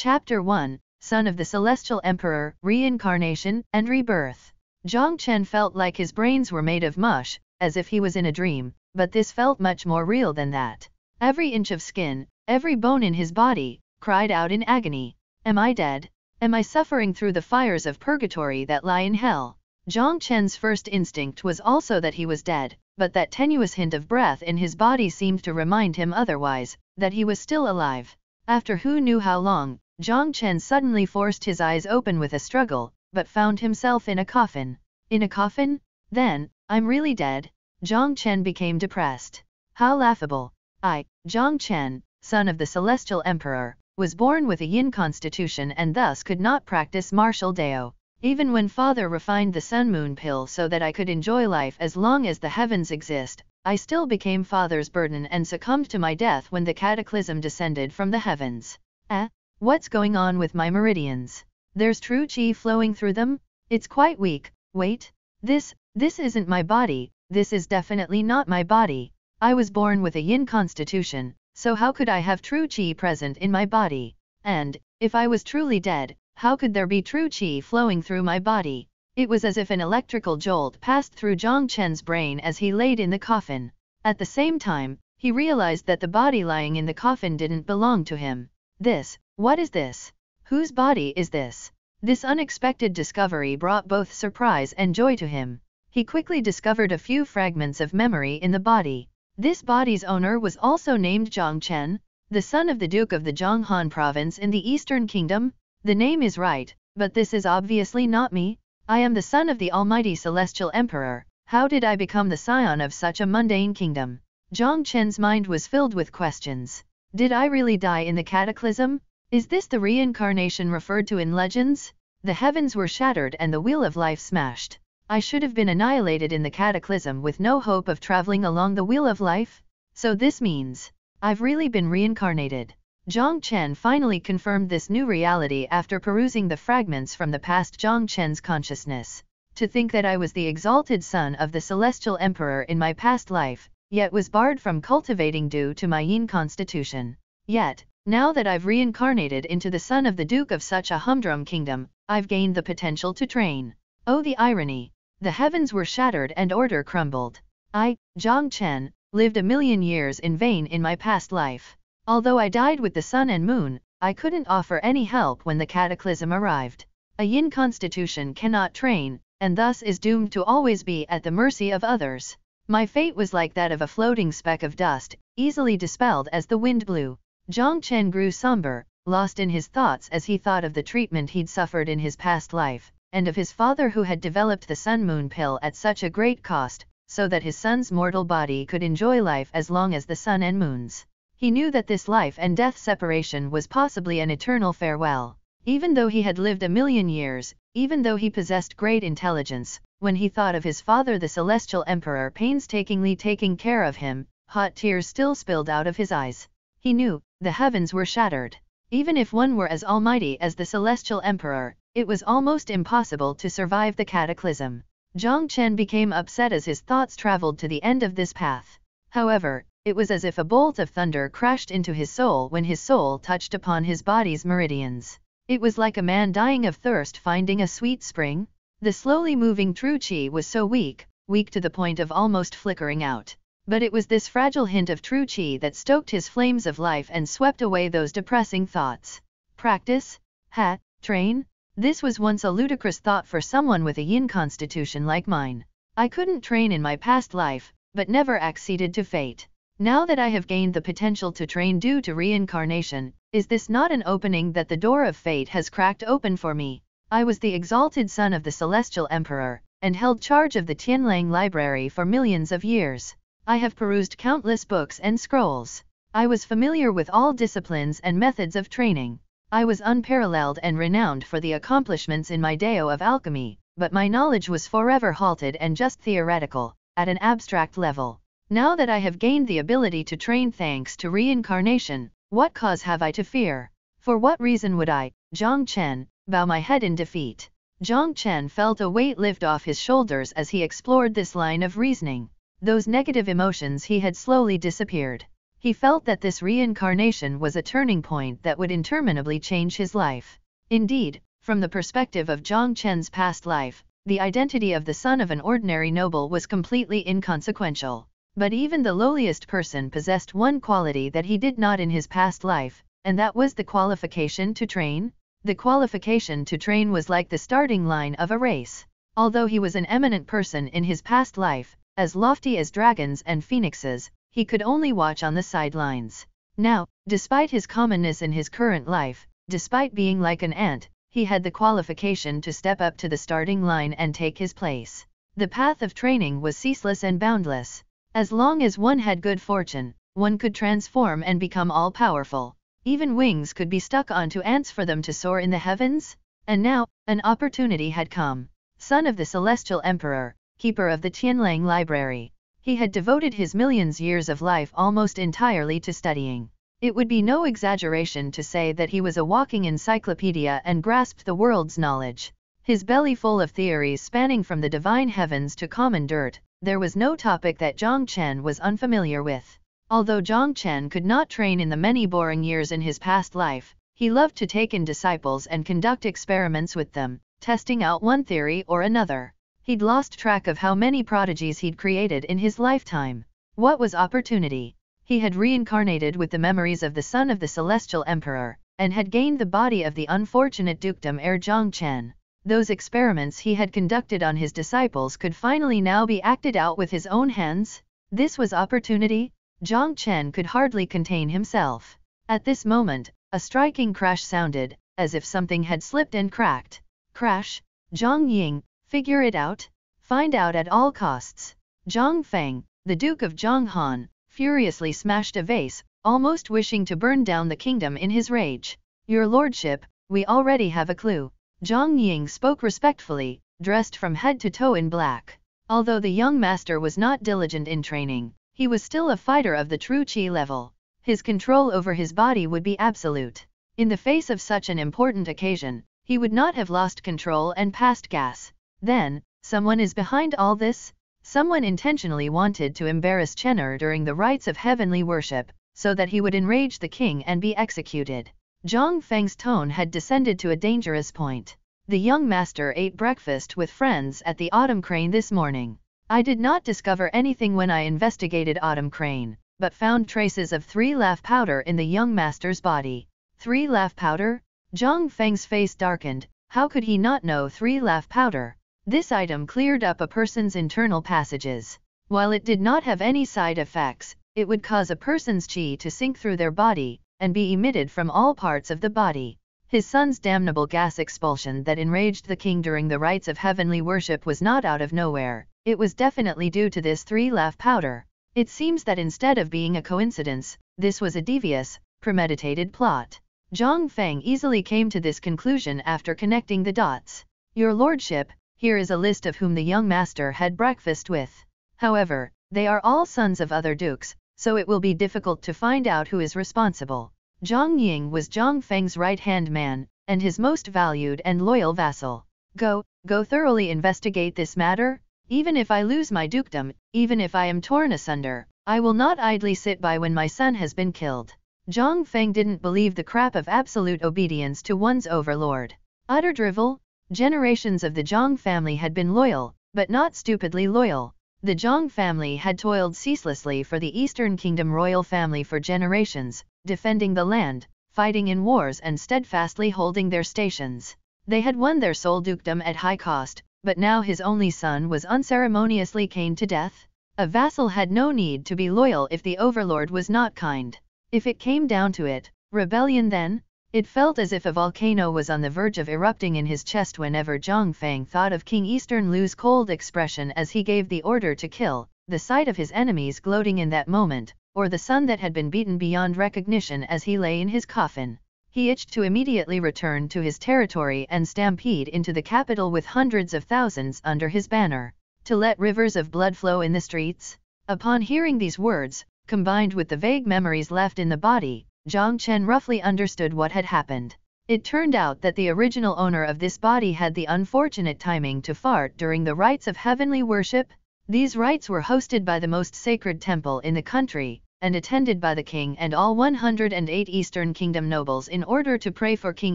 Chapter 1 Son of the Celestial Emperor, Reincarnation and Rebirth. Zhang Chen felt like his brains were made of mush, as if he was in a dream, but this felt much more real than that. Every inch of skin, every bone in his body, cried out in agony Am I dead? Am I suffering through the fires of purgatory that lie in hell? Zhang Chen's first instinct was also that he was dead, but that tenuous hint of breath in his body seemed to remind him otherwise, that he was still alive. After who knew how long, Zhang Chen suddenly forced his eyes open with a struggle, but found himself in a coffin. In a coffin? Then, I'm really dead. Zhang Chen became depressed. How laughable. I, Zhang Chen, son of the Celestial Emperor, was born with a yin constitution and thus could not practice martial dao. Even when father refined the sun moon pill so that I could enjoy life as long as the heavens exist, I still became father's burden and succumbed to my death when the cataclysm descended from the heavens. Eh? What's going on with my meridians? There's true qi flowing through them, it's quite weak, wait, this, this isn't my body, this is definitely not my body, I was born with a yin constitution, so how could I have true qi present in my body? And, if I was truly dead, how could there be true qi flowing through my body? It was as if an electrical jolt passed through Zhang Chen's brain as he laid in the coffin. At the same time, he realized that the body lying in the coffin didn't belong to him. This, what is this? Whose body is this? This unexpected discovery brought both surprise and joy to him. He quickly discovered a few fragments of memory in the body. This body's owner was also named Zhang Chen, the son of the Duke of the Zhonghan province in the Eastern Kingdom. The name is right, but this is obviously not me. I am the son of the Almighty Celestial Emperor. How did I become the scion of such a mundane kingdom? Zhang Chen's mind was filled with questions. Did I really die in the cataclysm? Is this the reincarnation referred to in legends? The heavens were shattered and the wheel of life smashed. I should have been annihilated in the cataclysm with no hope of traveling along the wheel of life? So this means, I've really been reincarnated. Zhang Chen finally confirmed this new reality after perusing the fragments from the past Zhang Chen's consciousness. To think that I was the exalted son of the celestial emperor in my past life, yet was barred from cultivating due to my yin constitution. Yet, now that I've reincarnated into the son of the Duke of such a humdrum kingdom, I've gained the potential to train. Oh the irony! The heavens were shattered and order crumbled. I, Zhang Chen, lived a million years in vain in my past life. Although I died with the sun and moon, I couldn't offer any help when the cataclysm arrived. A yin constitution cannot train, and thus is doomed to always be at the mercy of others. My fate was like that of a floating speck of dust, easily dispelled as the wind blew. Zhang Chen grew somber, lost in his thoughts as he thought of the treatment he'd suffered in his past life, and of his father who had developed the Sun Moon pill at such a great cost, so that his son's mortal body could enjoy life as long as the sun and moons. He knew that this life and death separation was possibly an eternal farewell. Even though he had lived a million years, even though he possessed great intelligence, when he thought of his father the celestial emperor painstakingly taking care of him, hot tears still spilled out of his eyes. He knew, the heavens were shattered. Even if one were as almighty as the celestial emperor, it was almost impossible to survive the cataclysm. Zhang Chen became upset as his thoughts traveled to the end of this path. However, it was as if a bolt of thunder crashed into his soul when his soul touched upon his body's meridians. It was like a man dying of thirst finding a sweet spring, the slowly moving Qi was so weak, weak to the point of almost flickering out. But it was this fragile hint of Qi that stoked his flames of life and swept away those depressing thoughts. Practice? Hat? Train? This was once a ludicrous thought for someone with a yin constitution like mine. I couldn't train in my past life, but never acceded to fate. Now that I have gained the potential to train due to reincarnation, is this not an opening that the door of fate has cracked open for me? I was the exalted son of the celestial emperor, and held charge of the Tianlang Library for millions of years. I have perused countless books and scrolls. I was familiar with all disciplines and methods of training. I was unparalleled and renowned for the accomplishments in my Dao of alchemy, but my knowledge was forever halted and just theoretical, at an abstract level. Now that I have gained the ability to train thanks to reincarnation, what cause have I to fear? For what reason would I, Zhang Chen, bow my head in defeat. Zhang Chen felt a weight lift off his shoulders as he explored this line of reasoning. Those negative emotions he had slowly disappeared. He felt that this reincarnation was a turning point that would interminably change his life. Indeed, from the perspective of Zhang Chen's past life, the identity of the son of an ordinary noble was completely inconsequential. But even the lowliest person possessed one quality that he did not in his past life, and that was the qualification to train, the qualification to train was like the starting line of a race. Although he was an eminent person in his past life, as lofty as dragons and phoenixes, he could only watch on the sidelines. Now, despite his commonness in his current life, despite being like an ant, he had the qualification to step up to the starting line and take his place. The path of training was ceaseless and boundless. As long as one had good fortune, one could transform and become all powerful. Even wings could be stuck onto ants for them to soar in the heavens? And now, an opportunity had come. Son of the Celestial Emperor, keeper of the Tianlang Library, he had devoted his millions years of life almost entirely to studying. It would be no exaggeration to say that he was a walking encyclopedia and grasped the world's knowledge. His belly full of theories spanning from the divine heavens to common dirt, there was no topic that Zhang Chen was unfamiliar with. Although Zhang Chen could not train in the many boring years in his past life, he loved to take in disciples and conduct experiments with them, testing out one theory or another. He'd lost track of how many prodigies he'd created in his lifetime. What was opportunity? He had reincarnated with the memories of the son of the celestial emperor, and had gained the body of the unfortunate dukedom heir Zhang Chen. Those experiments he had conducted on his disciples could finally now be acted out with his own hands? This was opportunity? Zhang Chen could hardly contain himself. At this moment, a striking crash sounded, as if something had slipped and cracked. Crash, Zhang Ying, figure it out, find out at all costs. Zhang Feng, the Duke of Zhanghan, furiously smashed a vase, almost wishing to burn down the kingdom in his rage. Your lordship, we already have a clue. Zhang Ying spoke respectfully, dressed from head to toe in black. Although the young master was not diligent in training, he was still a fighter of the true Qi level. His control over his body would be absolute. In the face of such an important occasion, he would not have lost control and passed gas. Then, someone is behind all this? Someone intentionally wanted to embarrass Chenor during the rites of heavenly worship, so that he would enrage the king and be executed. Zhang Feng's tone had descended to a dangerous point. The young master ate breakfast with friends at the Autumn Crane this morning. I did not discover anything when I investigated Autumn Crane, but found traces of three laugh powder in the young master's body. Three laugh powder? Zhang Feng's face darkened, how could he not know three laugh powder? This item cleared up a person's internal passages. While it did not have any side effects, it would cause a person's chi to sink through their body, and be emitted from all parts of the body. His son's damnable gas expulsion that enraged the king during the rites of heavenly worship was not out of nowhere. It was definitely due to this three laugh powder. It seems that instead of being a coincidence, this was a devious, premeditated plot. Zhang Feng easily came to this conclusion after connecting the dots. Your lordship, here is a list of whom the young master had breakfast with. However, they are all sons of other dukes, so it will be difficult to find out who is responsible. Zhang Ying was Zhang Feng's right-hand man, and his most valued and loyal vassal. Go, go thoroughly investigate this matter, even if I lose my dukedom, even if I am torn asunder, I will not idly sit by when my son has been killed. Zhang Feng didn't believe the crap of absolute obedience to one's overlord. Utter drivel, generations of the Zhang family had been loyal, but not stupidly loyal. The Zhang family had toiled ceaselessly for the Eastern Kingdom royal family for generations, defending the land, fighting in wars and steadfastly holding their stations. They had won their sole dukedom at high cost, but now his only son was unceremoniously caned to death. A vassal had no need to be loyal if the overlord was not kind. If it came down to it, rebellion then? It felt as if a volcano was on the verge of erupting in his chest whenever Zhang Fang thought of King Eastern Lu's cold expression as he gave the order to kill, the sight of his enemies gloating in that moment, or the son that had been beaten beyond recognition as he lay in his coffin he itched to immediately return to his territory and stampede into the capital with hundreds of thousands under his banner, to let rivers of blood flow in the streets. Upon hearing these words, combined with the vague memories left in the body, Zhang Chen roughly understood what had happened. It turned out that the original owner of this body had the unfortunate timing to fart during the rites of heavenly worship. These rites were hosted by the most sacred temple in the country, and attended by the king and all 108 Eastern Kingdom nobles in order to pray for King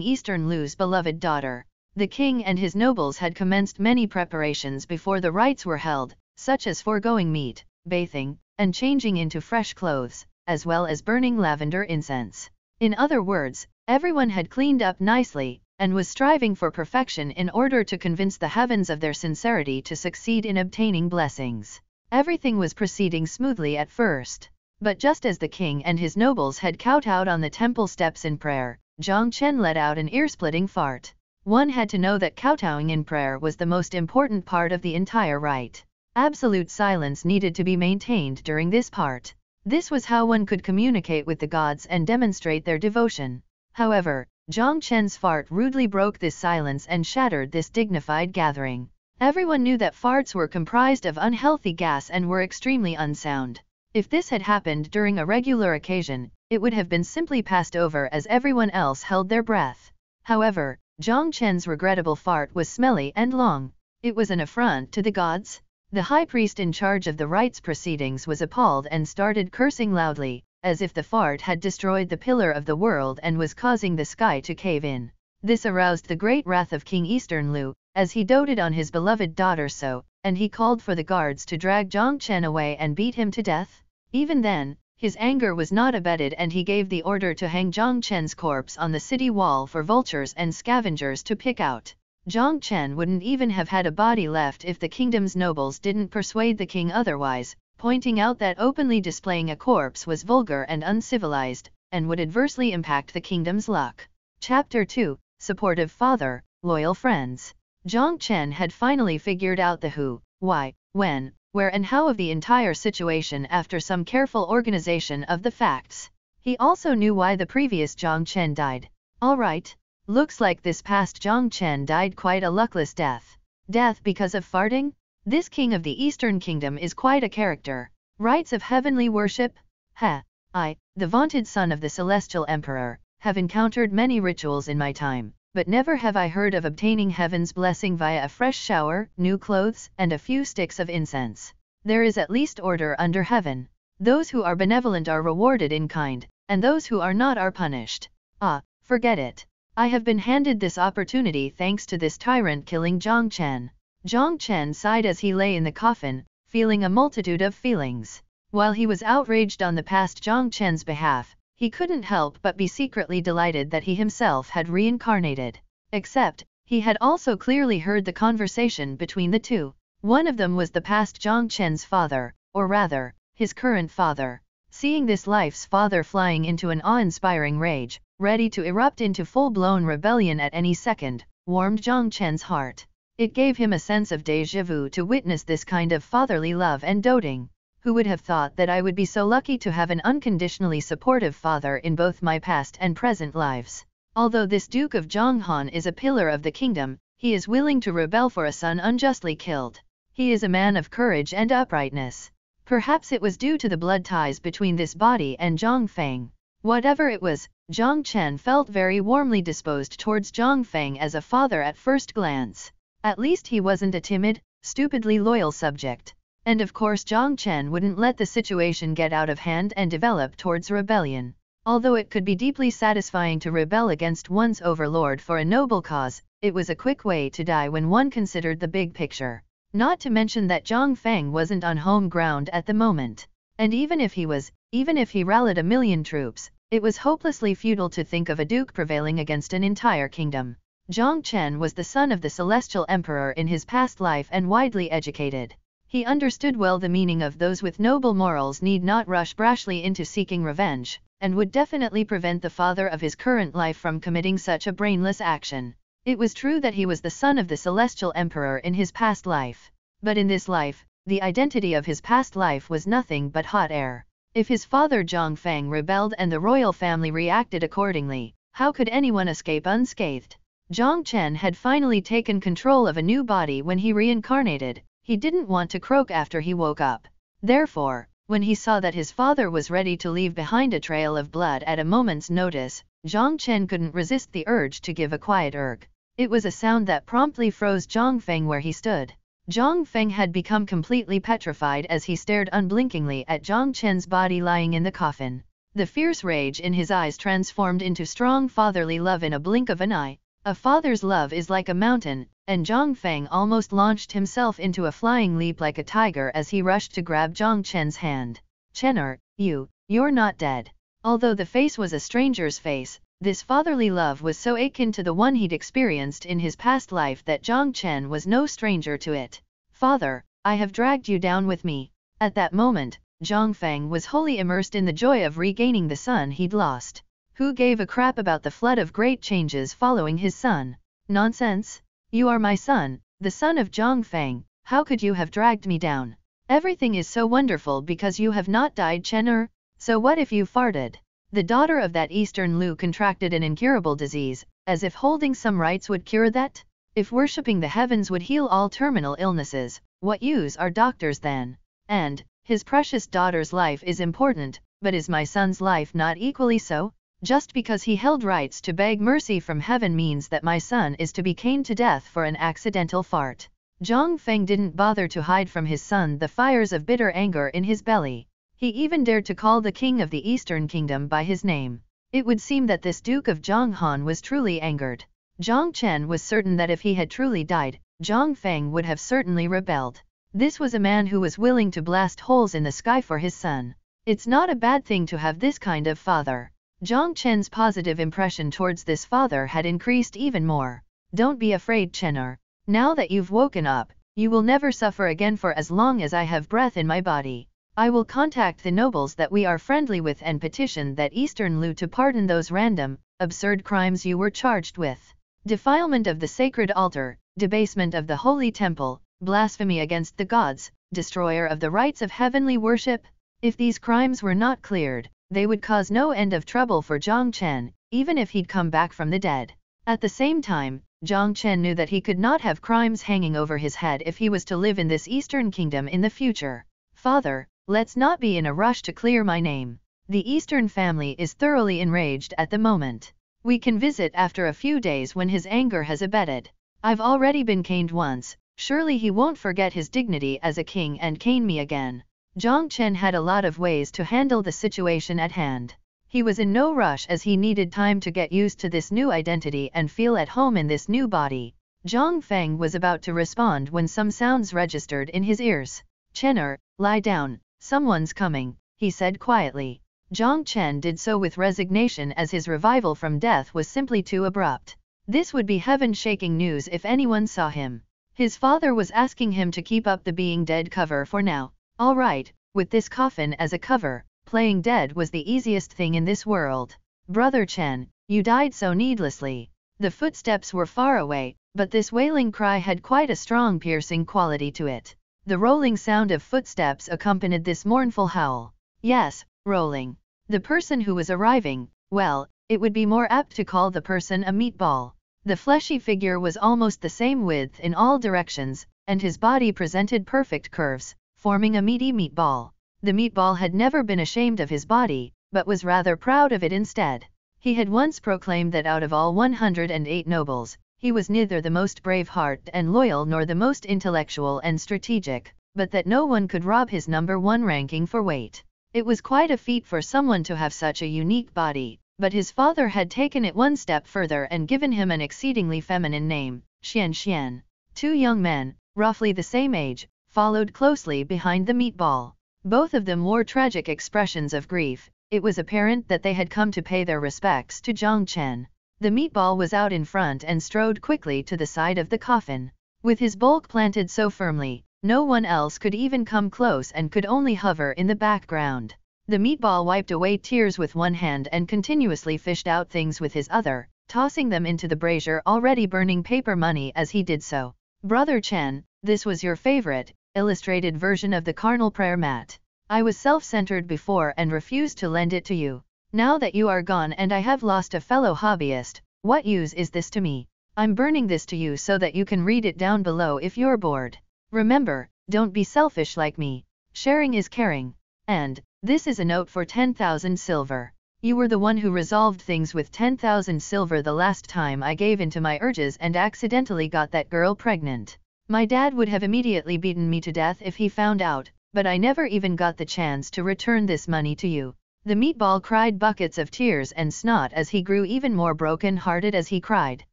Eastern Lu's beloved daughter. The king and his nobles had commenced many preparations before the rites were held, such as foregoing meat, bathing, and changing into fresh clothes, as well as burning lavender incense. In other words, everyone had cleaned up nicely, and was striving for perfection in order to convince the heavens of their sincerity to succeed in obtaining blessings. Everything was proceeding smoothly at first. But just as the king and his nobles had kowtowed on the temple steps in prayer, Zhang Chen let out an ear-splitting fart. One had to know that kowtowing in prayer was the most important part of the entire rite. Absolute silence needed to be maintained during this part. This was how one could communicate with the gods and demonstrate their devotion. However, Zhang Chen's fart rudely broke this silence and shattered this dignified gathering. Everyone knew that farts were comprised of unhealthy gas and were extremely unsound. If this had happened during a regular occasion, it would have been simply passed over as everyone else held their breath. However, Zhang Chen's regrettable fart was smelly and long. It was an affront to the gods. The high priest in charge of the rites proceedings was appalled and started cursing loudly, as if the fart had destroyed the pillar of the world and was causing the sky to cave in. This aroused the great wrath of King Eastern Lu, as he doted on his beloved daughter so, and he called for the guards to drag Zhang Chen away and beat him to death. Even then, his anger was not abetted and he gave the order to hang Zhang Chen's corpse on the city wall for vultures and scavengers to pick out. Zhang Chen wouldn't even have had a body left if the kingdom's nobles didn't persuade the king otherwise, pointing out that openly displaying a corpse was vulgar and uncivilized, and would adversely impact the kingdom's luck. Chapter 2, Supportive Father, Loyal Friends Zhang Chen had finally figured out the who, why, when, where and how of the entire situation after some careful organization of the facts. He also knew why the previous Zhang Chen died. All right, looks like this past Zhang Chen died quite a luckless death. Death because of farting? This king of the Eastern Kingdom is quite a character. Rites of heavenly worship? Ha, I, the vaunted son of the Celestial Emperor, have encountered many rituals in my time but never have I heard of obtaining heaven's blessing via a fresh shower, new clothes, and a few sticks of incense. There is at least order under heaven. Those who are benevolent are rewarded in kind, and those who are not are punished. Ah, forget it. I have been handed this opportunity thanks to this tyrant killing Zhang Chen. Zhang Chen sighed as he lay in the coffin, feeling a multitude of feelings. While he was outraged on the past Zhang Chen's behalf, he couldn't help but be secretly delighted that he himself had reincarnated. Except, he had also clearly heard the conversation between the two. One of them was the past Zhang Chen's father, or rather, his current father. Seeing this life's father flying into an awe-inspiring rage, ready to erupt into full-blown rebellion at any second, warmed Zhang Chen's heart. It gave him a sense of deja vu to witness this kind of fatherly love and doting who would have thought that I would be so lucky to have an unconditionally supportive father in both my past and present lives? Although this Duke of Zhonghan is a pillar of the kingdom, he is willing to rebel for a son unjustly killed. He is a man of courage and uprightness. Perhaps it was due to the blood ties between this body and Zhang Feng. Whatever it was, Zhang Chen felt very warmly disposed towards Zhang Feng as a father at first glance. At least he wasn't a timid, stupidly loyal subject. And of course Zhang Chen wouldn't let the situation get out of hand and develop towards rebellion. Although it could be deeply satisfying to rebel against one's overlord for a noble cause, it was a quick way to die when one considered the big picture. Not to mention that Zhang Feng wasn't on home ground at the moment. And even if he was, even if he rallied a million troops, it was hopelessly futile to think of a duke prevailing against an entire kingdom. Zhang Chen was the son of the Celestial Emperor in his past life and widely educated. He understood well the meaning of those with noble morals need not rush brashly into seeking revenge, and would definitely prevent the father of his current life from committing such a brainless action. It was true that he was the son of the celestial emperor in his past life, but in this life, the identity of his past life was nothing but hot air. If his father Zhang Feng rebelled and the royal family reacted accordingly, how could anyone escape unscathed? Zhang Chen had finally taken control of a new body when he reincarnated, he didn't want to croak after he woke up. Therefore, when he saw that his father was ready to leave behind a trail of blood at a moment's notice, Zhang Chen couldn't resist the urge to give a quiet erg. It was a sound that promptly froze Zhang Feng where he stood. Zhang Feng had become completely petrified as he stared unblinkingly at Zhang Chen's body lying in the coffin. The fierce rage in his eyes transformed into strong fatherly love in a blink of an eye. A father's love is like a mountain, and Zhang Feng almost launched himself into a flying leap like a tiger as he rushed to grab Zhang Chen's hand. Chen'er, you, you're not dead. Although the face was a stranger's face, this fatherly love was so akin to the one he'd experienced in his past life that Zhang Chen was no stranger to it. Father, I have dragged you down with me. At that moment, Zhang Feng was wholly immersed in the joy of regaining the son he'd lost. Who gave a crap about the flood of great changes following his son? Nonsense? You are my son, the son of Zhongfeng, how could you have dragged me down? Everything is so wonderful because you have not died Chen Er, so what if you farted? The daughter of that Eastern Lu contracted an incurable disease, as if holding some rites would cure that? If worshipping the heavens would heal all terminal illnesses, what use are doctors then? And, his precious daughter's life is important, but is my son's life not equally so? Just because he held rights to beg mercy from heaven means that my son is to be caned to death for an accidental fart. Zhang Feng didn't bother to hide from his son the fires of bitter anger in his belly. He even dared to call the king of the Eastern Kingdom by his name. It would seem that this Duke of Zhang Han was truly angered. Zhang Chen was certain that if he had truly died, Zhang Feng would have certainly rebelled. This was a man who was willing to blast holes in the sky for his son. It's not a bad thing to have this kind of father. Zhang Chen's positive impression towards this father had increased even more. Don't be afraid Chener, now that you've woken up, you will never suffer again for as long as I have breath in my body. I will contact the nobles that we are friendly with and petition that Eastern Lu to pardon those random, absurd crimes you were charged with. Defilement of the sacred altar, debasement of the holy temple, blasphemy against the gods, destroyer of the rites of heavenly worship, if these crimes were not cleared, they would cause no end of trouble for Zhang Chen, even if he'd come back from the dead. At the same time, Zhang Chen knew that he could not have crimes hanging over his head if he was to live in this Eastern Kingdom in the future. Father, let's not be in a rush to clear my name. The Eastern family is thoroughly enraged at the moment. We can visit after a few days when his anger has abated. I've already been caned once, surely he won't forget his dignity as a king and cane me again. Zhang Chen had a lot of ways to handle the situation at hand. He was in no rush as he needed time to get used to this new identity and feel at home in this new body. Zhang Feng was about to respond when some sounds registered in his ears. Chen'er, lie down, someone's coming, he said quietly. Zhang Chen did so with resignation as his revival from death was simply too abrupt. This would be heaven-shaking news if anyone saw him. His father was asking him to keep up the being dead cover for now, all right, with this coffin as a cover, playing dead was the easiest thing in this world. Brother Chen, you died so needlessly. The footsteps were far away, but this wailing cry had quite a strong piercing quality to it. The rolling sound of footsteps accompanied this mournful howl. Yes, rolling. The person who was arriving, well, it would be more apt to call the person a meatball. The fleshy figure was almost the same width in all directions, and his body presented perfect curves, forming a meaty meatball. The meatball had never been ashamed of his body, but was rather proud of it instead. He had once proclaimed that out of all 108 nobles, he was neither the most brave-heart and loyal nor the most intellectual and strategic, but that no one could rob his number one ranking for weight. It was quite a feat for someone to have such a unique body, but his father had taken it one step further and given him an exceedingly feminine name, Xian Xian. Two young men, roughly the same age, followed closely behind the meatball. Both of them wore tragic expressions of grief, it was apparent that they had come to pay their respects to Zhang Chen. The meatball was out in front and strode quickly to the side of the coffin. With his bulk planted so firmly, no one else could even come close and could only hover in the background. The meatball wiped away tears with one hand and continuously fished out things with his other, tossing them into the brazier already burning paper money as he did so. Brother Chen, this was your favorite, illustrated version of the carnal prayer mat. I was self centered before and refused to lend it to you. Now that you are gone and I have lost a fellow hobbyist, what use is this to me? I'm burning this to you so that you can read it down below if you're bored. Remember, don't be selfish like me. Sharing is caring. And, this is a note for 10,000 silver. You were the one who resolved things with 10,000 silver the last time I gave in to my urges and accidentally got that girl pregnant. My dad would have immediately beaten me to death if he found out, but I never even got the chance to return this money to you. The meatball cried buckets of tears and snot as he grew even more broken hearted as he cried.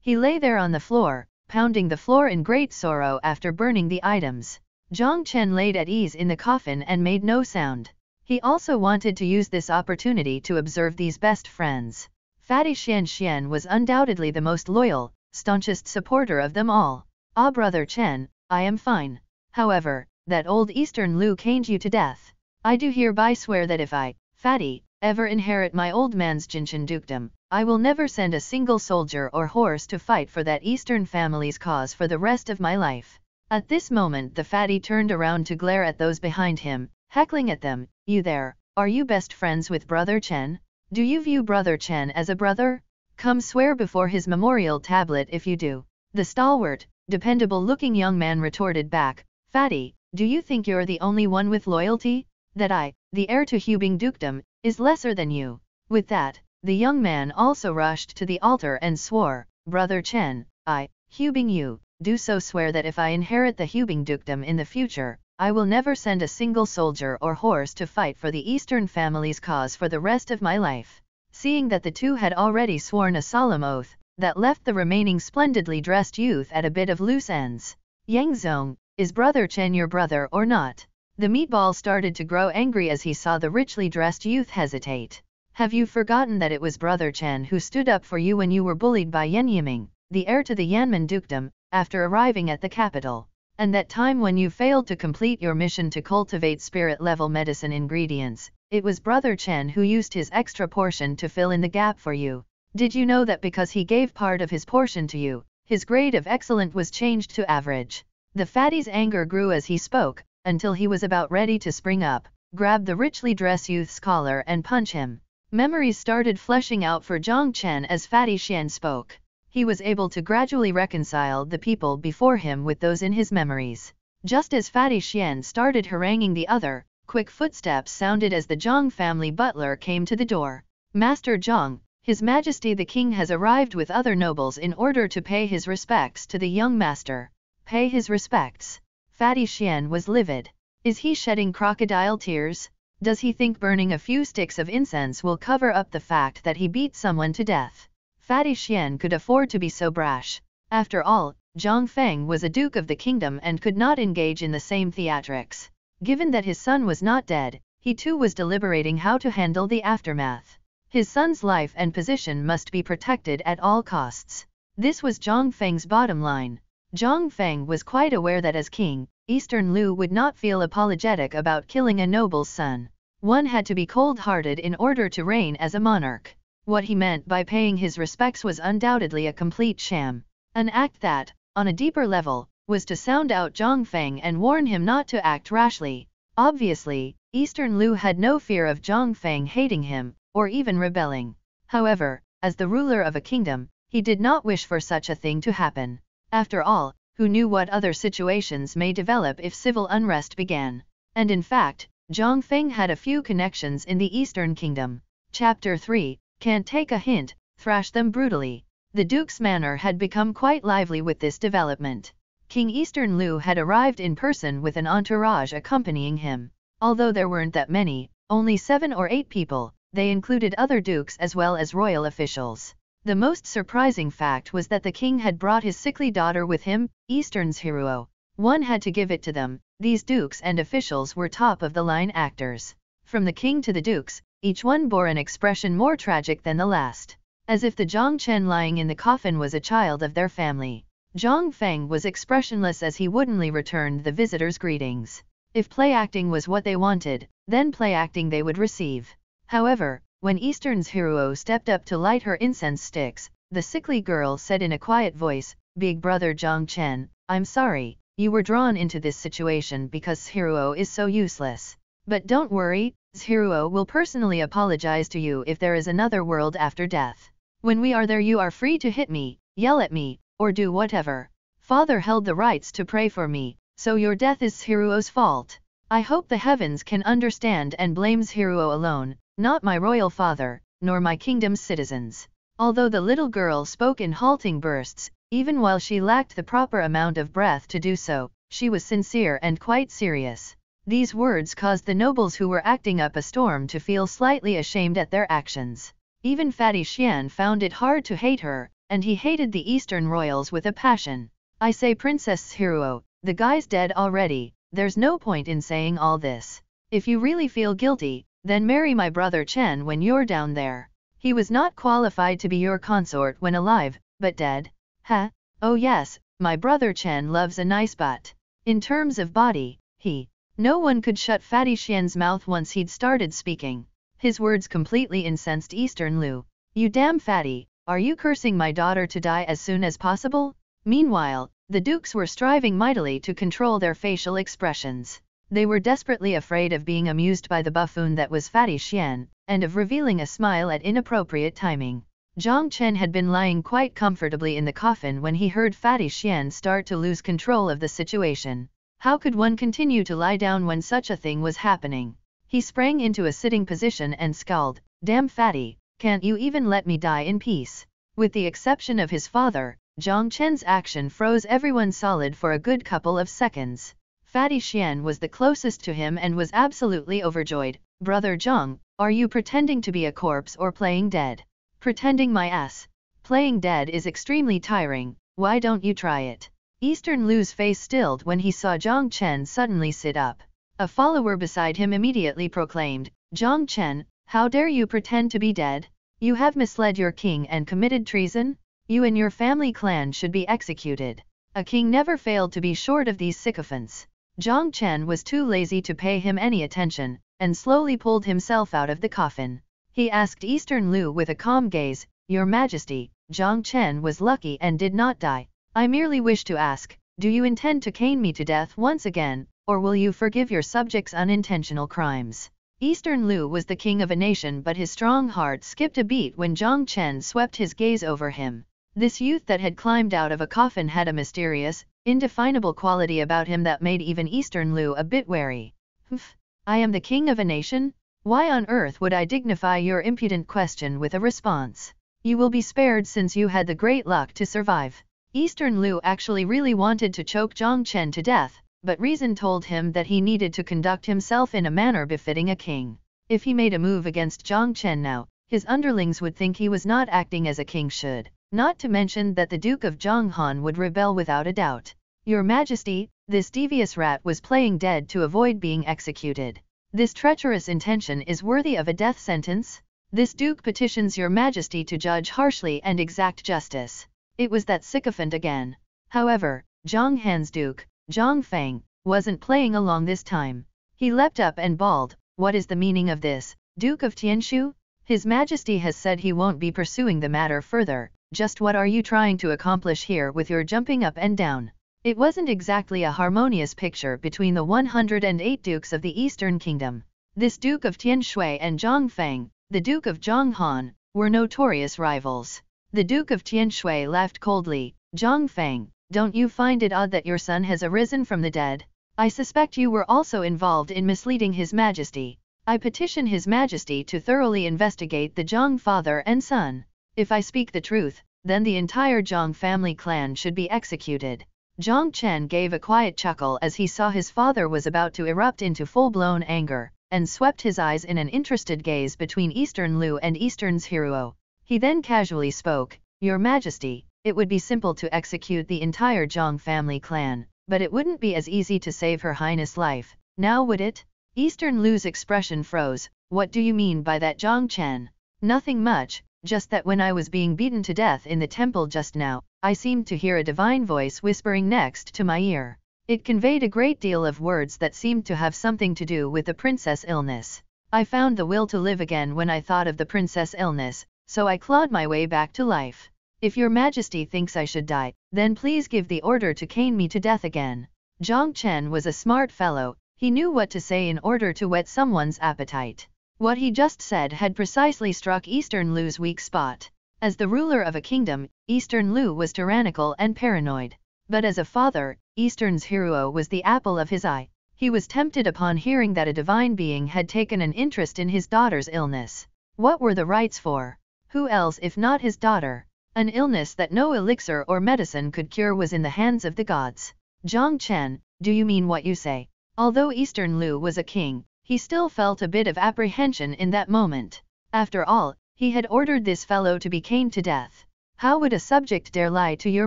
He lay there on the floor, pounding the floor in great sorrow after burning the items. Zhang Chen laid at ease in the coffin and made no sound. He also wanted to use this opportunity to observe these best friends. Fatty Xian Xian was undoubtedly the most loyal, staunchest supporter of them all. Ah brother Chen, I am fine, however, that old eastern Liu caned you to death. I do hereby swear that if I, Fatty, ever inherit my old man's Jinshin dukedom, I will never send a single soldier or horse to fight for that eastern family's cause for the rest of my life. At this moment the fatty turned around to glare at those behind him, heckling at them, You there, are you best friends with Brother Chen? Do you view Brother Chen as a brother? Come swear before his memorial tablet if you do. The stalwart, dependable looking young man retorted back, Fatty, do you think you're the only one with loyalty? That I, the heir to Hubing dukedom, is lesser than you. With that, the young man also rushed to the altar and swore, Brother Chen, I, Hubing you, do so swear that if I inherit the Hubing dukedom in the future, I will never send a single soldier or horse to fight for the Eastern family's cause for the rest of my life. Seeing that the two had already sworn a solemn oath, that left the remaining splendidly dressed youth at a bit of loose ends. Yang Zong, is brother Chen your brother or not? The meatball started to grow angry as he saw the richly dressed youth hesitate. Have you forgotten that it was brother Chen who stood up for you when you were bullied by Yan Yiming, the heir to the Yanmen dukedom, after arriving at the capital? And that time when you failed to complete your mission to cultivate spirit-level medicine ingredients, it was brother Chen who used his extra portion to fill in the gap for you, did you know that because he gave part of his portion to you, his grade of excellent was changed to average? The fatty's anger grew as he spoke, until he was about ready to spring up, grab the richly dressed youth's collar and punch him. Memories started fleshing out for Zhang Chen as Fatty Xian spoke. He was able to gradually reconcile the people before him with those in his memories. Just as Fatty Xian started haranguing the other, quick footsteps sounded as the Zhang family butler came to the door. Master Zhang, his Majesty the King has arrived with other nobles in order to pay his respects to the young master. Pay his respects. Fatty Xian was livid. Is he shedding crocodile tears? Does he think burning a few sticks of incense will cover up the fact that he beat someone to death? Fatty Xian could afford to be so brash. After all, Zhang Feng was a duke of the kingdom and could not engage in the same theatrics. Given that his son was not dead, he too was deliberating how to handle the aftermath. His son's life and position must be protected at all costs. This was Zhang Feng's bottom line. Zhang Feng was quite aware that as king, Eastern Liu would not feel apologetic about killing a noble's son. One had to be cold-hearted in order to reign as a monarch. What he meant by paying his respects was undoubtedly a complete sham. An act that, on a deeper level, was to sound out Zhang Feng and warn him not to act rashly. Obviously, Eastern Liu had no fear of Zhang Feng hating him, or even rebelling. However, as the ruler of a kingdom, he did not wish for such a thing to happen. After all, who knew what other situations may develop if civil unrest began? And in fact, Zhang Feng had a few connections in the Eastern Kingdom. Chapter 3 Can't take a hint, thrash them brutally. The Duke's manner had become quite lively with this development. King Eastern Liu had arrived in person with an entourage accompanying him. Although there weren't that many, only seven or eight people, they included other dukes as well as royal officials. The most surprising fact was that the king had brought his sickly daughter with him, Eastern's hero. One had to give it to them, these dukes and officials were top-of-the-line actors. From the king to the dukes, each one bore an expression more tragic than the last, as if the Chen lying in the coffin was a child of their family. Zhang Feng was expressionless as he woodenly returned the visitor's greetings. If play acting was what they wanted, then play acting they would receive. However, when Eastern's Hiruo stepped up to light her incense sticks, the sickly girl said in a quiet voice, Big brother Zhang Chen, I'm sorry, you were drawn into this situation because Hiruo is so useless. But don't worry, Hiruo will personally apologize to you if there is another world after death. When we are there you are free to hit me, yell at me, or do whatever. Father held the rights to pray for me, so your death is Hiruo's fault. I hope the heavens can understand and blames Hiruo alone, not my royal father, nor my kingdom's citizens. Although the little girl spoke in halting bursts, even while she lacked the proper amount of breath to do so, she was sincere and quite serious. These words caused the nobles who were acting up a storm to feel slightly ashamed at their actions. Even Fatty Xian found it hard to hate her, and he hated the Eastern royals with a passion. I say Princess Hiruo, the guy's dead already, there's no point in saying all this. If you really feel guilty, then marry my brother Chen when you're down there. He was not qualified to be your consort when alive, but dead. Huh? Oh yes, my brother Chen loves a nice butt. In terms of body, he. No one could shut Fatty Xian's mouth once he'd started speaking. His words completely incensed Eastern Lu. You damn fatty, are you cursing my daughter to die as soon as possible? Meanwhile, the dukes were striving mightily to control their facial expressions. They were desperately afraid of being amused by the buffoon that was Fatty Xian, and of revealing a smile at inappropriate timing. Zhang Chen had been lying quite comfortably in the coffin when he heard Fatty Xian start to lose control of the situation. How could one continue to lie down when such a thing was happening? He sprang into a sitting position and scowled, Damn Fatty, can't you even let me die in peace? With the exception of his father, Zhang Chen's action froze everyone solid for a good couple of seconds. Fatty Xian was the closest to him and was absolutely overjoyed. Brother Zhang, are you pretending to be a corpse or playing dead? Pretending my ass. Playing dead is extremely tiring, why don't you try it? Eastern Lu's face stilled when he saw Zhang Chen suddenly sit up. A follower beside him immediately proclaimed, Zhang Chen, how dare you pretend to be dead? You have misled your king and committed treason? You and your family clan should be executed. A king never failed to be short of these sycophants. Zhang Chen was too lazy to pay him any attention, and slowly pulled himself out of the coffin. He asked Eastern Lu with a calm gaze, Your Majesty, Zhang Chen was lucky and did not die. I merely wish to ask, do you intend to cane me to death once again, or will you forgive your subjects' unintentional crimes? Eastern Lu was the king of a nation but his strong heart skipped a beat when Zhang Chen swept his gaze over him. This youth that had climbed out of a coffin had a mysterious, indefinable quality about him that made even Eastern Lu a bit wary. Humph, I am the king of a nation? Why on earth would I dignify your impudent question with a response? You will be spared since you had the great luck to survive. Eastern Lu actually really wanted to choke Zhang Chen to death, but reason told him that he needed to conduct himself in a manner befitting a king. If he made a move against Zhang Chen now, his underlings would think he was not acting as a king should. Not to mention that the Duke of Zhonghan would rebel without a doubt. Your Majesty, this devious rat was playing dead to avoid being executed. This treacherous intention is worthy of a death sentence. This Duke petitions your Majesty to judge harshly and exact justice. It was that sycophant again. However, Zhang Han's Duke, Zhang Feng, wasn't playing along this time. He leapt up and bawled, What is the meaning of this, Duke of Tianshu? His Majesty has said he won't be pursuing the matter further, just what are you trying to accomplish here with your jumping up and down? It wasn't exactly a harmonious picture between the 108 dukes of the Eastern Kingdom. This Duke of Tian Shui and Zhang Feng, the Duke of Han, were notorious rivals. The Duke of Tian Shui laughed coldly, Zhang Feng, don't you find it odd that your son has arisen from the dead? I suspect you were also involved in misleading His Majesty. I petition His Majesty to thoroughly investigate the Zhang father and son. If I speak the truth, then the entire Zhang family clan should be executed. Zhang Chen gave a quiet chuckle as he saw his father was about to erupt into full-blown anger, and swept his eyes in an interested gaze between Eastern Liu and Eastern's Hiruo. He then casually spoke, Your Majesty, it would be simple to execute the entire Zhang family clan, but it wouldn't be as easy to save Her Highness' life, now would it? Eastern Liu's expression froze, What do you mean by that Zhang Chen? Nothing much, just that when I was being beaten to death in the temple just now, I seemed to hear a divine voice whispering next to my ear. It conveyed a great deal of words that seemed to have something to do with the princess illness. I found the will to live again when I thought of the princess illness, so I clawed my way back to life. If your majesty thinks I should die, then please give the order to cane me to death again. Zhang Chen was a smart fellow, he knew what to say in order to whet someone's appetite. What he just said had precisely struck Eastern Lu's weak spot. As the ruler of a kingdom, Eastern Lu was tyrannical and paranoid. But as a father, Eastern's hero was the apple of his eye. He was tempted upon hearing that a divine being had taken an interest in his daughter's illness. What were the rights for? Who else if not his daughter? An illness that no elixir or medicine could cure was in the hands of the gods. Zhang Chen, do you mean what you say? Although Eastern Lu was a king, he still felt a bit of apprehension in that moment. After all, he had ordered this fellow to be caned to death. How would a subject dare lie to your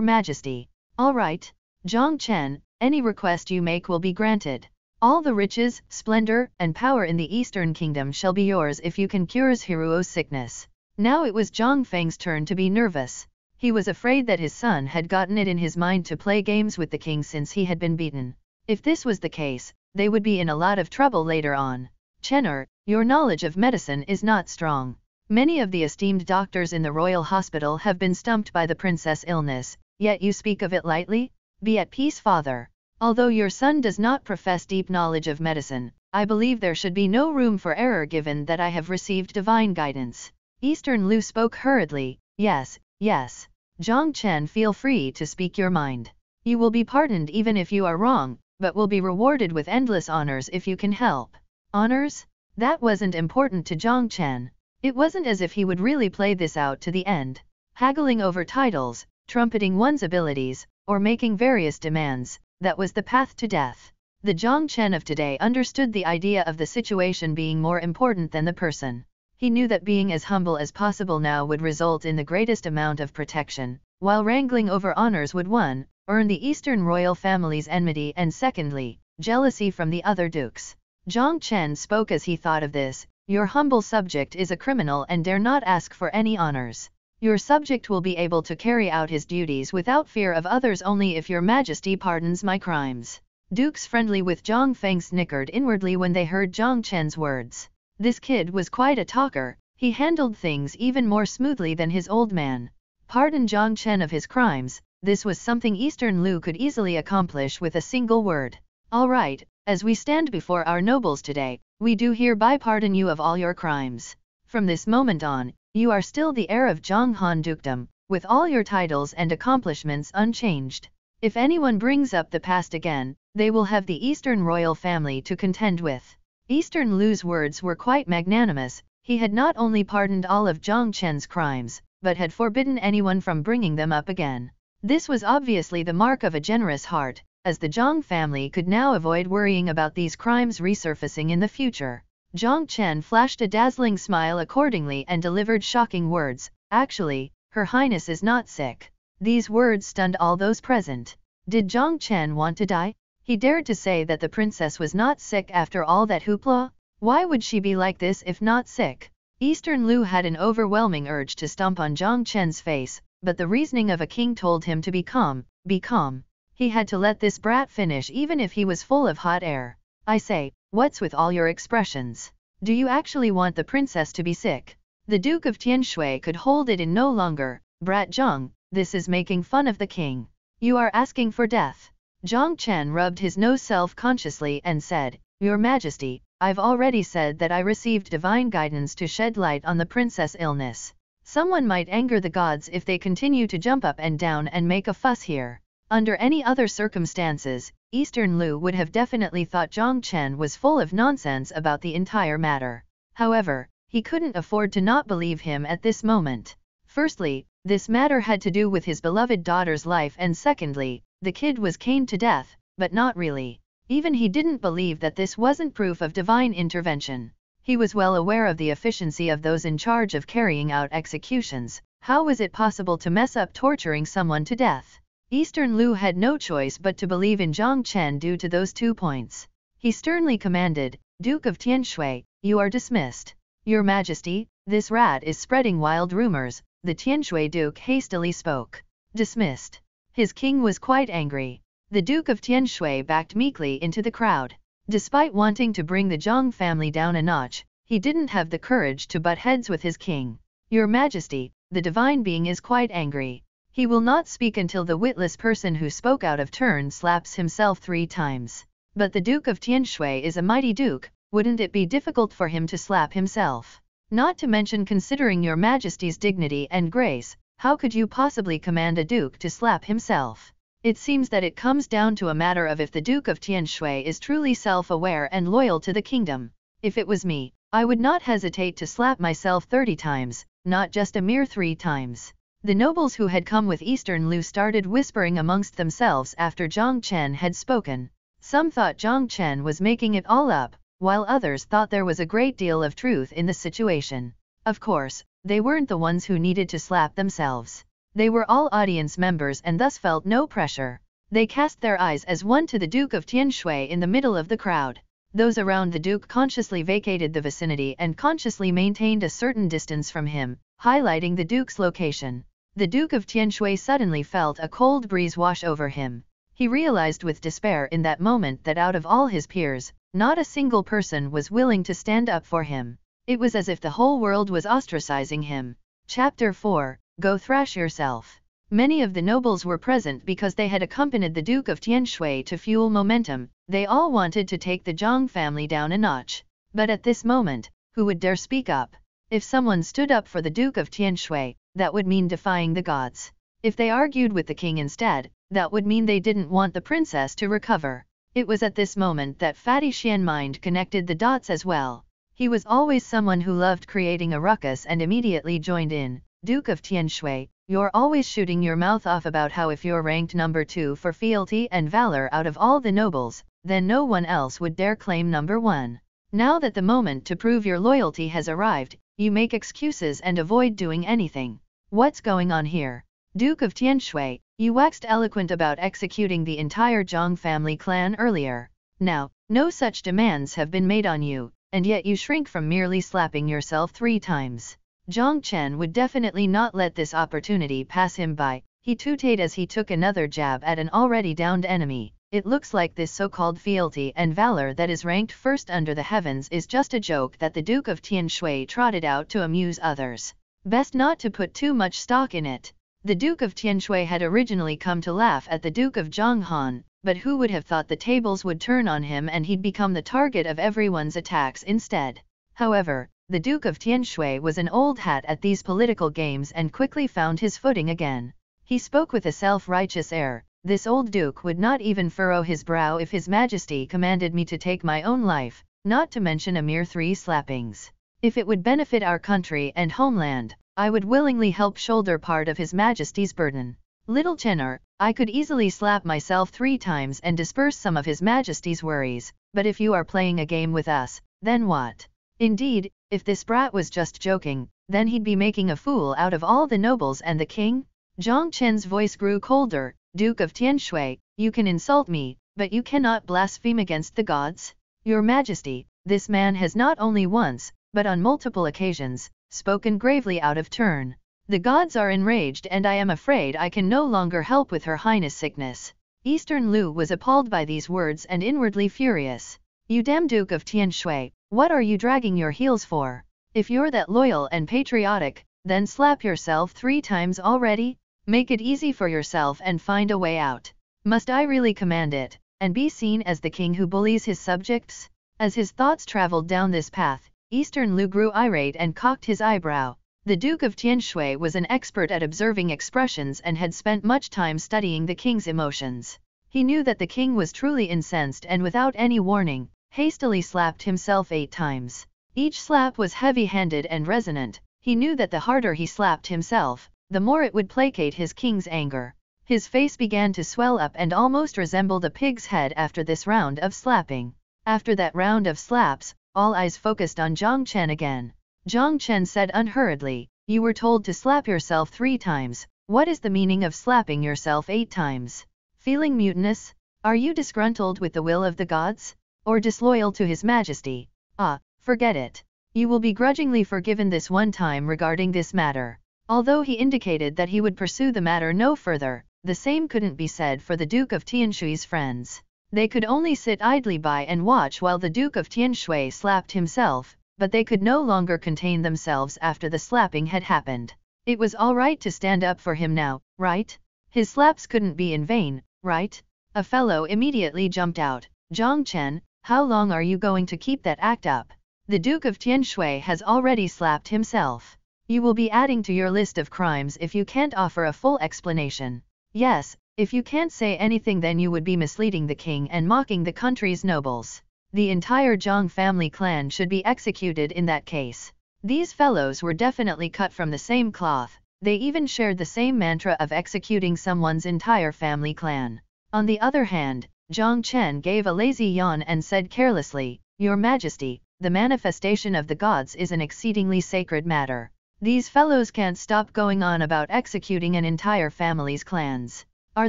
majesty? All right, Zhang Chen, any request you make will be granted. All the riches, splendor, and power in the Eastern Kingdom shall be yours if you can cure Hiruo's sickness. Now it was Zhang Feng's turn to be nervous. He was afraid that his son had gotten it in his mind to play games with the king since he had been beaten. If this was the case, they would be in a lot of trouble later on. Chenner, your knowledge of medicine is not strong. Many of the esteemed doctors in the royal hospital have been stumped by the princess illness, yet you speak of it lightly? Be at peace father. Although your son does not profess deep knowledge of medicine, I believe there should be no room for error given that I have received divine guidance. Eastern Lu spoke hurriedly, yes, yes. Zhang Chen feel free to speak your mind. You will be pardoned even if you are wrong, but will be rewarded with endless honors if you can help. Honors? That wasn't important to Zhang It wasn't as if he would really play this out to the end, haggling over titles, trumpeting one's abilities, or making various demands, that was the path to death. The Zhang of today understood the idea of the situation being more important than the person. He knew that being as humble as possible now would result in the greatest amount of protection, while wrangling over honors would one, earn the Eastern royal family's enmity and secondly, jealousy from the other dukes. Zhang Chen spoke as he thought of this, your humble subject is a criminal and dare not ask for any honors. Your subject will be able to carry out his duties without fear of others only if your majesty pardons my crimes. Dukes friendly with Zhang Feng snickered inwardly when they heard Zhang Chen's words. This kid was quite a talker, he handled things even more smoothly than his old man. Pardon Zhang Chen of his crimes, this was something Eastern Lu could easily accomplish with a single word. All right, as we stand before our nobles today, we do hereby pardon you of all your crimes. From this moment on, you are still the heir of Han Dukedom, with all your titles and accomplishments unchanged. If anyone brings up the past again, they will have the Eastern royal family to contend with. Eastern Lu's words were quite magnanimous, he had not only pardoned all of Zhang Chen's crimes, but had forbidden anyone from bringing them up again. This was obviously the mark of a generous heart, as the Zhang family could now avoid worrying about these crimes resurfacing in the future. Zhang Chen flashed a dazzling smile accordingly and delivered shocking words, actually, Her Highness is not sick. These words stunned all those present. Did Zhang Chen want to die? He dared to say that the princess was not sick after all that hoopla? Why would she be like this if not sick? Eastern Lu had an overwhelming urge to stomp on Zhang Chen's face, but the reasoning of a king told him to be calm, be calm. He had to let this brat finish even if he was full of hot air. I say, what's with all your expressions? Do you actually want the princess to be sick? The Duke of Tianshui could hold it in no longer. Brat Zhang, this is making fun of the king. You are asking for death. Zhang Chen rubbed his nose self-consciously and said, Your Majesty, I've already said that I received divine guidance to shed light on the princess illness. Someone might anger the gods if they continue to jump up and down and make a fuss here. Under any other circumstances, Eastern Lu would have definitely thought Zhang Chen was full of nonsense about the entire matter. However, he couldn't afford to not believe him at this moment. Firstly, this matter had to do with his beloved daughter's life and secondly, the kid was caned to death, but not really. Even he didn't believe that this wasn't proof of divine intervention. He was well aware of the efficiency of those in charge of carrying out executions. How was it possible to mess up torturing someone to death? Eastern Lu had no choice but to believe in Zhang Chen due to those two points. He sternly commanded, Duke of Tianshui, you are dismissed. Your Majesty, this rat is spreading wild rumors, the Tianshui Duke hastily spoke. Dismissed. His king was quite angry. The Duke of Tianshui backed meekly into the crowd. Despite wanting to bring the Zhang family down a notch, he didn't have the courage to butt heads with his king. Your Majesty, the divine being is quite angry. He will not speak until the witless person who spoke out of turn slaps himself three times. But the Duke of Tianshui is a mighty duke, wouldn't it be difficult for him to slap himself? Not to mention considering your majesty's dignity and grace, how could you possibly command a duke to slap himself? It seems that it comes down to a matter of if the Duke of Tianshui is truly self-aware and loyal to the kingdom. If it was me, I would not hesitate to slap myself 30 times, not just a mere 3 times. The nobles who had come with Eastern Lu started whispering amongst themselves after Zhang Chen had spoken. Some thought Zhang Chen was making it all up, while others thought there was a great deal of truth in the situation. Of course, they weren't the ones who needed to slap themselves. They were all audience members and thus felt no pressure. They cast their eyes as one to the Duke of Tianshui in the middle of the crowd. Those around the Duke consciously vacated the vicinity and consciously maintained a certain distance from him, highlighting the Duke's location. The Duke of Tianshui suddenly felt a cold breeze wash over him. He realized with despair in that moment that out of all his peers, not a single person was willing to stand up for him. It was as if the whole world was ostracizing him. Chapter 4 Go thrash yourself. Many of the nobles were present because they had accompanied the Duke of Tianshui to fuel momentum, they all wanted to take the Zhang family down a notch. But at this moment, who would dare speak up? If someone stood up for the Duke of Tianshui, that would mean defying the gods. If they argued with the king instead, that would mean they didn't want the princess to recover. It was at this moment that Fatty Xian mind connected the dots as well. He was always someone who loved creating a ruckus and immediately joined in. Duke of Tianshui, you're always shooting your mouth off about how if you're ranked number two for fealty and valor out of all the nobles, then no one else would dare claim number one. Now that the moment to prove your loyalty has arrived, you make excuses and avoid doing anything. What's going on here? Duke of Tianshui, you waxed eloquent about executing the entire Zhang family clan earlier. Now, no such demands have been made on you, and yet you shrink from merely slapping yourself three times. Zhang Chen would definitely not let this opportunity pass him by, he tooted as he took another jab at an already downed enemy. It looks like this so-called fealty and valor that is ranked first under the heavens is just a joke that the Duke of Tianshui trotted out to amuse others. Best not to put too much stock in it. The Duke of Tianshui had originally come to laugh at the Duke of Zhonghan, but who would have thought the tables would turn on him and he'd become the target of everyone's attacks instead. However, the Duke of Tianshui was an old hat at these political games and quickly found his footing again. He spoke with a self-righteous air, this old duke would not even furrow his brow if his majesty commanded me to take my own life, not to mention a mere three slappings. If it would benefit our country and homeland, I would willingly help shoulder part of his majesty's burden. Little tenor, I could easily slap myself three times and disperse some of his majesty's worries, but if you are playing a game with us, then what? Indeed, if this brat was just joking, then he'd be making a fool out of all the nobles and the king? Zhang Chen's voice grew colder, Duke of Tianshui, you can insult me, but you cannot blaspheme against the gods? Your Majesty, this man has not only once, but on multiple occasions, spoken gravely out of turn. The gods are enraged and I am afraid I can no longer help with her highness sickness. Eastern Lu was appalled by these words and inwardly furious. You damn Duke of Tian Shui, what are you dragging your heels for? If you're that loyal and patriotic, then slap yourself three times already, make it easy for yourself and find a way out. Must I really command it, and be seen as the king who bullies his subjects? As his thoughts traveled down this path, Eastern Lu grew irate and cocked his eyebrow. The Duke of Tianshui was an expert at observing expressions and had spent much time studying the king's emotions. He knew that the king was truly incensed and without any warning, hastily slapped himself eight times. Each slap was heavy-handed and resonant, he knew that the harder he slapped himself, the more it would placate his king's anger. His face began to swell up and almost resembled a pig's head after this round of slapping. After that round of slaps, all eyes focused on Zhang Chen again. Zhang Chen said unhurriedly, You were told to slap yourself three times, what is the meaning of slapping yourself eight times? Feeling mutinous? Are you disgruntled with the will of the gods? or disloyal to His Majesty, ah, forget it. You will be grudgingly forgiven this one time regarding this matter. Although he indicated that he would pursue the matter no further, the same couldn't be said for the Duke of Tianshui's friends. They could only sit idly by and watch while the Duke of Tianshui slapped himself, but they could no longer contain themselves after the slapping had happened. It was all right to stand up for him now, right? His slaps couldn't be in vain, right? A fellow immediately jumped out, Zhang Chen, how long are you going to keep that act up? The Duke of Tianshui has already slapped himself. You will be adding to your list of crimes if you can't offer a full explanation. Yes, if you can't say anything then you would be misleading the king and mocking the country's nobles. The entire Zhang family clan should be executed in that case. These fellows were definitely cut from the same cloth, they even shared the same mantra of executing someone's entire family clan. On the other hand, Zhang Chen gave a lazy yawn and said carelessly, Your Majesty, the manifestation of the gods is an exceedingly sacred matter. These fellows can't stop going on about executing an entire family's clans. Are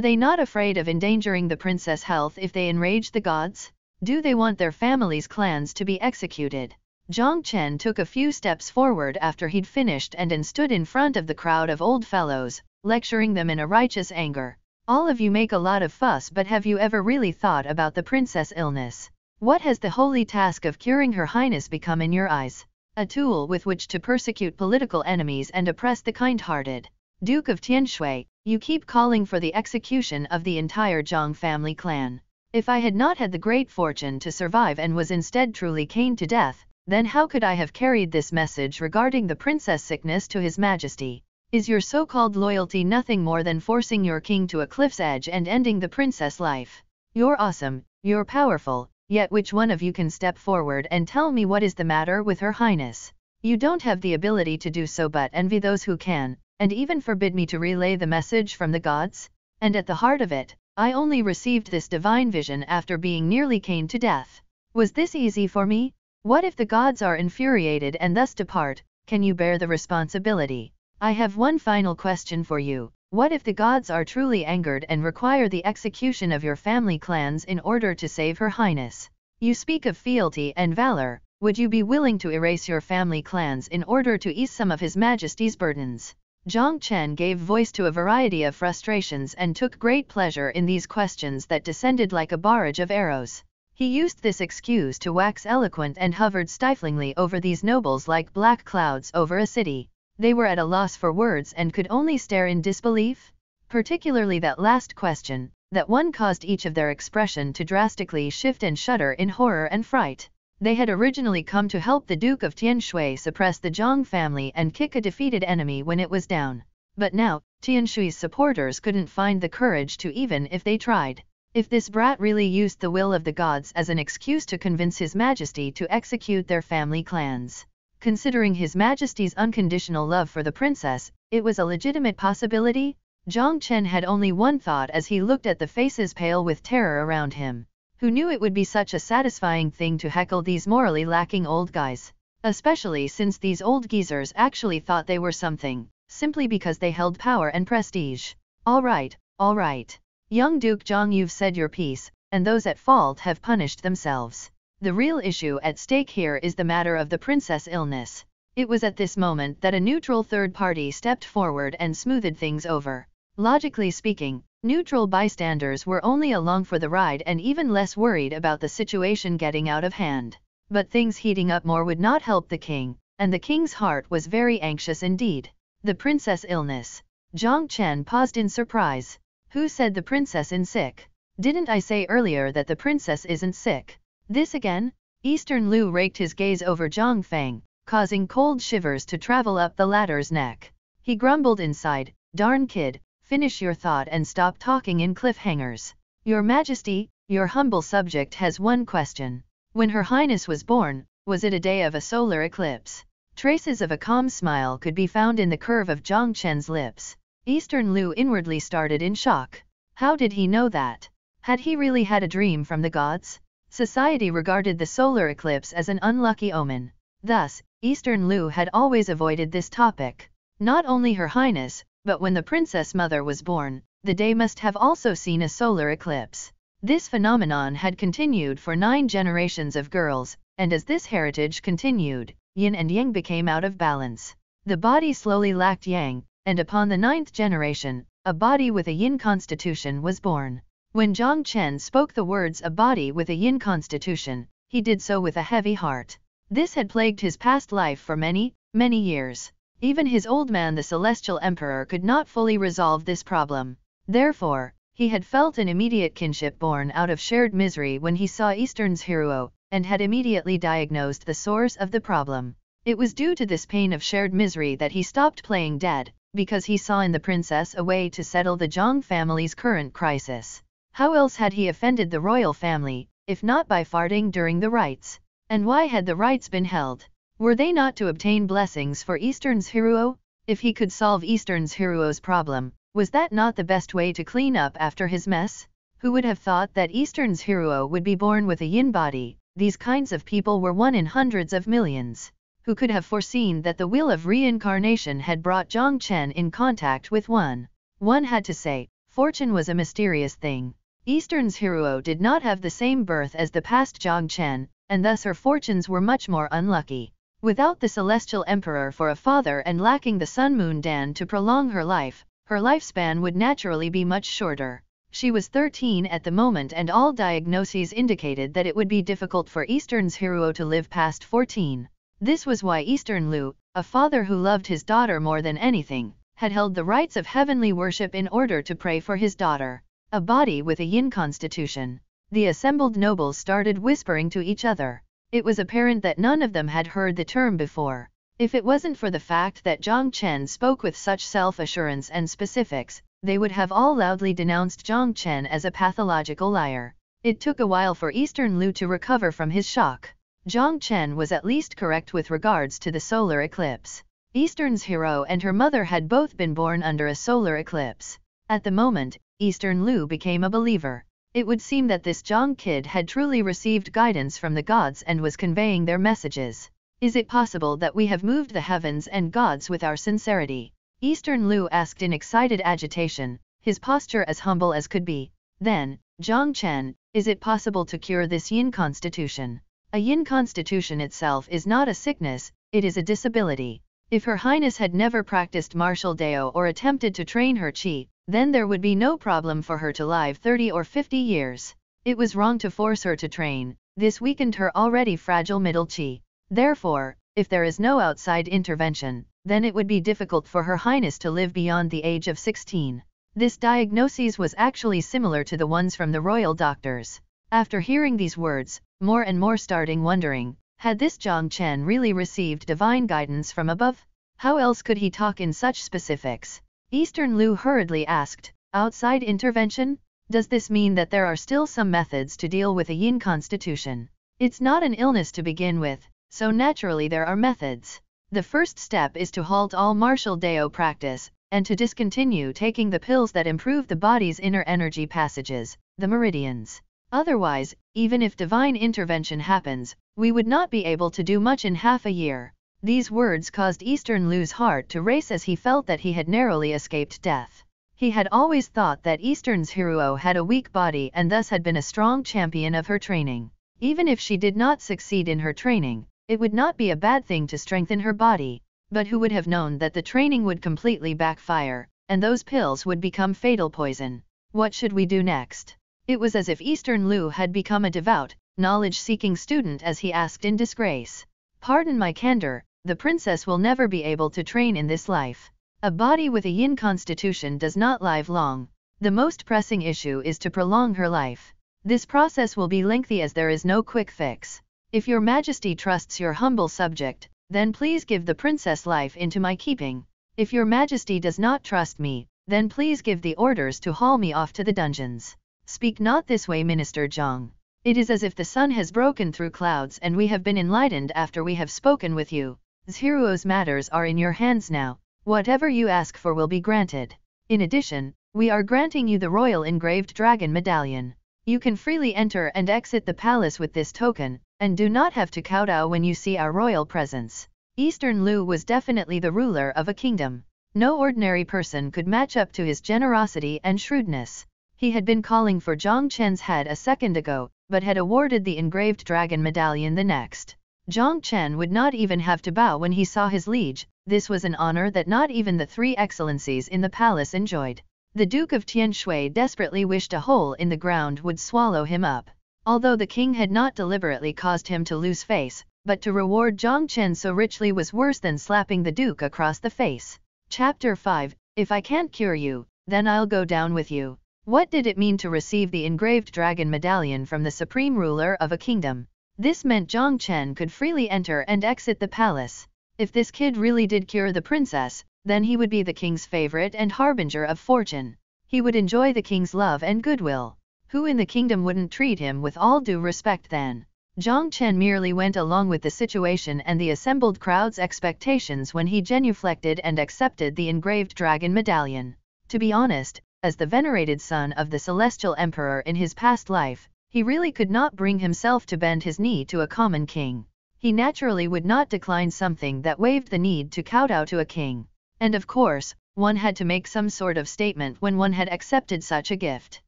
they not afraid of endangering the princess' health if they enrage the gods? Do they want their family's clans to be executed? Zhang Chen took a few steps forward after he'd finished and, and stood in front of the crowd of old fellows, lecturing them in a righteous anger. All of you make a lot of fuss but have you ever really thought about the princess illness? What has the holy task of curing her highness become in your eyes? A tool with which to persecute political enemies and oppress the kind-hearted. Duke of Tianshui, you keep calling for the execution of the entire Zhang family clan. If I had not had the great fortune to survive and was instead truly caned to death, then how could I have carried this message regarding the princess sickness to His Majesty? Is your so-called loyalty nothing more than forcing your king to a cliff's edge and ending the princess life? You're awesome, you're powerful, yet which one of you can step forward and tell me what is the matter with her highness? You don't have the ability to do so but envy those who can, and even forbid me to relay the message from the gods? And at the heart of it, I only received this divine vision after being nearly caned to death. Was this easy for me? What if the gods are infuriated and thus depart, can you bear the responsibility? I have one final question for you. What if the gods are truly angered and require the execution of your family clans in order to save Her Highness? You speak of fealty and valor, would you be willing to erase your family clans in order to ease some of His Majesty's burdens? Zhang Chen gave voice to a variety of frustrations and took great pleasure in these questions that descended like a barrage of arrows. He used this excuse to wax eloquent and hovered stiflingly over these nobles like black clouds over a city they were at a loss for words and could only stare in disbelief, particularly that last question, that one caused each of their expression to drastically shift and shudder in horror and fright. They had originally come to help the Duke of Tianshui suppress the Zhang family and kick a defeated enemy when it was down. But now, Tianshui's supporters couldn't find the courage to even if they tried. If this brat really used the will of the gods as an excuse to convince his majesty to execute their family clans, Considering His Majesty's unconditional love for the princess, it was a legitimate possibility. Zhang Chen had only one thought as he looked at the faces pale with terror around him, who knew it would be such a satisfying thing to heckle these morally lacking old guys, especially since these old geezers actually thought they were something, simply because they held power and prestige. All right, all right. Young Duke Zhang you've said your piece, and those at fault have punished themselves. The real issue at stake here is the matter of the princess illness. It was at this moment that a neutral third party stepped forward and smoothed things over. Logically speaking, neutral bystanders were only along for the ride and even less worried about the situation getting out of hand. But things heating up more would not help the king, and the king's heart was very anxious indeed. The princess illness. Zhang Chen paused in surprise. Who said the princess is sick? Didn't I say earlier that the princess isn't sick? This again, Eastern Lu raked his gaze over Zhang Feng, causing cold shivers to travel up the latter's neck. He grumbled inside, Darn kid, finish your thought and stop talking in cliffhangers. Your Majesty, your humble subject has one question. When Her Highness was born, was it a day of a solar eclipse? Traces of a calm smile could be found in the curve of Zhang Chen's lips. Eastern Lu inwardly started in shock. How did he know that? Had he really had a dream from the gods? Society regarded the solar eclipse as an unlucky omen. Thus, Eastern Lu had always avoided this topic. Not only Her Highness, but when the Princess Mother was born, the day must have also seen a solar eclipse. This phenomenon had continued for nine generations of girls, and as this heritage continued, yin and yang became out of balance. The body slowly lacked yang, and upon the ninth generation, a body with a yin constitution was born. When Zhang Chen spoke the words a body with a yin constitution, he did so with a heavy heart. This had plagued his past life for many, many years. Even his old man the Celestial Emperor could not fully resolve this problem. Therefore, he had felt an immediate kinship born out of shared misery when he saw Eastern's hero, and had immediately diagnosed the source of the problem. It was due to this pain of shared misery that he stopped playing dead, because he saw in the princess a way to settle the Zhang family's current crisis. How else had he offended the royal family, if not by farting during the rites? And why had the rites been held? Were they not to obtain blessings for Eastern's Hiruo? If he could solve Eastern's Hiruo's problem, was that not the best way to clean up after his mess? Who would have thought that Eastern's Hiruo would be born with a yin body? These kinds of people were one in hundreds of millions. Who could have foreseen that the wheel of reincarnation had brought Zhang Chen in contact with one? One had to say, fortune was a mysterious thing. Eastern's Hiruo did not have the same birth as the past Zhang and thus her fortunes were much more unlucky. Without the celestial emperor for a father and lacking the sun moon Dan to prolong her life, her lifespan would naturally be much shorter. She was 13 at the moment and all diagnoses indicated that it would be difficult for Eastern's Hiruo to live past 14. This was why Eastern Lu, a father who loved his daughter more than anything, had held the rites of heavenly worship in order to pray for his daughter a body with a yin constitution. The assembled nobles started whispering to each other. It was apparent that none of them had heard the term before. If it wasn't for the fact that Zhang Chen spoke with such self-assurance and specifics, they would have all loudly denounced Zhang Chen as a pathological liar. It took a while for Eastern Lu to recover from his shock. Zhang Chen was at least correct with regards to the solar eclipse. Eastern's hero and her mother had both been born under a solar eclipse. At the moment, Eastern Lu became a believer. It would seem that this Zhang kid had truly received guidance from the gods and was conveying their messages. Is it possible that we have moved the heavens and gods with our sincerity? Eastern Lu asked in excited agitation, his posture as humble as could be. Then, Zhang Chen, is it possible to cure this yin constitution? A yin constitution itself is not a sickness, it is a disability. If Her Highness had never practiced martial dao or attempted to train her qi, then there would be no problem for her to live 30 or 50 years. It was wrong to force her to train, this weakened her already fragile middle chi. Therefore, if there is no outside intervention, then it would be difficult for Her Highness to live beyond the age of 16. This diagnosis was actually similar to the ones from the royal doctors. After hearing these words, more and more starting wondering, had this Zhang Chen really received divine guidance from above? How else could he talk in such specifics? Eastern Lu hurriedly asked, outside intervention? Does this mean that there are still some methods to deal with a yin constitution? It's not an illness to begin with, so naturally there are methods. The first step is to halt all martial deo practice, and to discontinue taking the pills that improve the body's inner energy passages, the meridians. Otherwise, even if divine intervention happens, we would not be able to do much in half a year. These words caused Eastern Lu's heart to race as he felt that he had narrowly escaped death. He had always thought that Eastern's Hiruo had a weak body and thus had been a strong champion of her training. Even if she did not succeed in her training, it would not be a bad thing to strengthen her body, but who would have known that the training would completely backfire, and those pills would become fatal poison. What should we do next? It was as if Eastern Lu had become a devout, knowledge-seeking student as he asked in disgrace. Pardon my candor, the princess will never be able to train in this life. A body with a yin constitution does not live long. The most pressing issue is to prolong her life. This process will be lengthy as there is no quick fix. If your majesty trusts your humble subject, then please give the princess life into my keeping. If your majesty does not trust me, then please give the orders to haul me off to the dungeons. Speak not this way Minister Zhang. It is as if the sun has broken through clouds and we have been enlightened after we have spoken with you. Zhiruo's matters are in your hands now, whatever you ask for will be granted. In addition, we are granting you the royal engraved dragon medallion. You can freely enter and exit the palace with this token, and do not have to kowtow when you see our royal presence. Eastern Lu was definitely the ruler of a kingdom. No ordinary person could match up to his generosity and shrewdness. He had been calling for Zhang Chen's head a second ago, but had awarded the engraved dragon medallion the next. Zhang Chen would not even have to bow when he saw his liege, this was an honor that not even the three excellencies in the palace enjoyed. The Duke of Tianshui desperately wished a hole in the ground would swallow him up. Although the king had not deliberately caused him to lose face, but to reward Zhang Chen so richly was worse than slapping the duke across the face. Chapter 5 If I can't cure you, then I'll go down with you. What did it mean to receive the engraved dragon medallion from the supreme ruler of a kingdom? This meant Zhang Chen could freely enter and exit the palace. If this kid really did cure the princess, then he would be the king's favorite and harbinger of fortune. He would enjoy the king's love and goodwill. Who in the kingdom wouldn't treat him with all due respect then? Zhang Chen merely went along with the situation and the assembled crowd's expectations when he genuflected and accepted the engraved dragon medallion. To be honest, as the venerated son of the celestial emperor in his past life, he really could not bring himself to bend his knee to a common king. He naturally would not decline something that waived the need to kowtow to a king. And of course, one had to make some sort of statement when one had accepted such a gift.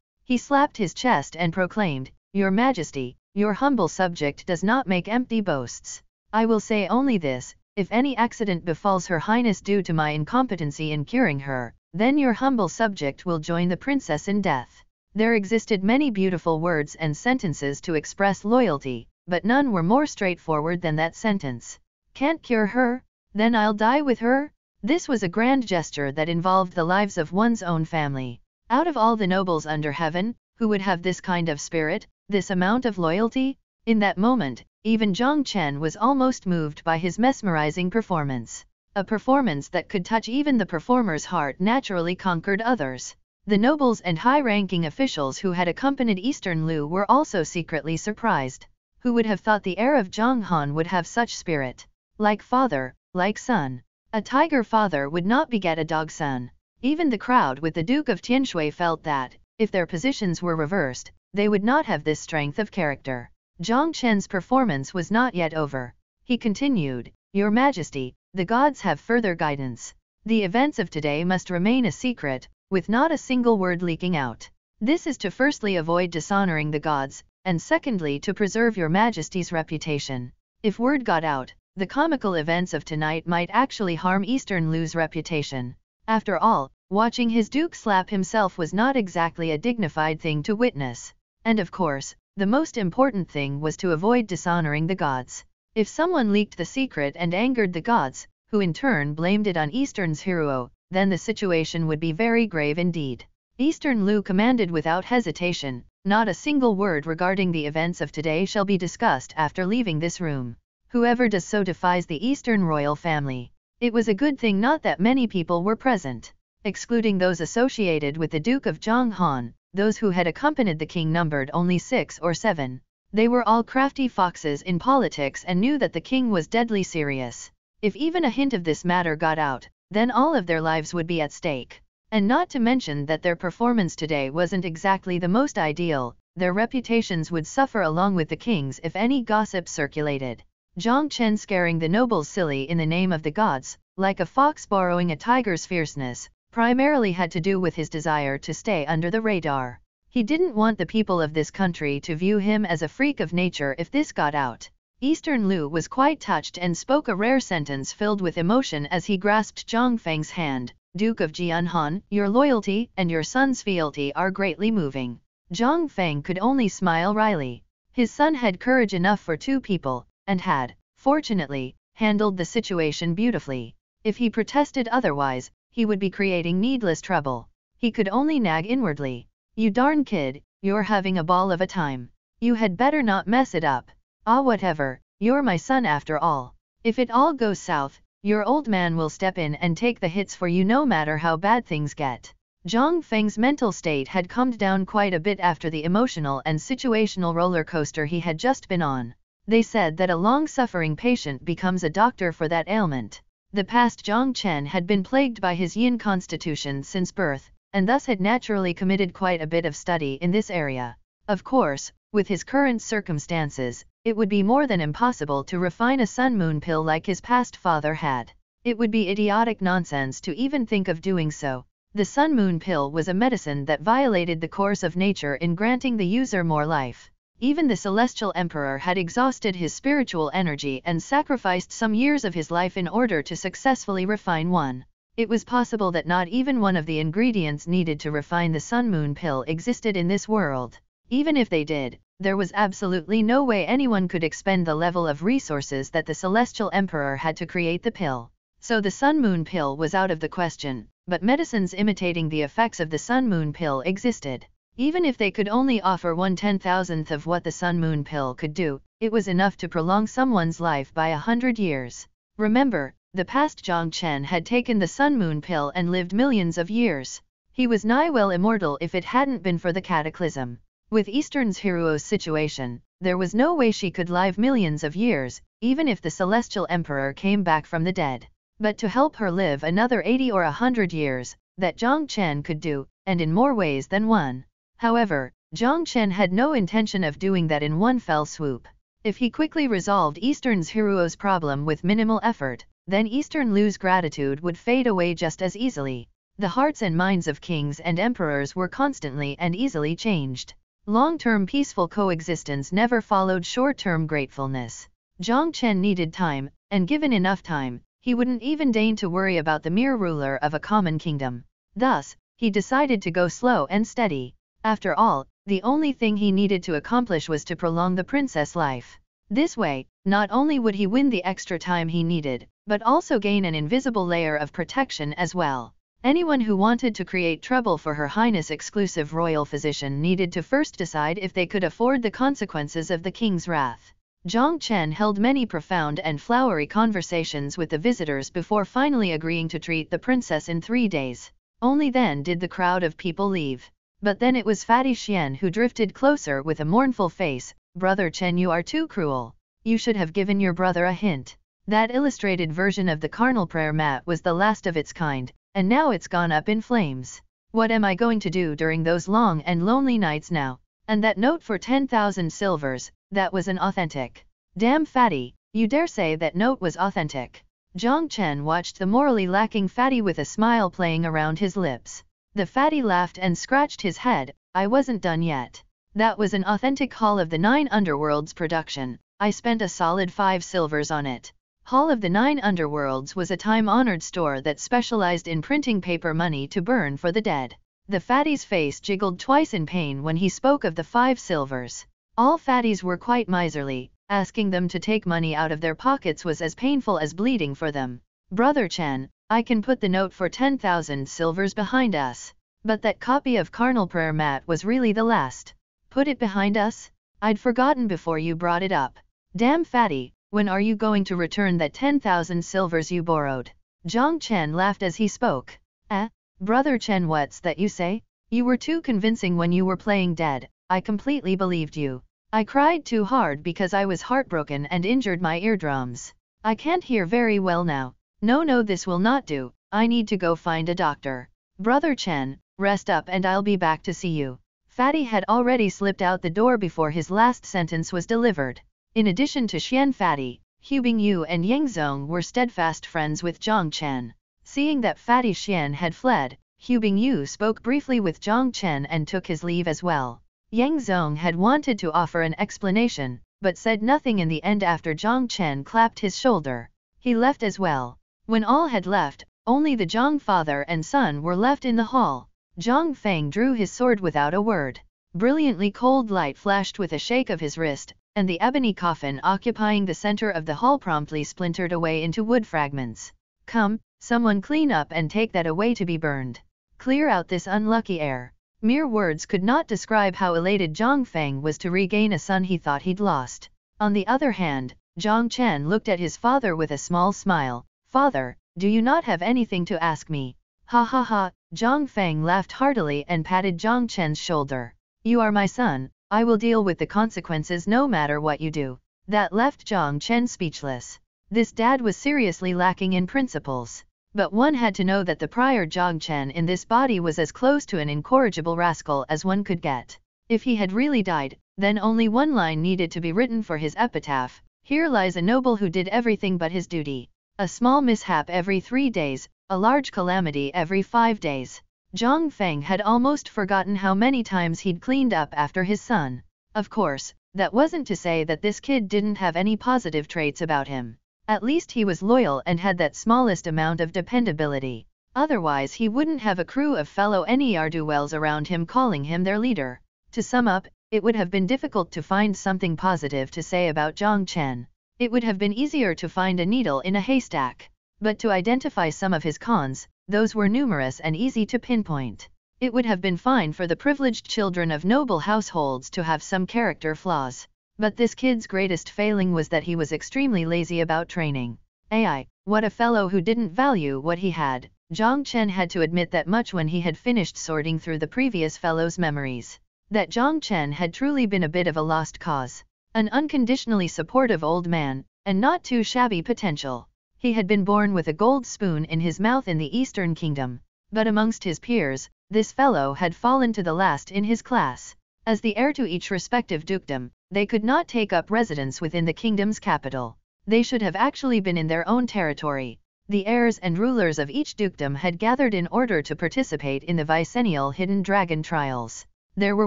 He slapped his chest and proclaimed, Your Majesty, your humble subject does not make empty boasts. I will say only this, if any accident befalls Her Highness due to my incompetency in curing her, then your humble subject will join the princess in death. There existed many beautiful words and sentences to express loyalty, but none were more straightforward than that sentence Can't cure her, then I'll die with her. This was a grand gesture that involved the lives of one's own family. Out of all the nobles under heaven, who would have this kind of spirit, this amount of loyalty? In that moment, even Zhang Chen was almost moved by his mesmerizing performance. A performance that could touch even the performer's heart naturally conquered others. The nobles and high-ranking officials who had accompanied Eastern Lu were also secretly surprised, who would have thought the heir of Zhang Han would have such spirit, like father, like son. A tiger father would not beget a dog son. Even the crowd with the Duke of Tianshui felt that, if their positions were reversed, they would not have this strength of character. Zhang Chen's performance was not yet over. He continued, Your Majesty, the gods have further guidance. The events of today must remain a secret, with not a single word leaking out. This is to firstly avoid dishonoring the gods, and secondly to preserve your majesty's reputation. If word got out, the comical events of tonight might actually harm Eastern Lou's reputation. After all, watching his duke slap himself was not exactly a dignified thing to witness. And of course, the most important thing was to avoid dishonoring the gods. If someone leaked the secret and angered the gods, who in turn blamed it on Eastern's hero, then the situation would be very grave indeed. Eastern Lu commanded without hesitation, not a single word regarding the events of today shall be discussed after leaving this room. Whoever does so defies the Eastern royal family. It was a good thing not that many people were present, excluding those associated with the Duke of Zhonghan, those who had accompanied the king numbered only six or seven. They were all crafty foxes in politics and knew that the king was deadly serious. If even a hint of this matter got out, then all of their lives would be at stake. And not to mention that their performance today wasn't exactly the most ideal, their reputations would suffer along with the king's if any gossip circulated. Zhang Chen scaring the nobles silly in the name of the gods, like a fox borrowing a tiger's fierceness, primarily had to do with his desire to stay under the radar. He didn't want the people of this country to view him as a freak of nature if this got out. Eastern Lu was quite touched and spoke a rare sentence filled with emotion as he grasped Zhang Feng's hand, Duke of Jianhan, your loyalty and your son's fealty are greatly moving. Zhang Feng could only smile wryly. His son had courage enough for two people, and had, fortunately, handled the situation beautifully. If he protested otherwise, he would be creating needless trouble. He could only nag inwardly. You darn kid, you're having a ball of a time. You had better not mess it up. Ah whatever, you're my son after all. If it all goes south, your old man will step in and take the hits for you no matter how bad things get. Zhang Feng's mental state had calmed down quite a bit after the emotional and situational roller coaster he had just been on. They said that a long-suffering patient becomes a doctor for that ailment. The past Zhang Chen had been plagued by his yin constitution since birth, and thus had naturally committed quite a bit of study in this area. Of course, with his current circumstances, it would be more than impossible to refine a sun moon pill like his past father had. It would be idiotic nonsense to even think of doing so. The sun moon pill was a medicine that violated the course of nature in granting the user more life. Even the celestial emperor had exhausted his spiritual energy and sacrificed some years of his life in order to successfully refine one. It was possible that not even one of the ingredients needed to refine the sun moon pill existed in this world. Even if they did, there was absolutely no way anyone could expend the level of resources that the Celestial Emperor had to create the pill. So the Sun Moon pill was out of the question, but medicines imitating the effects of the Sun Moon pill existed. Even if they could only offer one ten thousandth of what the Sun Moon pill could do, it was enough to prolong someone's life by a hundred years. Remember, the past Zhang Chen had taken the Sun Moon pill and lived millions of years. He was nigh well immortal if it hadn't been for the cataclysm. With Eastern's Hiruo's situation, there was no way she could live millions of years, even if the Celestial Emperor came back from the dead. But to help her live another 80 or a 100 years, that Zhang Chen could do, and in more ways than one. However, Zhang Chen had no intention of doing that in one fell swoop. If he quickly resolved Eastern's Hiruo's problem with minimal effort, then Eastern Lu's gratitude would fade away just as easily. The hearts and minds of kings and emperors were constantly and easily changed. Long-term peaceful coexistence never followed short-term gratefulness. Zhang Chen needed time, and given enough time, he wouldn't even deign to worry about the mere ruler of a common kingdom. Thus, he decided to go slow and steady. After all, the only thing he needed to accomplish was to prolong the princess life. This way, not only would he win the extra time he needed, but also gain an invisible layer of protection as well. Anyone who wanted to create trouble for Her Highness' exclusive royal physician needed to first decide if they could afford the consequences of the king's wrath. Zhang Chen held many profound and flowery conversations with the visitors before finally agreeing to treat the princess in three days. Only then did the crowd of people leave. But then it was Fatty Xian who drifted closer with a mournful face, Brother Chen you are too cruel. You should have given your brother a hint. That illustrated version of the carnal prayer mat was the last of its kind, and now it's gone up in flames. What am I going to do during those long and lonely nights now? And that note for 10,000 silvers, that was an authentic. Damn fatty, you dare say that note was authentic. Zhang Chen watched the morally lacking fatty with a smile playing around his lips. The fatty laughed and scratched his head, I wasn't done yet. That was an authentic haul of the Nine Underworlds production, I spent a solid five silvers on it. Hall of the Nine Underworlds was a time-honored store that specialized in printing paper money to burn for the dead. The fatty's face jiggled twice in pain when he spoke of the five silvers. All fatties were quite miserly, asking them to take money out of their pockets was as painful as bleeding for them. Brother Chen, I can put the note for 10,000 silvers behind us. But that copy of Carnal Prayer Mat was really the last. Put it behind us? I'd forgotten before you brought it up. Damn fatty, when are you going to return that 10,000 silvers you borrowed? Zhang Chen laughed as he spoke. Eh? Brother Chen what's that you say? You were too convincing when you were playing dead, I completely believed you. I cried too hard because I was heartbroken and injured my eardrums. I can't hear very well now. No no this will not do, I need to go find a doctor. Brother Chen, rest up and I'll be back to see you. Fatty had already slipped out the door before his last sentence was delivered. In addition to Xian Fatty, Hu Bingyu and Yang Zong were steadfast friends with Zhang Chen. Seeing that Fatty Xian had fled, Hu Bingyu spoke briefly with Zhang Chen and took his leave as well. Yang Zong had wanted to offer an explanation, but said nothing in the end after Zhang Chen clapped his shoulder. He left as well. When all had left, only the Zhang father and son were left in the hall. Zhang Feng drew his sword without a word. Brilliantly cold light flashed with a shake of his wrist, and the ebony coffin occupying the center of the hall promptly splintered away into wood fragments. Come, someone clean up and take that away to be burned. Clear out this unlucky heir. Mere words could not describe how elated Zhang Feng was to regain a son he thought he'd lost. On the other hand, Zhang Chen looked at his father with a small smile. Father, do you not have anything to ask me? Ha ha ha, Zhang Feng laughed heartily and patted Zhang Chen's shoulder. You are my son, I will deal with the consequences no matter what you do. That left Zhang Chen speechless. This dad was seriously lacking in principles. But one had to know that the prior Zhang Chen in this body was as close to an incorrigible rascal as one could get. If he had really died, then only one line needed to be written for his epitaph, here lies a noble who did everything but his duty. A small mishap every three days, a large calamity every five days. Zhang Feng had almost forgotten how many times he'd cleaned up after his son. Of course, that wasn't to say that this kid didn't have any positive traits about him. At least he was loyal and had that smallest amount of dependability. Otherwise he wouldn't have a crew of fellow NER wells around him calling him their leader. To sum up, it would have been difficult to find something positive to say about Zhang Chen. It would have been easier to find a needle in a haystack. But to identify some of his cons, those were numerous and easy to pinpoint. It would have been fine for the privileged children of noble households to have some character flaws, but this kid's greatest failing was that he was extremely lazy about training. AI, what a fellow who didn't value what he had. Zhang Chen had to admit that much when he had finished sorting through the previous fellow's memories. That Zhang Chen had truly been a bit of a lost cause, an unconditionally supportive old man, and not too shabby potential. He had been born with a gold spoon in his mouth in the Eastern Kingdom, but amongst his peers, this fellow had fallen to the last in his class. As the heir to each respective dukedom, they could not take up residence within the kingdom's capital. They should have actually been in their own territory. The heirs and rulers of each dukedom had gathered in order to participate in the Vicennial Hidden Dragon Trials. There were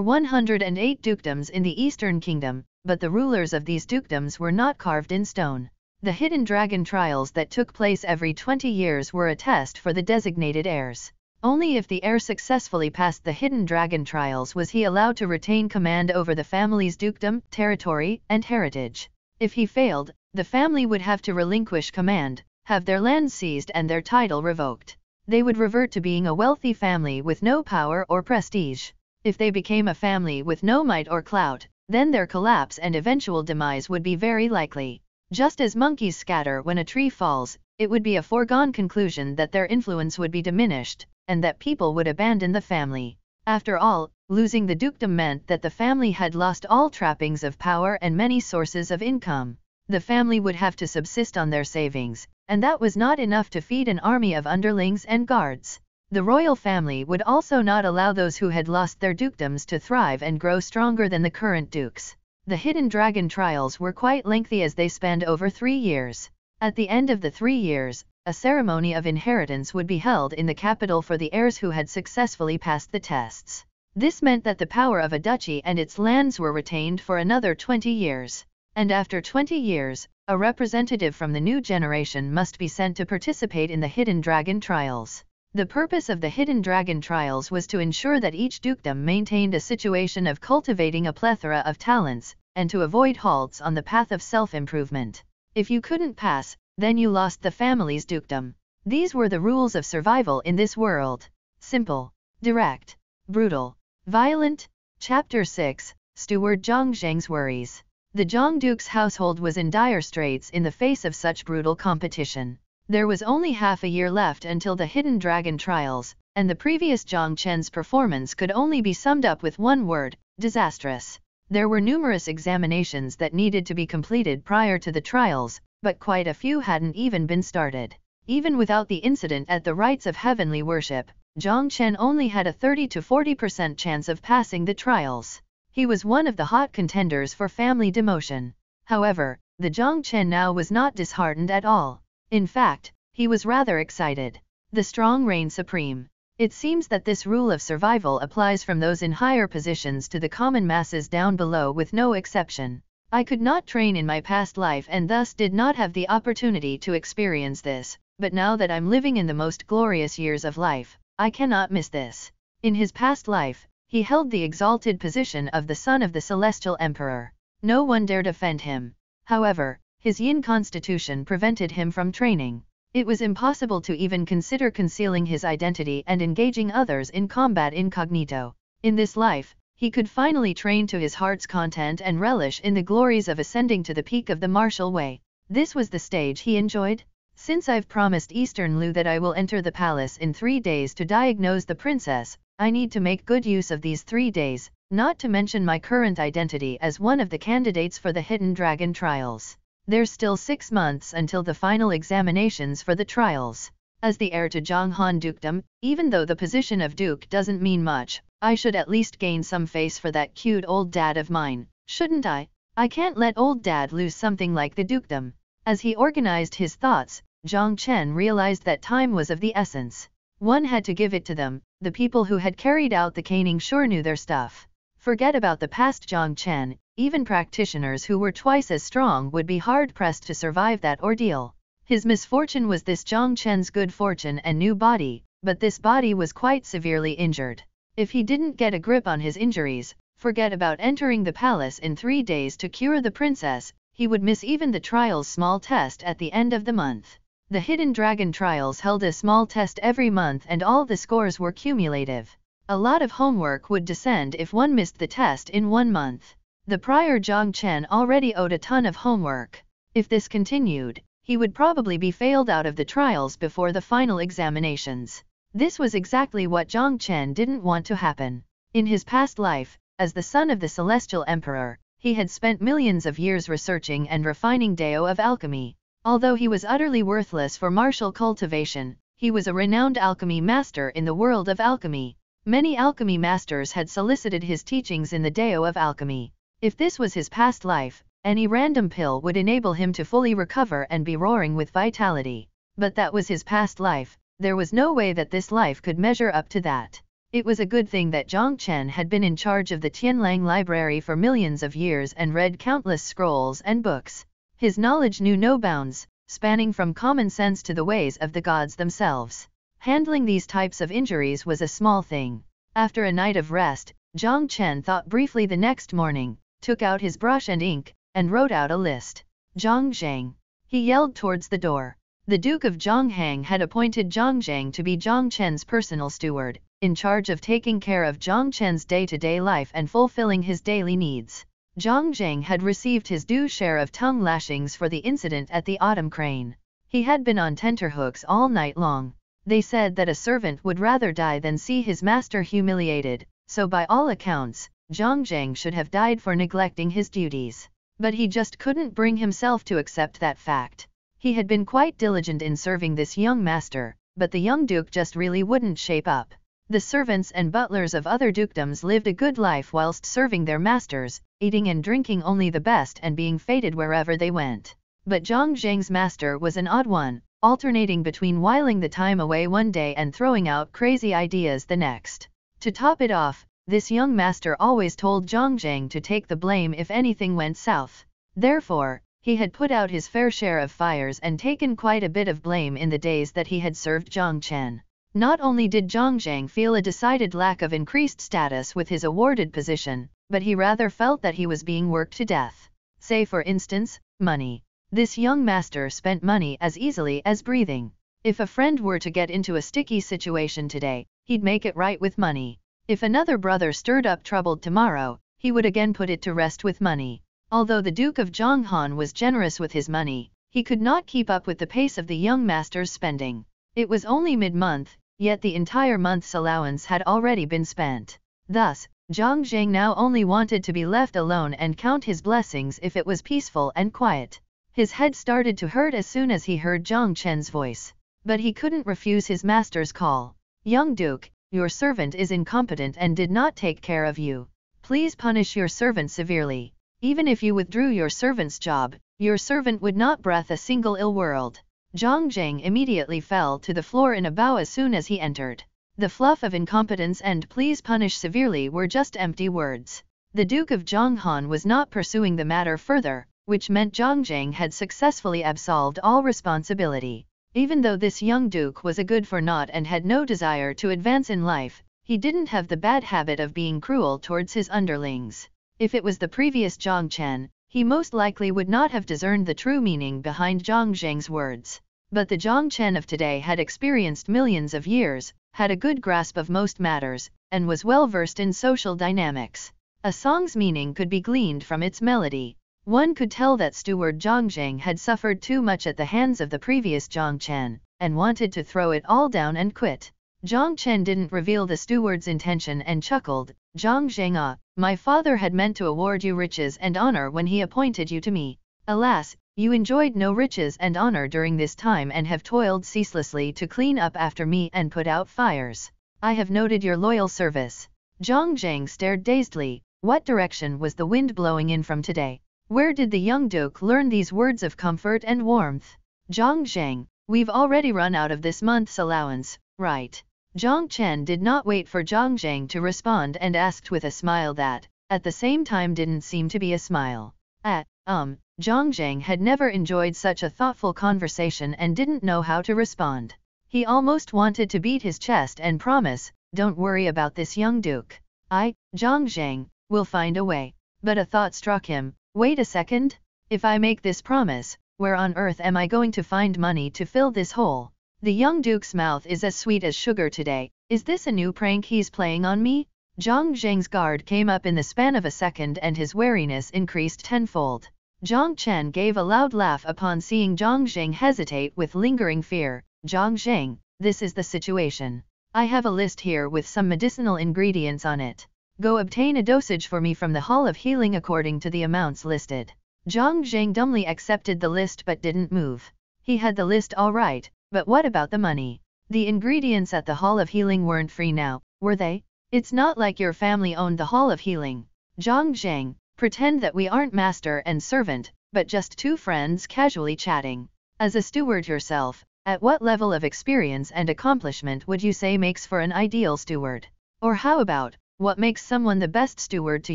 108 dukedoms in the Eastern Kingdom, but the rulers of these dukedoms were not carved in stone. The hidden dragon trials that took place every 20 years were a test for the designated heirs. Only if the heir successfully passed the hidden dragon trials was he allowed to retain command over the family's dukedom, territory, and heritage. If he failed, the family would have to relinquish command, have their land seized and their title revoked. They would revert to being a wealthy family with no power or prestige. If they became a family with no might or clout, then their collapse and eventual demise would be very likely. Just as monkeys scatter when a tree falls, it would be a foregone conclusion that their influence would be diminished, and that people would abandon the family. After all, losing the dukedom meant that the family had lost all trappings of power and many sources of income. The family would have to subsist on their savings, and that was not enough to feed an army of underlings and guards. The royal family would also not allow those who had lost their dukedoms to thrive and grow stronger than the current dukes. The Hidden Dragon trials were quite lengthy as they spanned over three years. At the end of the three years, a ceremony of inheritance would be held in the capital for the heirs who had successfully passed the tests. This meant that the power of a duchy and its lands were retained for another 20 years, and after 20 years, a representative from the new generation must be sent to participate in the Hidden Dragon trials. The purpose of the Hidden Dragon trials was to ensure that each dukedom maintained a situation of cultivating a plethora of talents, and to avoid halts on the path of self-improvement. If you couldn't pass, then you lost the family's dukedom. These were the rules of survival in this world. Simple, direct, brutal, violent. Chapter 6, Steward Zhang Zheng's Worries The Zhang Duke's household was in dire straits in the face of such brutal competition. There was only half a year left until the Hidden Dragon trials, and the previous Zhang Chen's performance could only be summed up with one word, disastrous. There were numerous examinations that needed to be completed prior to the trials, but quite a few hadn't even been started. Even without the incident at the rites of heavenly worship, Zhang Chen only had a 30 to 40% chance of passing the trials. He was one of the hot contenders for family demotion. However, the Zhang Chen now was not disheartened at all. In fact, he was rather excited. The strong reign supreme. It seems that this rule of survival applies from those in higher positions to the common masses down below with no exception. I could not train in my past life and thus did not have the opportunity to experience this, but now that I'm living in the most glorious years of life, I cannot miss this. In his past life, he held the exalted position of the son of the celestial emperor. No one dared offend him. However, his yin constitution prevented him from training. It was impossible to even consider concealing his identity and engaging others in combat incognito. In this life, he could finally train to his heart's content and relish in the glories of ascending to the peak of the martial way. This was the stage he enjoyed. Since I've promised Eastern Lu that I will enter the palace in three days to diagnose the princess, I need to make good use of these three days, not to mention my current identity as one of the candidates for the Hidden Dragon trials. There's still six months until the final examinations for the trials. As the heir to Zhonghan Dukedom, even though the position of Duke doesn't mean much, I should at least gain some face for that cute old dad of mine, shouldn't I? I can't let old dad lose something like the dukedom. As he organized his thoughts, Zhang Chen realized that time was of the essence. One had to give it to them, the people who had carried out the caning sure knew their stuff. Forget about the past Zhang even practitioners who were twice as strong would be hard-pressed to survive that ordeal. His misfortune was this Zhang good fortune and new body, but this body was quite severely injured. If he didn't get a grip on his injuries, forget about entering the palace in three days to cure the princess, he would miss even the trial's small test at the end of the month. The Hidden Dragon trials held a small test every month and all the scores were cumulative. A lot of homework would descend if one missed the test in one month. The prior Zhang Chen already owed a ton of homework. If this continued, he would probably be failed out of the trials before the final examinations. This was exactly what Zhang Chen didn't want to happen. In his past life, as the son of the Celestial Emperor, he had spent millions of years researching and refining Dao of alchemy. Although he was utterly worthless for martial cultivation, he was a renowned alchemy master in the world of alchemy. Many alchemy masters had solicited his teachings in the Dao of Alchemy. If this was his past life, any random pill would enable him to fully recover and be roaring with vitality. But that was his past life, there was no way that this life could measure up to that. It was a good thing that Zhang Chen had been in charge of the Tianlang Library for millions of years and read countless scrolls and books. His knowledge knew no bounds, spanning from common sense to the ways of the gods themselves. Handling these types of injuries was a small thing. After a night of rest, Zhang Chen thought briefly the next morning, took out his brush and ink, and wrote out a list. Zhang Zhang. He yelled towards the door. The Duke of Zhonghang had appointed Zhang Zhang to be Zhang Chen's personal steward, in charge of taking care of Zhang Chen's day-to-day -day life and fulfilling his daily needs. Zhang Zhang had received his due share of tongue lashings for the incident at the autumn crane. He had been on tenterhooks all night long, they said that a servant would rather die than see his master humiliated, so by all accounts, Zhang Zhang should have died for neglecting his duties. But he just couldn't bring himself to accept that fact. He had been quite diligent in serving this young master, but the young duke just really wouldn't shape up. The servants and butlers of other dukedoms lived a good life whilst serving their masters, eating and drinking only the best and being fated wherever they went. But Zhang Zheng's master was an odd one, alternating between whiling the time away one day and throwing out crazy ideas the next. To top it off, this young master always told Zhang to take the blame if anything went south. Therefore, he had put out his fair share of fires and taken quite a bit of blame in the days that he had served Zhang Not only did Zhang feel a decided lack of increased status with his awarded position, but he rather felt that he was being worked to death. Say for instance, money. This young master spent money as easily as breathing. If a friend were to get into a sticky situation today, he'd make it right with money. If another brother stirred up trouble tomorrow, he would again put it to rest with money. Although the Duke of Zhonghan was generous with his money, he could not keep up with the pace of the young master's spending. It was only mid-month, yet the entire month's allowance had already been spent. Thus, Zhang Zheng now only wanted to be left alone and count his blessings if it was peaceful and quiet. His head started to hurt as soon as he heard Zhang Chen's voice, but he couldn't refuse his master's call. Young Duke, your servant is incompetent and did not take care of you. Please punish your servant severely. Even if you withdrew your servant's job, your servant would not breath a single ill word. Zhang Zheng immediately fell to the floor in a bow as soon as he entered. The fluff of incompetence and please punish severely were just empty words. The Duke of Han was not pursuing the matter further, which meant Zhang had successfully absolved all responsibility. Even though this young duke was a good for naught and had no desire to advance in life, he didn't have the bad habit of being cruel towards his underlings. If it was the previous Zhang Chen, he most likely would not have discerned the true meaning behind Zhang Zheng's words. But the Zhang Chen of today had experienced millions of years, had a good grasp of most matters, and was well versed in social dynamics. A song's meaning could be gleaned from its melody, one could tell that steward Zhang had suffered too much at the hands of the previous Zhang and wanted to throw it all down and quit. Zhang didn't reveal the steward's intention and chuckled, Zhang ah, my father had meant to award you riches and honor when he appointed you to me. Alas, you enjoyed no riches and honor during this time and have toiled ceaselessly to clean up after me and put out fires. I have noted your loyal service. Zhang Zheng stared dazedly, what direction was the wind blowing in from today? Where did the young Duke learn these words of comfort and warmth? Zhang Zheng, we've already run out of this month's allowance, right? Zhang Chen did not wait for Zhang Zheng to respond and asked with a smile that, at the same time didn't seem to be a smile. At, ah, um, Zhang Zheng had never enjoyed such a thoughtful conversation and didn't know how to respond. He almost wanted to beat his chest and promise, don't worry about this young duke. I, Zhang Zheng, will find a way. But a thought struck him, Wait a second, if I make this promise, where on earth am I going to find money to fill this hole? The young duke's mouth is as sweet as sugar today, is this a new prank he's playing on me? Zhang Zheng's guard came up in the span of a second and his wariness increased tenfold. Zhang Chen gave a loud laugh upon seeing Zhang Zheng hesitate with lingering fear. Zhang Zheng, this is the situation. I have a list here with some medicinal ingredients on it. Go obtain a dosage for me from the Hall of Healing according to the amounts listed. Zhang Zheng dumbly accepted the list but didn't move. He had the list all right, but what about the money? The ingredients at the Hall of Healing weren't free now, were they? It's not like your family owned the Hall of Healing. Zhang Zheng, pretend that we aren't master and servant, but just two friends casually chatting. As a steward yourself, at what level of experience and accomplishment would you say makes for an ideal steward? Or how about, what makes someone the best steward to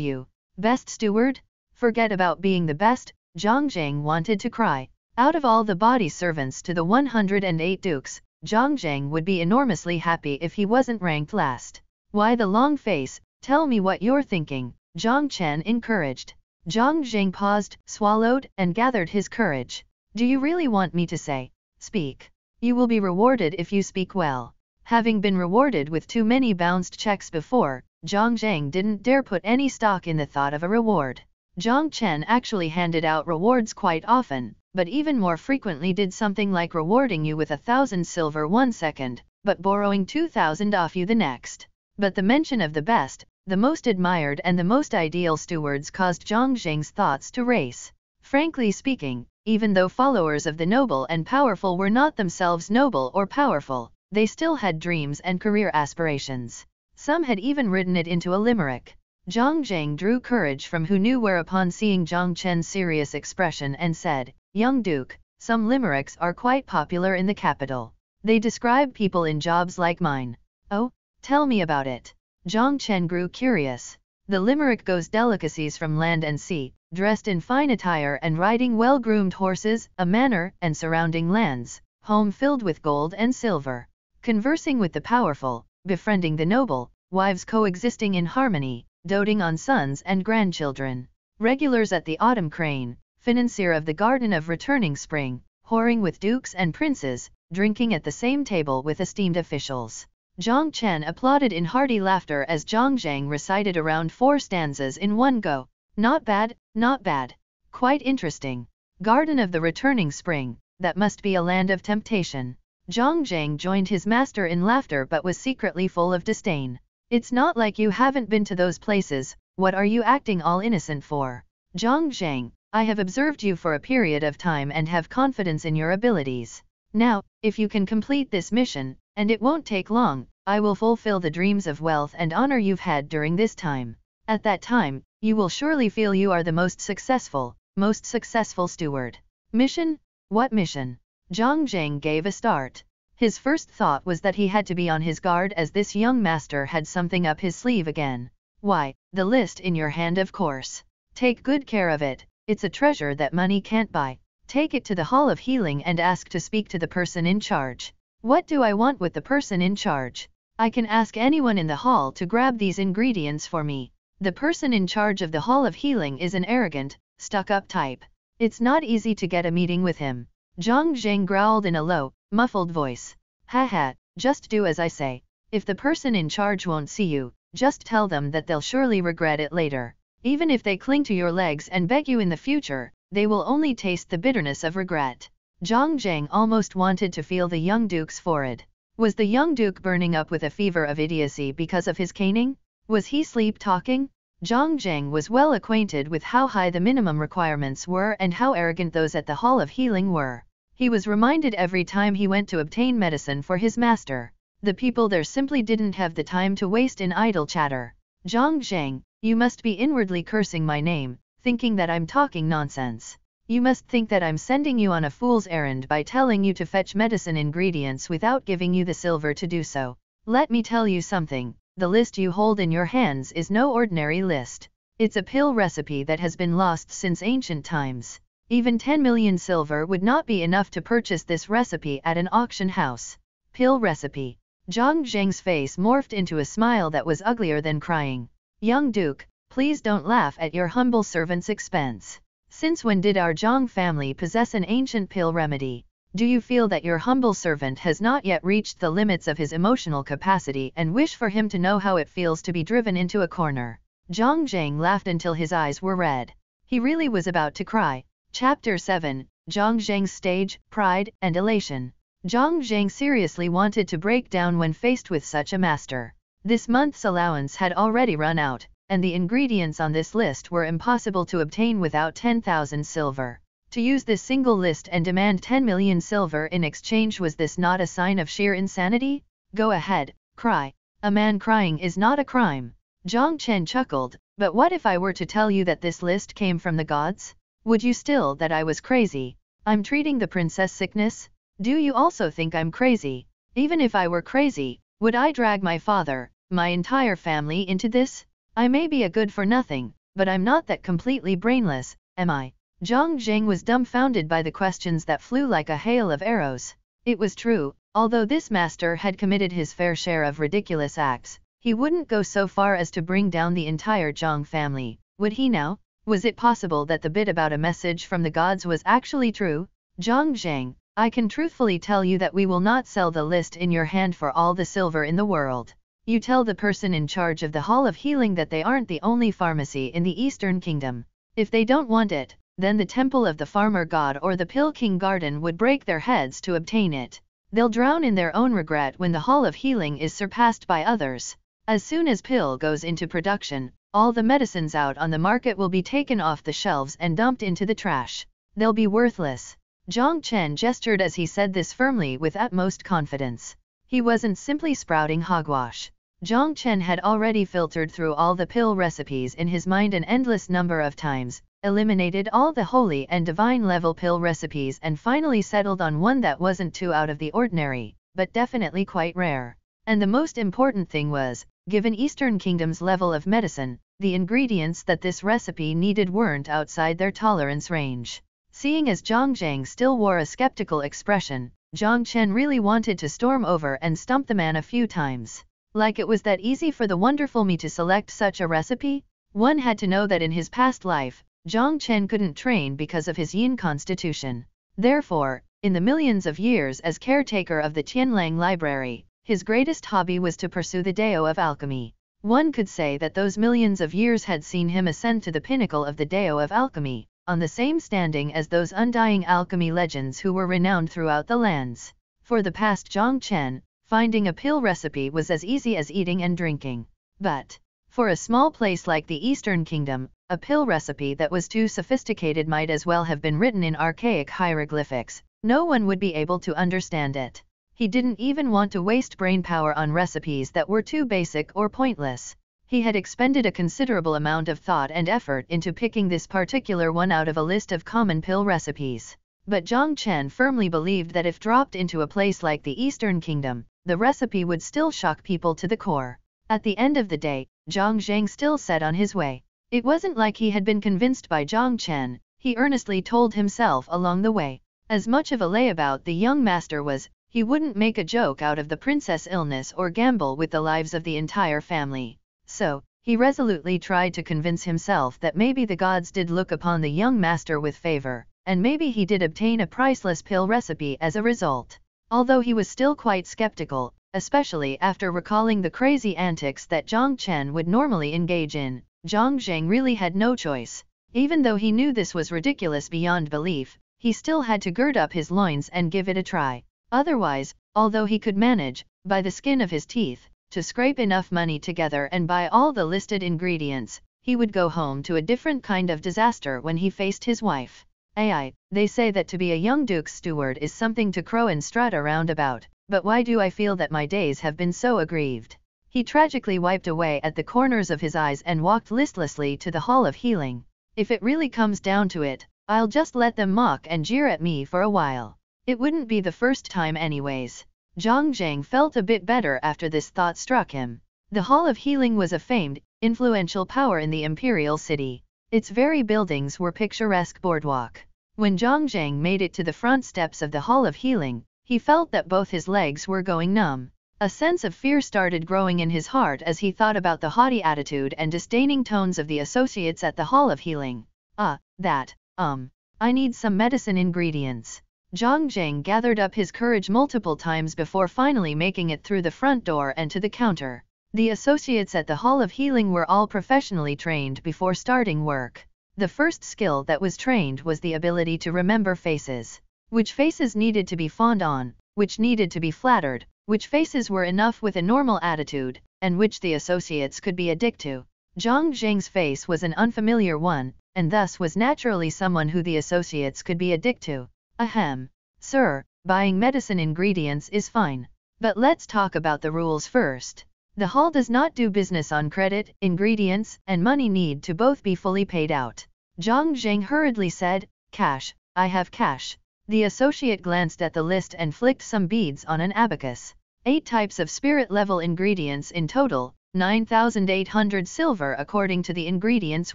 you? Best steward? Forget about being the best, Zhang Zheng wanted to cry. Out of all the body servants to the 108 dukes, Zhang Zheng would be enormously happy if he wasn't ranked last. Why the long face, tell me what you're thinking, Zhang Chen encouraged. Zhang Zheng paused, swallowed, and gathered his courage. Do you really want me to say? Speak. You will be rewarded if you speak well. Having been rewarded with too many bounced checks before, Zhang Zheng didn't dare put any stock in the thought of a reward. Zhang Chen actually handed out rewards quite often, but even more frequently did something like rewarding you with a thousand silver one second, but borrowing two thousand off you the next. But the mention of the best, the most admired and the most ideal stewards caused Zhang Zheng's thoughts to race. Frankly speaking, even though followers of the noble and powerful were not themselves noble or powerful, they still had dreams and career aspirations. Some had even written it into a limerick. Zhang Zheng drew courage from who knew whereupon seeing Zhang Chen's serious expression and said, Young Duke, some limericks are quite popular in the capital. They describe people in jobs like mine. Oh, tell me about it. Zhang Chen grew curious. The limerick goes delicacies from land and sea, dressed in fine attire and riding well-groomed horses, a manor and surrounding lands, home filled with gold and silver, conversing with the powerful, befriending the noble, wives coexisting in harmony, doting on sons and grandchildren, regulars at the autumn crane, financier of the garden of returning spring, whoring with dukes and princes, drinking at the same table with esteemed officials. Zhang Chen applauded in hearty laughter as Zhang Zhang recited around four stanzas in one go. Not bad, not bad. Quite interesting. Garden of the returning spring, that must be a land of temptation. Zhang Zhang joined his master in laughter but was secretly full of disdain. It's not like you haven't been to those places, what are you acting all innocent for? Zhang Zhang, I have observed you for a period of time and have confidence in your abilities. Now, if you can complete this mission, and it won't take long, I will fulfill the dreams of wealth and honor you've had during this time. At that time, you will surely feel you are the most successful, most successful steward. Mission? What mission? Zhang Zheng gave a start. His first thought was that he had to be on his guard as this young master had something up his sleeve again. Why, the list in your hand of course. Take good care of it, it's a treasure that money can't buy. Take it to the Hall of Healing and ask to speak to the person in charge. What do I want with the person in charge? I can ask anyone in the hall to grab these ingredients for me. The person in charge of the Hall of Healing is an arrogant, stuck up type. It's not easy to get a meeting with him. Zhang Zheng growled in a low, muffled voice. Ha ha, just do as I say. If the person in charge won't see you, just tell them that they'll surely regret it later. Even if they cling to your legs and beg you in the future, they will only taste the bitterness of regret. Zhang Zheng almost wanted to feel the young duke's forehead. Was the young duke burning up with a fever of idiocy because of his caning? Was he sleep talking? Zhang Zheng was well acquainted with how high the minimum requirements were and how arrogant those at the Hall of Healing were. He was reminded every time he went to obtain medicine for his master. The people there simply didn't have the time to waste in idle chatter. Zhang Zheng, you must be inwardly cursing my name, thinking that I'm talking nonsense. You must think that I'm sending you on a fool's errand by telling you to fetch medicine ingredients without giving you the silver to do so. Let me tell you something, the list you hold in your hands is no ordinary list. It's a pill recipe that has been lost since ancient times. Even 10 million silver would not be enough to purchase this recipe at an auction house. Pill recipe. Zhang Zheng's face morphed into a smile that was uglier than crying. Young Duke, please don't laugh at your humble servant's expense. Since when did our Zhang family possess an ancient pill remedy? Do you feel that your humble servant has not yet reached the limits of his emotional capacity and wish for him to know how it feels to be driven into a corner? Zhang Zheng laughed until his eyes were red. He really was about to cry, Chapter 7 Zhang Zheng's Stage, Pride, and Elation. Zhang Zheng seriously wanted to break down when faced with such a master. This month's allowance had already run out, and the ingredients on this list were impossible to obtain without 10,000 silver. To use this single list and demand 10 million silver in exchange was this not a sign of sheer insanity? Go ahead, cry. A man crying is not a crime. Zhang Chen chuckled, but what if I were to tell you that this list came from the gods? Would you still that I was crazy? I'm treating the princess sickness? Do you also think I'm crazy? Even if I were crazy, would I drag my father, my entire family into this? I may be a good for nothing, but I'm not that completely brainless, am I? Zhang Zheng was dumbfounded by the questions that flew like a hail of arrows. It was true, although this master had committed his fair share of ridiculous acts, he wouldn't go so far as to bring down the entire Zhang family, would he now? Was it possible that the bit about a message from the gods was actually true? Zhang Zhang, I can truthfully tell you that we will not sell the list in your hand for all the silver in the world. You tell the person in charge of the Hall of Healing that they aren't the only pharmacy in the Eastern Kingdom. If they don't want it, then the temple of the farmer god or the Pill King Garden would break their heads to obtain it. They'll drown in their own regret when the Hall of Healing is surpassed by others. As soon as Pill goes into production, all the medicines out on the market will be taken off the shelves and dumped into the trash. They'll be worthless. Zhang Chen gestured as he said this firmly with utmost confidence. He wasn't simply sprouting hogwash. Zhang Chen had already filtered through all the pill recipes in his mind an endless number of times, eliminated all the holy and divine level pill recipes and finally settled on one that wasn't too out of the ordinary, but definitely quite rare. And the most important thing was, Given Eastern Kingdom's level of medicine, the ingredients that this recipe needed weren't outside their tolerance range. Seeing as Zhang Zhang still wore a skeptical expression, Zhang Chen really wanted to storm over and stump the man a few times. Like it was that easy for the wonderful me to select such a recipe? One had to know that in his past life, Zhang Chen couldn't train because of his yin constitution. Therefore, in the millions of years as caretaker of the Tianlang Library, his greatest hobby was to pursue the Dao of alchemy. One could say that those millions of years had seen him ascend to the pinnacle of the Dao of alchemy, on the same standing as those undying alchemy legends who were renowned throughout the lands. For the past Zhang Chen, finding a pill recipe was as easy as eating and drinking. But, for a small place like the Eastern Kingdom, a pill recipe that was too sophisticated might as well have been written in archaic hieroglyphics, no one would be able to understand it. He didn't even want to waste brain power on recipes that were too basic or pointless. He had expended a considerable amount of thought and effort into picking this particular one out of a list of common pill recipes. But Zhang Chen firmly believed that if dropped into a place like the Eastern Kingdom, the recipe would still shock people to the core. At the end of the day, Zhang Zheng still set on his way. It wasn't like he had been convinced by Zhang Chen, he earnestly told himself along the way. As much of a layabout the young master was, he wouldn't make a joke out of the princess illness or gamble with the lives of the entire family. So, he resolutely tried to convince himself that maybe the gods did look upon the young master with favor, and maybe he did obtain a priceless pill recipe as a result. Although he was still quite skeptical, especially after recalling the crazy antics that Zhang Chen would normally engage in, Zhang Zheng really had no choice. Even though he knew this was ridiculous beyond belief, he still had to gird up his loins and give it a try. Otherwise, although he could manage, by the skin of his teeth, to scrape enough money together and buy all the listed ingredients, he would go home to a different kind of disaster when he faced his wife. Ai, they say that to be a young duke's steward is something to crow and strut around about, but why do I feel that my days have been so aggrieved? He tragically wiped away at the corners of his eyes and walked listlessly to the Hall of Healing. If it really comes down to it, I'll just let them mock and jeer at me for a while. It wouldn't be the first time anyways. Zhang Zhang felt a bit better after this thought struck him. The Hall of Healing was a famed, influential power in the imperial city. Its very buildings were picturesque boardwalk. When Zhang Zhang made it to the front steps of the Hall of Healing, he felt that both his legs were going numb. A sense of fear started growing in his heart as he thought about the haughty attitude and disdaining tones of the associates at the Hall of Healing. Ah, uh, that, um, I need some medicine ingredients. Zhang Zheng gathered up his courage multiple times before finally making it through the front door and to the counter. The associates at the Hall of Healing were all professionally trained before starting work. The first skill that was trained was the ability to remember faces. Which faces needed to be fawned on, which needed to be flattered, which faces were enough with a normal attitude, and which the associates could be addicted to. Zhang Zheng's face was an unfamiliar one, and thus was naturally someone who the associates could be addicted to. Ahem, sir, buying medicine ingredients is fine. But let's talk about the rules first. The hall does not do business on credit, ingredients, and money need to both be fully paid out. Zhang Zheng hurriedly said, Cash, I have cash. The associate glanced at the list and flicked some beads on an abacus. Eight types of spirit level ingredients in total, 9,800 silver according to the ingredients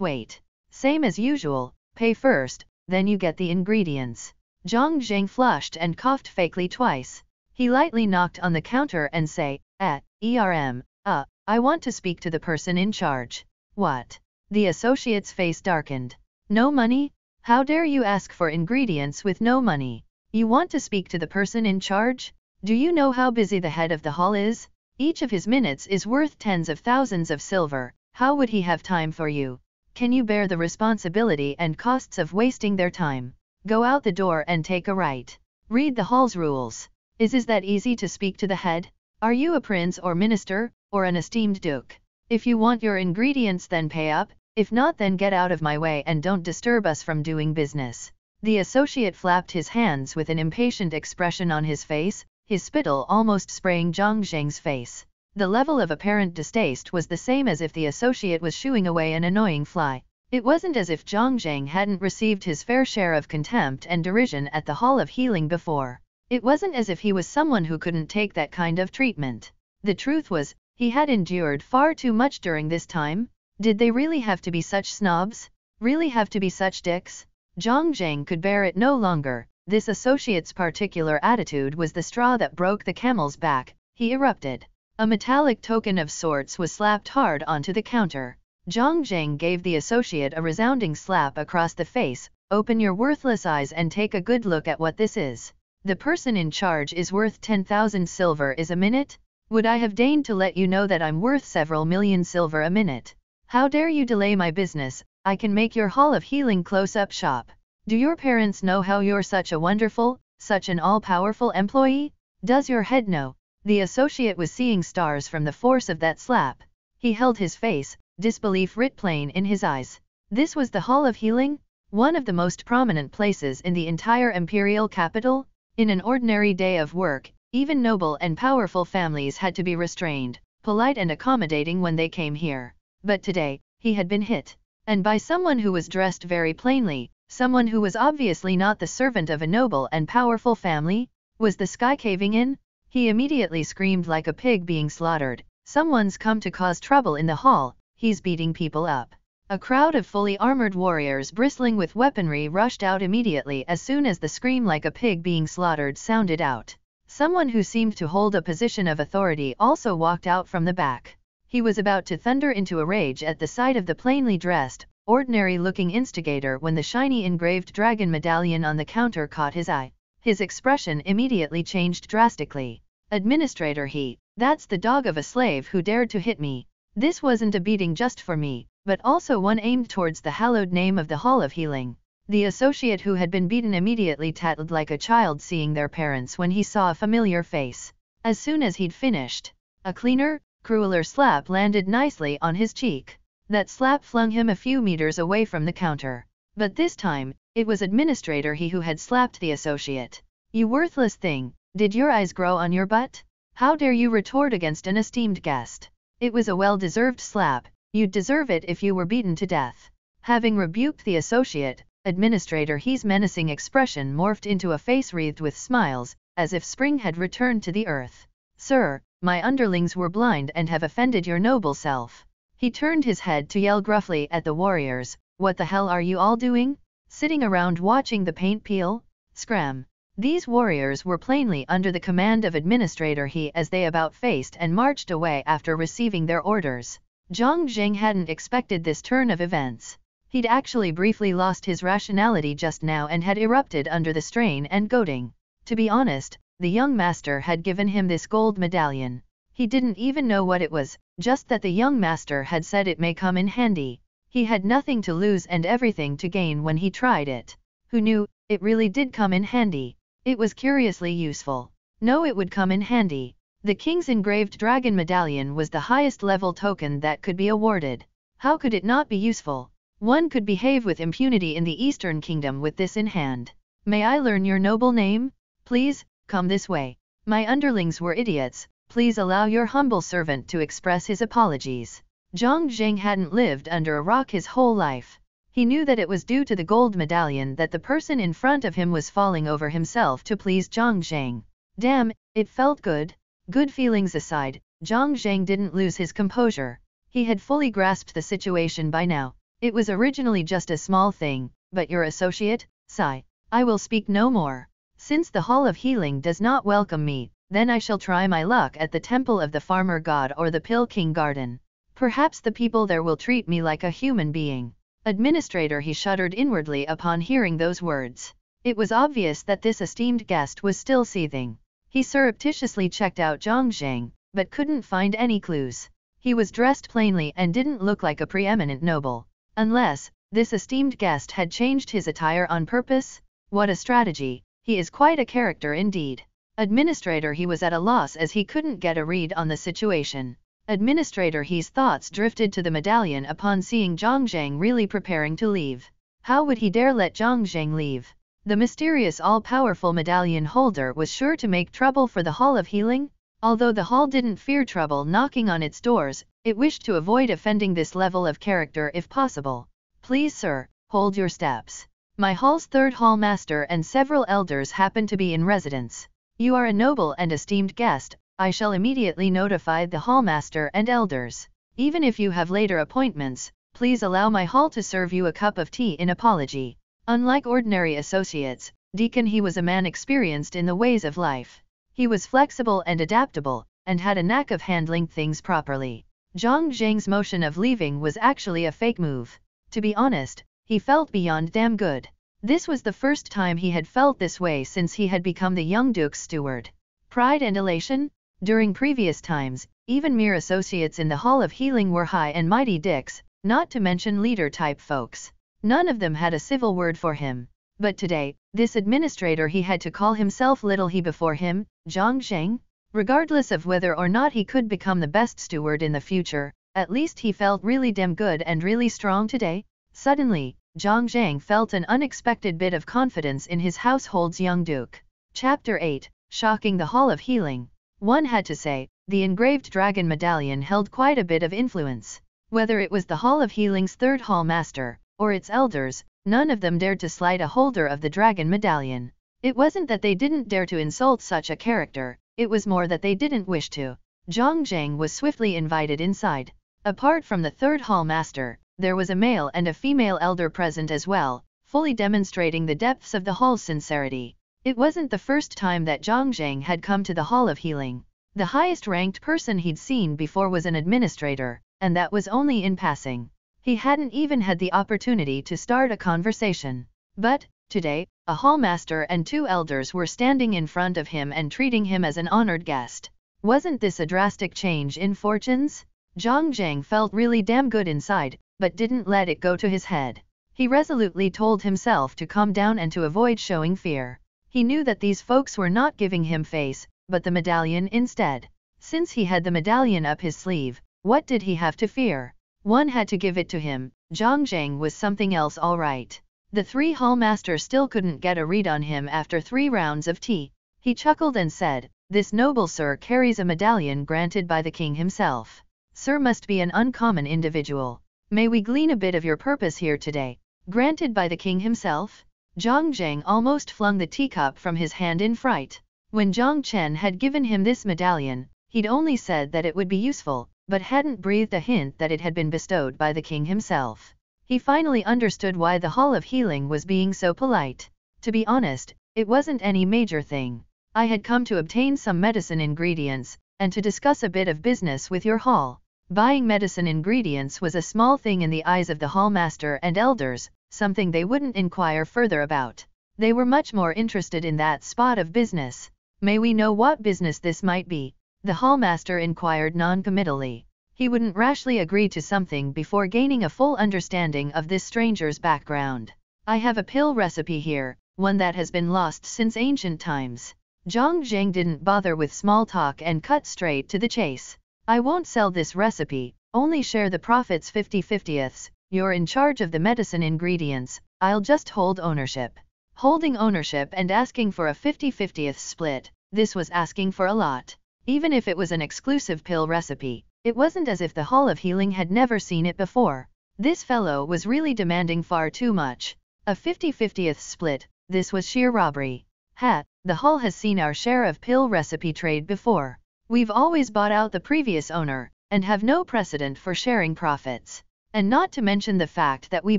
weight. Same as usual, pay first, then you get the ingredients. Zhang Zheng flushed and coughed fakely twice. He lightly knocked on the counter and say, at, eh, ERM, uh, I want to speak to the person in charge. What? The associate's face darkened. No money? How dare you ask for ingredients with no money? You want to speak to the person in charge? Do you know how busy the head of the hall is? Each of his minutes is worth tens of thousands of silver, how would he have time for you? Can you bear the responsibility and costs of wasting their time? Go out the door and take a right. Read the hall's rules. Is is that easy to speak to the head? Are you a prince or minister, or an esteemed duke? If you want your ingredients then pay up, if not then get out of my way and don't disturb us from doing business. The associate flapped his hands with an impatient expression on his face, his spittle almost spraying Zhang Zheng's face. The level of apparent distaste was the same as if the associate was shooing away an annoying fly. It wasn't as if Zhang Zhang hadn't received his fair share of contempt and derision at the Hall of Healing before. It wasn't as if he was someone who couldn't take that kind of treatment. The truth was, he had endured far too much during this time. Did they really have to be such snobs? Really have to be such dicks? Zhang Zhang could bear it no longer. This associate's particular attitude was the straw that broke the camel's back. He erupted. A metallic token of sorts was slapped hard onto the counter. Zhang Zheng gave the associate a resounding slap across the face, open your worthless eyes and take a good look at what this is. The person in charge is worth 10,000 silver is a minute? Would I have deigned to let you know that I'm worth several million silver a minute? How dare you delay my business, I can make your Hall of Healing close up shop. Do your parents know how you're such a wonderful, such an all-powerful employee? Does your head know? The associate was seeing stars from the force of that slap. He held his face, disbelief writ plain in his eyes. This was the Hall of Healing, one of the most prominent places in the entire imperial capital, in an ordinary day of work, even noble and powerful families had to be restrained, polite and accommodating when they came here. But today, he had been hit. And by someone who was dressed very plainly, someone who was obviously not the servant of a noble and powerful family, was the sky caving in? He immediately screamed like a pig being slaughtered, someone's come to cause trouble in the hall, he's beating people up. A crowd of fully armored warriors bristling with weaponry rushed out immediately as soon as the scream like a pig being slaughtered sounded out. Someone who seemed to hold a position of authority also walked out from the back. He was about to thunder into a rage at the sight of the plainly dressed, ordinary-looking instigator when the shiny engraved dragon medallion on the counter caught his eye. His expression immediately changed drastically. Administrator he, that's the dog of a slave who dared to hit me, this wasn't a beating just for me, but also one aimed towards the hallowed name of the Hall of Healing. The associate who had been beaten immediately tattled like a child seeing their parents when he saw a familiar face. As soon as he'd finished, a cleaner, crueler slap landed nicely on his cheek. That slap flung him a few meters away from the counter. But this time, it was Administrator he who had slapped the associate. You worthless thing, did your eyes grow on your butt? How dare you retort against an esteemed guest? It was a well-deserved slap, you'd deserve it if you were beaten to death. Having rebuked the associate, Administrator He's menacing expression morphed into a face wreathed with smiles, as if spring had returned to the earth. Sir, my underlings were blind and have offended your noble self. He turned his head to yell gruffly at the warriors, What the hell are you all doing? Sitting around watching the paint peel? Scram. These warriors were plainly under the command of Administrator He as they about faced and marched away after receiving their orders. Zhang Jing hadn't expected this turn of events. He'd actually briefly lost his rationality just now and had erupted under the strain and goading. To be honest, the young master had given him this gold medallion. He didn't even know what it was, just that the young master had said it may come in handy. He had nothing to lose and everything to gain when he tried it. Who knew, it really did come in handy. It was curiously useful. No, it would come in handy. The king's engraved dragon medallion was the highest level token that could be awarded. How could it not be useful? One could behave with impunity in the Eastern Kingdom with this in hand. May I learn your noble name? Please, come this way. My underlings were idiots, please allow your humble servant to express his apologies. Zhang Zheng hadn't lived under a rock his whole life. He knew that it was due to the gold medallion that the person in front of him was falling over himself to please Zhang Zhang. Damn, it felt good. Good feelings aside, Zhang Zhang didn't lose his composure. He had fully grasped the situation by now. It was originally just a small thing, but your associate, Sai, I will speak no more. Since the Hall of Healing does not welcome me, then I shall try my luck at the Temple of the Farmer God or the Pill King Garden. Perhaps the people there will treat me like a human being. Administrator he shuddered inwardly upon hearing those words. It was obvious that this esteemed guest was still seething. He surreptitiously checked out Zhang Zheng, but couldn't find any clues. He was dressed plainly and didn't look like a preeminent noble. Unless, this esteemed guest had changed his attire on purpose, what a strategy, he is quite a character indeed. Administrator he was at a loss as he couldn't get a read on the situation. Administrator He's thoughts drifted to the medallion upon seeing Zhang Zhang really preparing to leave. How would he dare let Zhang Zhang leave? The mysterious all-powerful medallion holder was sure to make trouble for the Hall of Healing, although the Hall didn't fear trouble knocking on its doors, it wished to avoid offending this level of character if possible. Please sir, hold your steps. My hall's third hall master and several elders happen to be in residence. You are a noble and esteemed guest, I shall immediately notify the hallmaster and elders. Even if you have later appointments, please allow my hall to serve you a cup of tea in apology. Unlike ordinary associates, Deacon he was a man experienced in the ways of life. He was flexible and adaptable, and had a knack of handling things properly. Zhang Zheng's motion of leaving was actually a fake move. To be honest, he felt beyond damn good. This was the first time he had felt this way since he had become the young duke's steward. Pride and elation, during previous times, even mere associates in the Hall of Healing were high and mighty dicks, not to mention leader type folks. None of them had a civil word for him. But today, this administrator he had to call himself little he before him, Zhang Zheng, regardless of whether or not he could become the best steward in the future, at least he felt really damn good and really strong today. Suddenly, Zhang Zheng felt an unexpected bit of confidence in his household's young duke. Chapter 8 Shocking the Hall of Healing one had to say, the engraved dragon medallion held quite a bit of influence. Whether it was the Hall of Healing's third Hall Master, or its elders, none of them dared to slight a holder of the dragon medallion. It wasn't that they didn't dare to insult such a character, it was more that they didn't wish to. Zhang Zheng was swiftly invited inside. Apart from the third Hall Master, there was a male and a female elder present as well, fully demonstrating the depths of the hall's sincerity. It wasn't the first time that Zhang Zheng had come to the Hall of Healing. The highest ranked person he'd seen before was an administrator, and that was only in passing. He hadn't even had the opportunity to start a conversation. But, today, a hallmaster and two elders were standing in front of him and treating him as an honored guest. Wasn't this a drastic change in fortunes? Zhang Zheng felt really damn good inside, but didn't let it go to his head. He resolutely told himself to calm down and to avoid showing fear. He knew that these folks were not giving him face, but the medallion instead. Since he had the medallion up his sleeve, what did he have to fear? One had to give it to him, Zhang Zheng was something else all right. The three hallmaster still couldn't get a read on him after three rounds of tea. He chuckled and said, This noble sir carries a medallion granted by the king himself. Sir must be an uncommon individual. May we glean a bit of your purpose here today? Granted by the king himself? Zhang Zheng almost flung the teacup from his hand in fright. When Zhang Chen had given him this medallion, he'd only said that it would be useful, but hadn't breathed a hint that it had been bestowed by the king himself. He finally understood why the Hall of Healing was being so polite. To be honest, it wasn't any major thing. I had come to obtain some medicine ingredients, and to discuss a bit of business with your hall. Buying medicine ingredients was a small thing in the eyes of the hall master and elders, something they wouldn't inquire further about. They were much more interested in that spot of business. May we know what business this might be? The hallmaster inquired noncommittally. He wouldn't rashly agree to something before gaining a full understanding of this stranger's background. I have a pill recipe here, one that has been lost since ancient times. Zhang Zheng didn't bother with small talk and cut straight to the chase. I won't sell this recipe, only share the profits 50 50ths, you're in charge of the medicine ingredients, I'll just hold ownership. Holding ownership and asking for a 50 50th split, this was asking for a lot. Even if it was an exclusive pill recipe, it wasn't as if the Hall of Healing had never seen it before. This fellow was really demanding far too much. A 50 50th split, this was sheer robbery. Ha, the Hall has seen our share of pill recipe trade before. We've always bought out the previous owner, and have no precedent for sharing profits. And not to mention the fact that we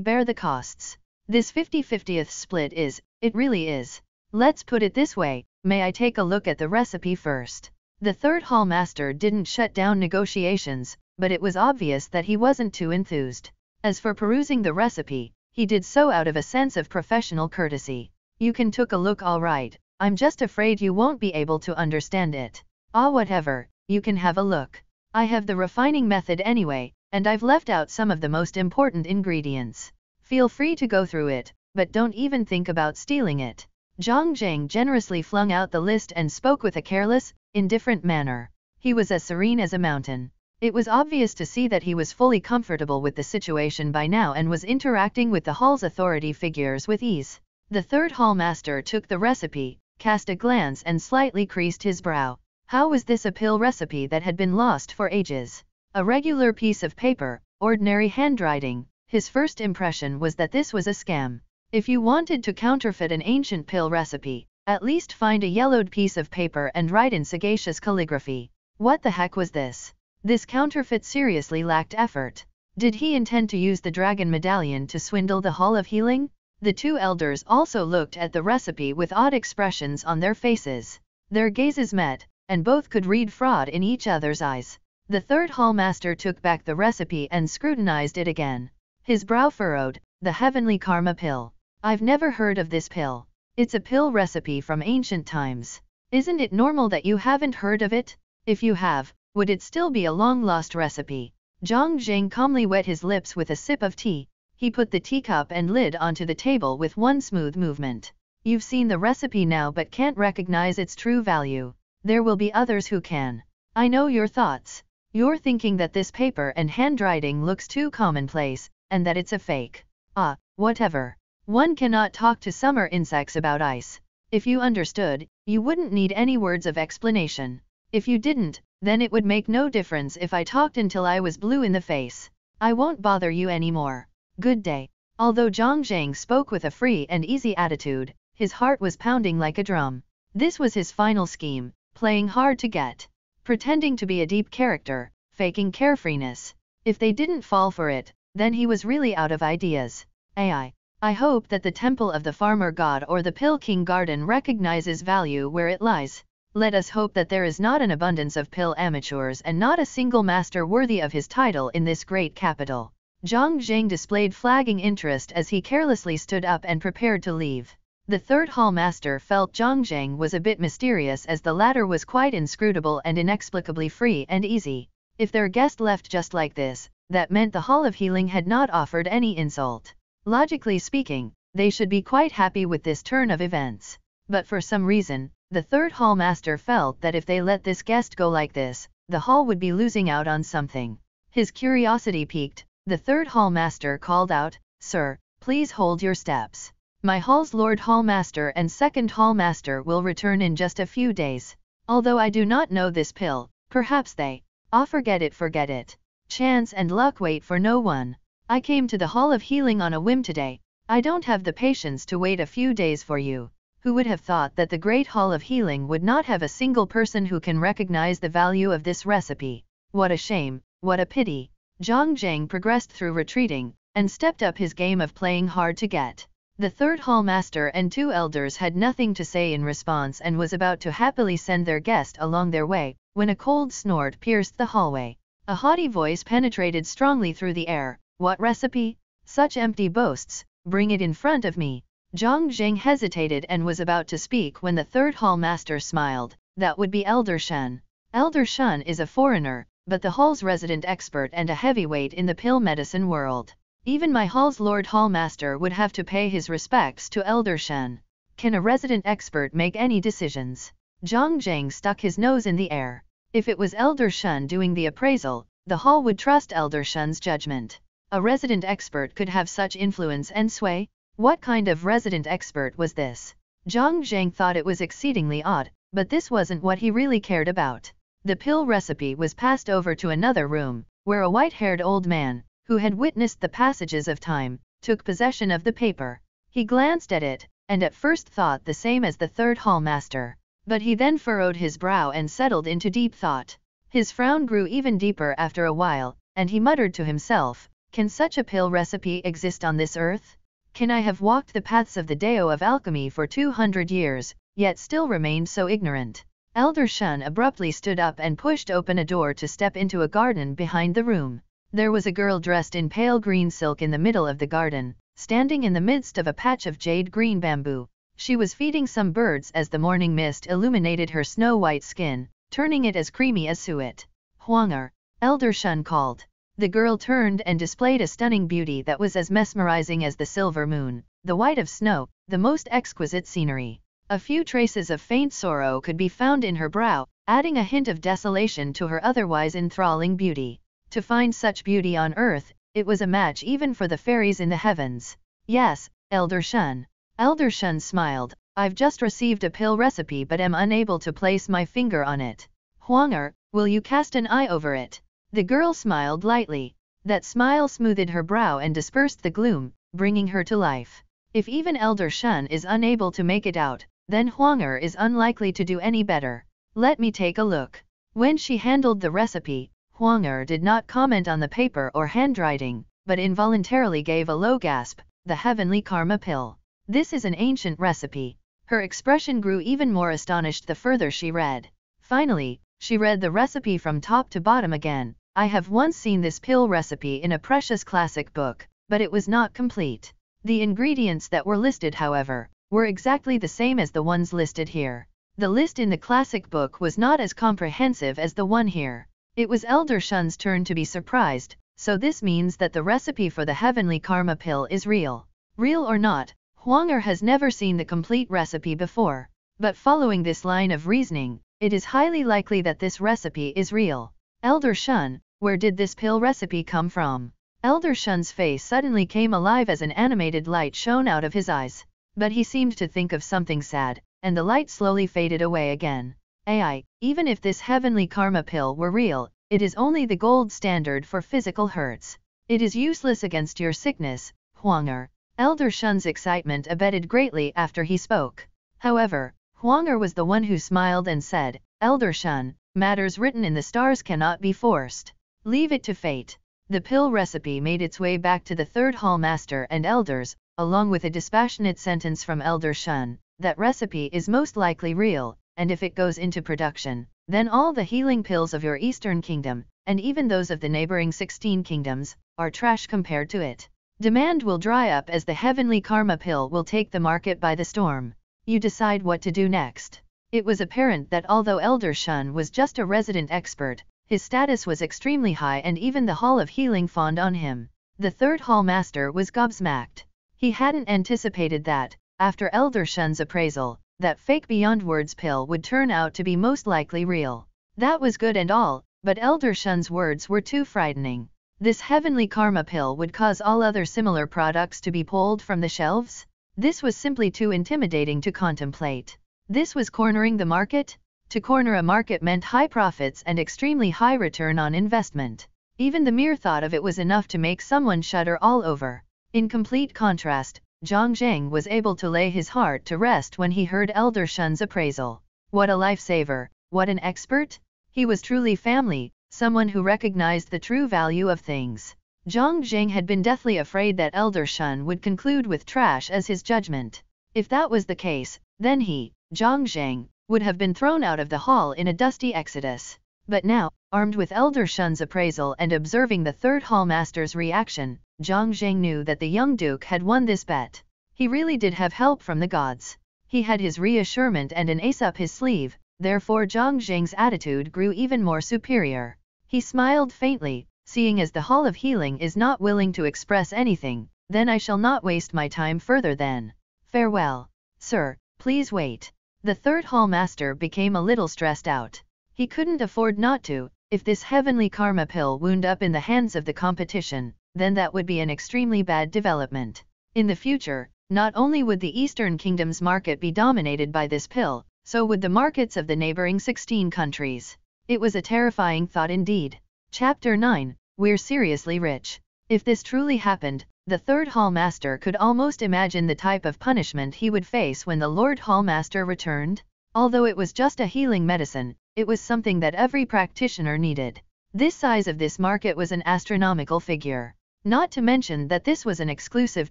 bear the costs. This 50-50th split is, it really is. Let's put it this way, may I take a look at the recipe first? The third hallmaster didn't shut down negotiations, but it was obvious that he wasn't too enthused. As for perusing the recipe, he did so out of a sense of professional courtesy. You can took a look all right, I'm just afraid you won't be able to understand it. Ah whatever, you can have a look. I have the refining method anyway, and I've left out some of the most important ingredients. Feel free to go through it, but don't even think about stealing it. Zhang Zheng generously flung out the list and spoke with a careless, indifferent manner. He was as serene as a mountain. It was obvious to see that he was fully comfortable with the situation by now and was interacting with the hall's authority figures with ease. The third hall master took the recipe, cast a glance and slightly creased his brow. How was this a pill recipe that had been lost for ages? A regular piece of paper, ordinary handwriting, his first impression was that this was a scam. If you wanted to counterfeit an ancient pill recipe, at least find a yellowed piece of paper and write in sagacious calligraphy. What the heck was this? This counterfeit seriously lacked effort. Did he intend to use the dragon medallion to swindle the Hall of Healing? The two elders also looked at the recipe with odd expressions on their faces. Their gazes met, and both could read fraud in each other's eyes. The third hallmaster took back the recipe and scrutinized it again. His brow furrowed, the heavenly karma pill. I've never heard of this pill. It's a pill recipe from ancient times. Isn't it normal that you haven't heard of it? If you have, would it still be a long-lost recipe? Zhang Zheng calmly wet his lips with a sip of tea. He put the teacup and lid onto the table with one smooth movement. You've seen the recipe now but can't recognize its true value. There will be others who can. I know your thoughts. You're thinking that this paper and handwriting looks too commonplace, and that it's a fake. Ah, uh, whatever. One cannot talk to summer insects about ice. If you understood, you wouldn't need any words of explanation. If you didn't, then it would make no difference if I talked until I was blue in the face. I won't bother you anymore. Good day. Although Zhang Zhang spoke with a free and easy attitude, his heart was pounding like a drum. This was his final scheme, playing hard to get pretending to be a deep character, faking carefreeness. If they didn't fall for it, then he was really out of ideas. AI. I hope that the temple of the farmer god or the pill king garden recognizes value where it lies. Let us hope that there is not an abundance of pill amateurs and not a single master worthy of his title in this great capital. Zhang Zheng displayed flagging interest as he carelessly stood up and prepared to leave. The third hallmaster felt Zhang Zheng was a bit mysterious as the latter was quite inscrutable and inexplicably free and easy. If their guest left just like this, that meant the Hall of Healing had not offered any insult. Logically speaking, they should be quite happy with this turn of events. But for some reason, the third hallmaster felt that if they let this guest go like this, the hall would be losing out on something. His curiosity piqued, the third hallmaster called out, Sir, please hold your steps. My hall's Lord Hallmaster and Second Hallmaster will return in just a few days, although I do not know this pill, perhaps they, ah forget it forget it, chance and luck wait for no one, I came to the Hall of Healing on a whim today, I don't have the patience to wait a few days for you, who would have thought that the Great Hall of Healing would not have a single person who can recognize the value of this recipe, what a shame, what a pity, Zhang Zheng progressed through retreating, and stepped up his game of playing hard to get. The third hallmaster and two elders had nothing to say in response and was about to happily send their guest along their way, when a cold snort pierced the hallway. A haughty voice penetrated strongly through the air, What recipe? Such empty boasts, bring it in front of me. Zhang Zheng hesitated and was about to speak when the third hallmaster smiled, that would be Elder Shen. Elder Shen is a foreigner, but the hall's resident expert and a heavyweight in the pill medicine world. Even my hall's Lord Hallmaster would have to pay his respects to Elder Shen. Can a resident expert make any decisions? Zhang Zheng stuck his nose in the air. If it was Elder Shen doing the appraisal, the hall would trust Elder Shen's judgment. A resident expert could have such influence and sway? What kind of resident expert was this? Zhang Zheng thought it was exceedingly odd, but this wasn't what he really cared about. The pill recipe was passed over to another room, where a white-haired old man, who had witnessed the passages of time, took possession of the paper. He glanced at it, and at first thought the same as the third hall master, but he then furrowed his brow and settled into deep thought. His frown grew even deeper after a while, and he muttered to himself, Can such a pill recipe exist on this earth? Can I have walked the paths of the Deo of alchemy for two hundred years, yet still remained so ignorant? Elder Shun abruptly stood up and pushed open a door to step into a garden behind the room. There was a girl dressed in pale green silk in the middle of the garden, standing in the midst of a patch of jade green bamboo. She was feeding some birds as the morning mist illuminated her snow-white skin, turning it as creamy as suet. Huanger, Elder Shun called. The girl turned and displayed a stunning beauty that was as mesmerizing as the silver moon, the white of snow, the most exquisite scenery. A few traces of faint sorrow could be found in her brow, adding a hint of desolation to her otherwise enthralling beauty. To find such beauty on earth, it was a match even for the fairies in the heavens. Yes, Elder Shun. Elder Shun smiled, I've just received a pill recipe but am unable to place my finger on it. Huanger, will you cast an eye over it? The girl smiled lightly. That smile smoothed her brow and dispersed the gloom, bringing her to life. If even Elder Shun is unable to make it out, then Huanger is unlikely to do any better. Let me take a look. When she handled the recipe, Huanger did not comment on the paper or handwriting, but involuntarily gave a low gasp, the heavenly karma pill. This is an ancient recipe. Her expression grew even more astonished the further she read. Finally, she read the recipe from top to bottom again. I have once seen this pill recipe in a precious classic book, but it was not complete. The ingredients that were listed, however, were exactly the same as the ones listed here. The list in the classic book was not as comprehensive as the one here. It was Elder Shun's turn to be surprised, so this means that the recipe for the heavenly karma pill is real. Real or not, Huanger has never seen the complete recipe before, but following this line of reasoning, it is highly likely that this recipe is real. Elder Shun, where did this pill recipe come from? Elder Shun's face suddenly came alive as an animated light shone out of his eyes, but he seemed to think of something sad, and the light slowly faded away again. AI, even if this heavenly karma pill were real, it is only the gold standard for physical hurts. It is useless against your sickness, Huanger. Elder Shun's excitement abated greatly after he spoke. However, Huanger was the one who smiled and said, Elder Shun, matters written in the stars cannot be forced. Leave it to fate. The pill recipe made its way back to the third hall master and elders, along with a dispassionate sentence from Elder Shun, that recipe is most likely real, and if it goes into production, then all the healing pills of your eastern kingdom, and even those of the neighboring 16 kingdoms, are trash compared to it. Demand will dry up as the heavenly karma pill will take the market by the storm. You decide what to do next. It was apparent that although Elder Shun was just a resident expert, his status was extremely high and even the Hall of Healing fawned on him. The third Hall Master was gobsmacked. He hadn't anticipated that, after Elder Shun's appraisal, that fake Beyond Words pill would turn out to be most likely real. That was good and all, but Elder Shun's words were too frightening. This heavenly karma pill would cause all other similar products to be pulled from the shelves? This was simply too intimidating to contemplate. This was cornering the market? To corner a market meant high profits and extremely high return on investment. Even the mere thought of it was enough to make someone shudder all over. In complete contrast, Zhang Zheng was able to lay his heart to rest when he heard Elder Shun's appraisal. What a lifesaver, what an expert! He was truly family, someone who recognized the true value of things. Zhang Zheng had been deathly afraid that Elder Shun would conclude with trash as his judgment. If that was the case, then he, Zhang Zheng, would have been thrown out of the hall in a dusty exodus. But now, armed with Elder Shun's appraisal and observing the third Hallmaster's reaction, Zhang Zheng knew that the young duke had won this bet. He really did have help from the gods. He had his reassurement and an ace up his sleeve, therefore Zhang Zheng's attitude grew even more superior. He smiled faintly, seeing as the Hall of Healing is not willing to express anything, then I shall not waste my time further then. Farewell. Sir, please wait. The third hall master became a little stressed out. He couldn't afford not to, if this heavenly karma pill wound up in the hands of the competition, then that would be an extremely bad development. In the future, not only would the Eastern Kingdom's market be dominated by this pill, so would the markets of the neighboring 16 countries. It was a terrifying thought indeed. Chapter 9 We're seriously rich. If this truly happened, the third hallmaster could almost imagine the type of punishment he would face when the Lord Hallmaster returned. Although it was just a healing medicine, it was something that every practitioner needed. This size of this market was an astronomical figure. Not to mention that this was an exclusive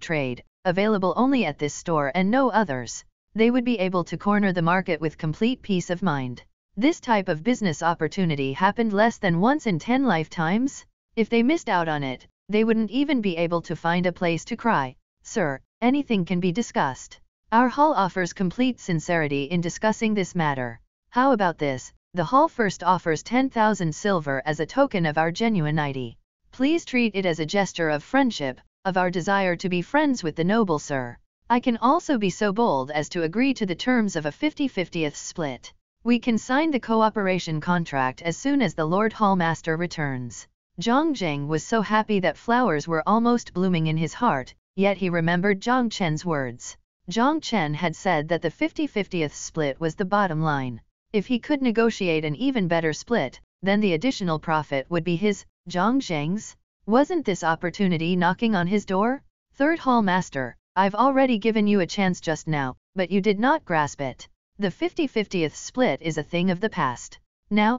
trade, available only at this store and no others. They would be able to corner the market with complete peace of mind. This type of business opportunity happened less than once in 10 lifetimes. If they missed out on it, they wouldn't even be able to find a place to cry, Sir, anything can be discussed. Our hall offers complete sincerity in discussing this matter. How about this? The hall first offers 10,000 silver as a token of our genuinity. Please treat it as a gesture of friendship, of our desire to be friends with the noble sir. I can also be so bold as to agree to the terms of a 50-50th split. We can sign the cooperation contract as soon as the Lord Hallmaster returns. Zhang Zheng was so happy that flowers were almost blooming in his heart, yet he remembered Zhang Chen's words. Zhang Chen had said that the 50-50th split was the bottom line. If he could negotiate an even better split, then the additional profit would be his, Zhang Zheng's. Wasn't this opportunity knocking on his door? Third Hall Master, I've already given you a chance just now, but you did not grasp it. The 50-50th split is a thing of the past. Now,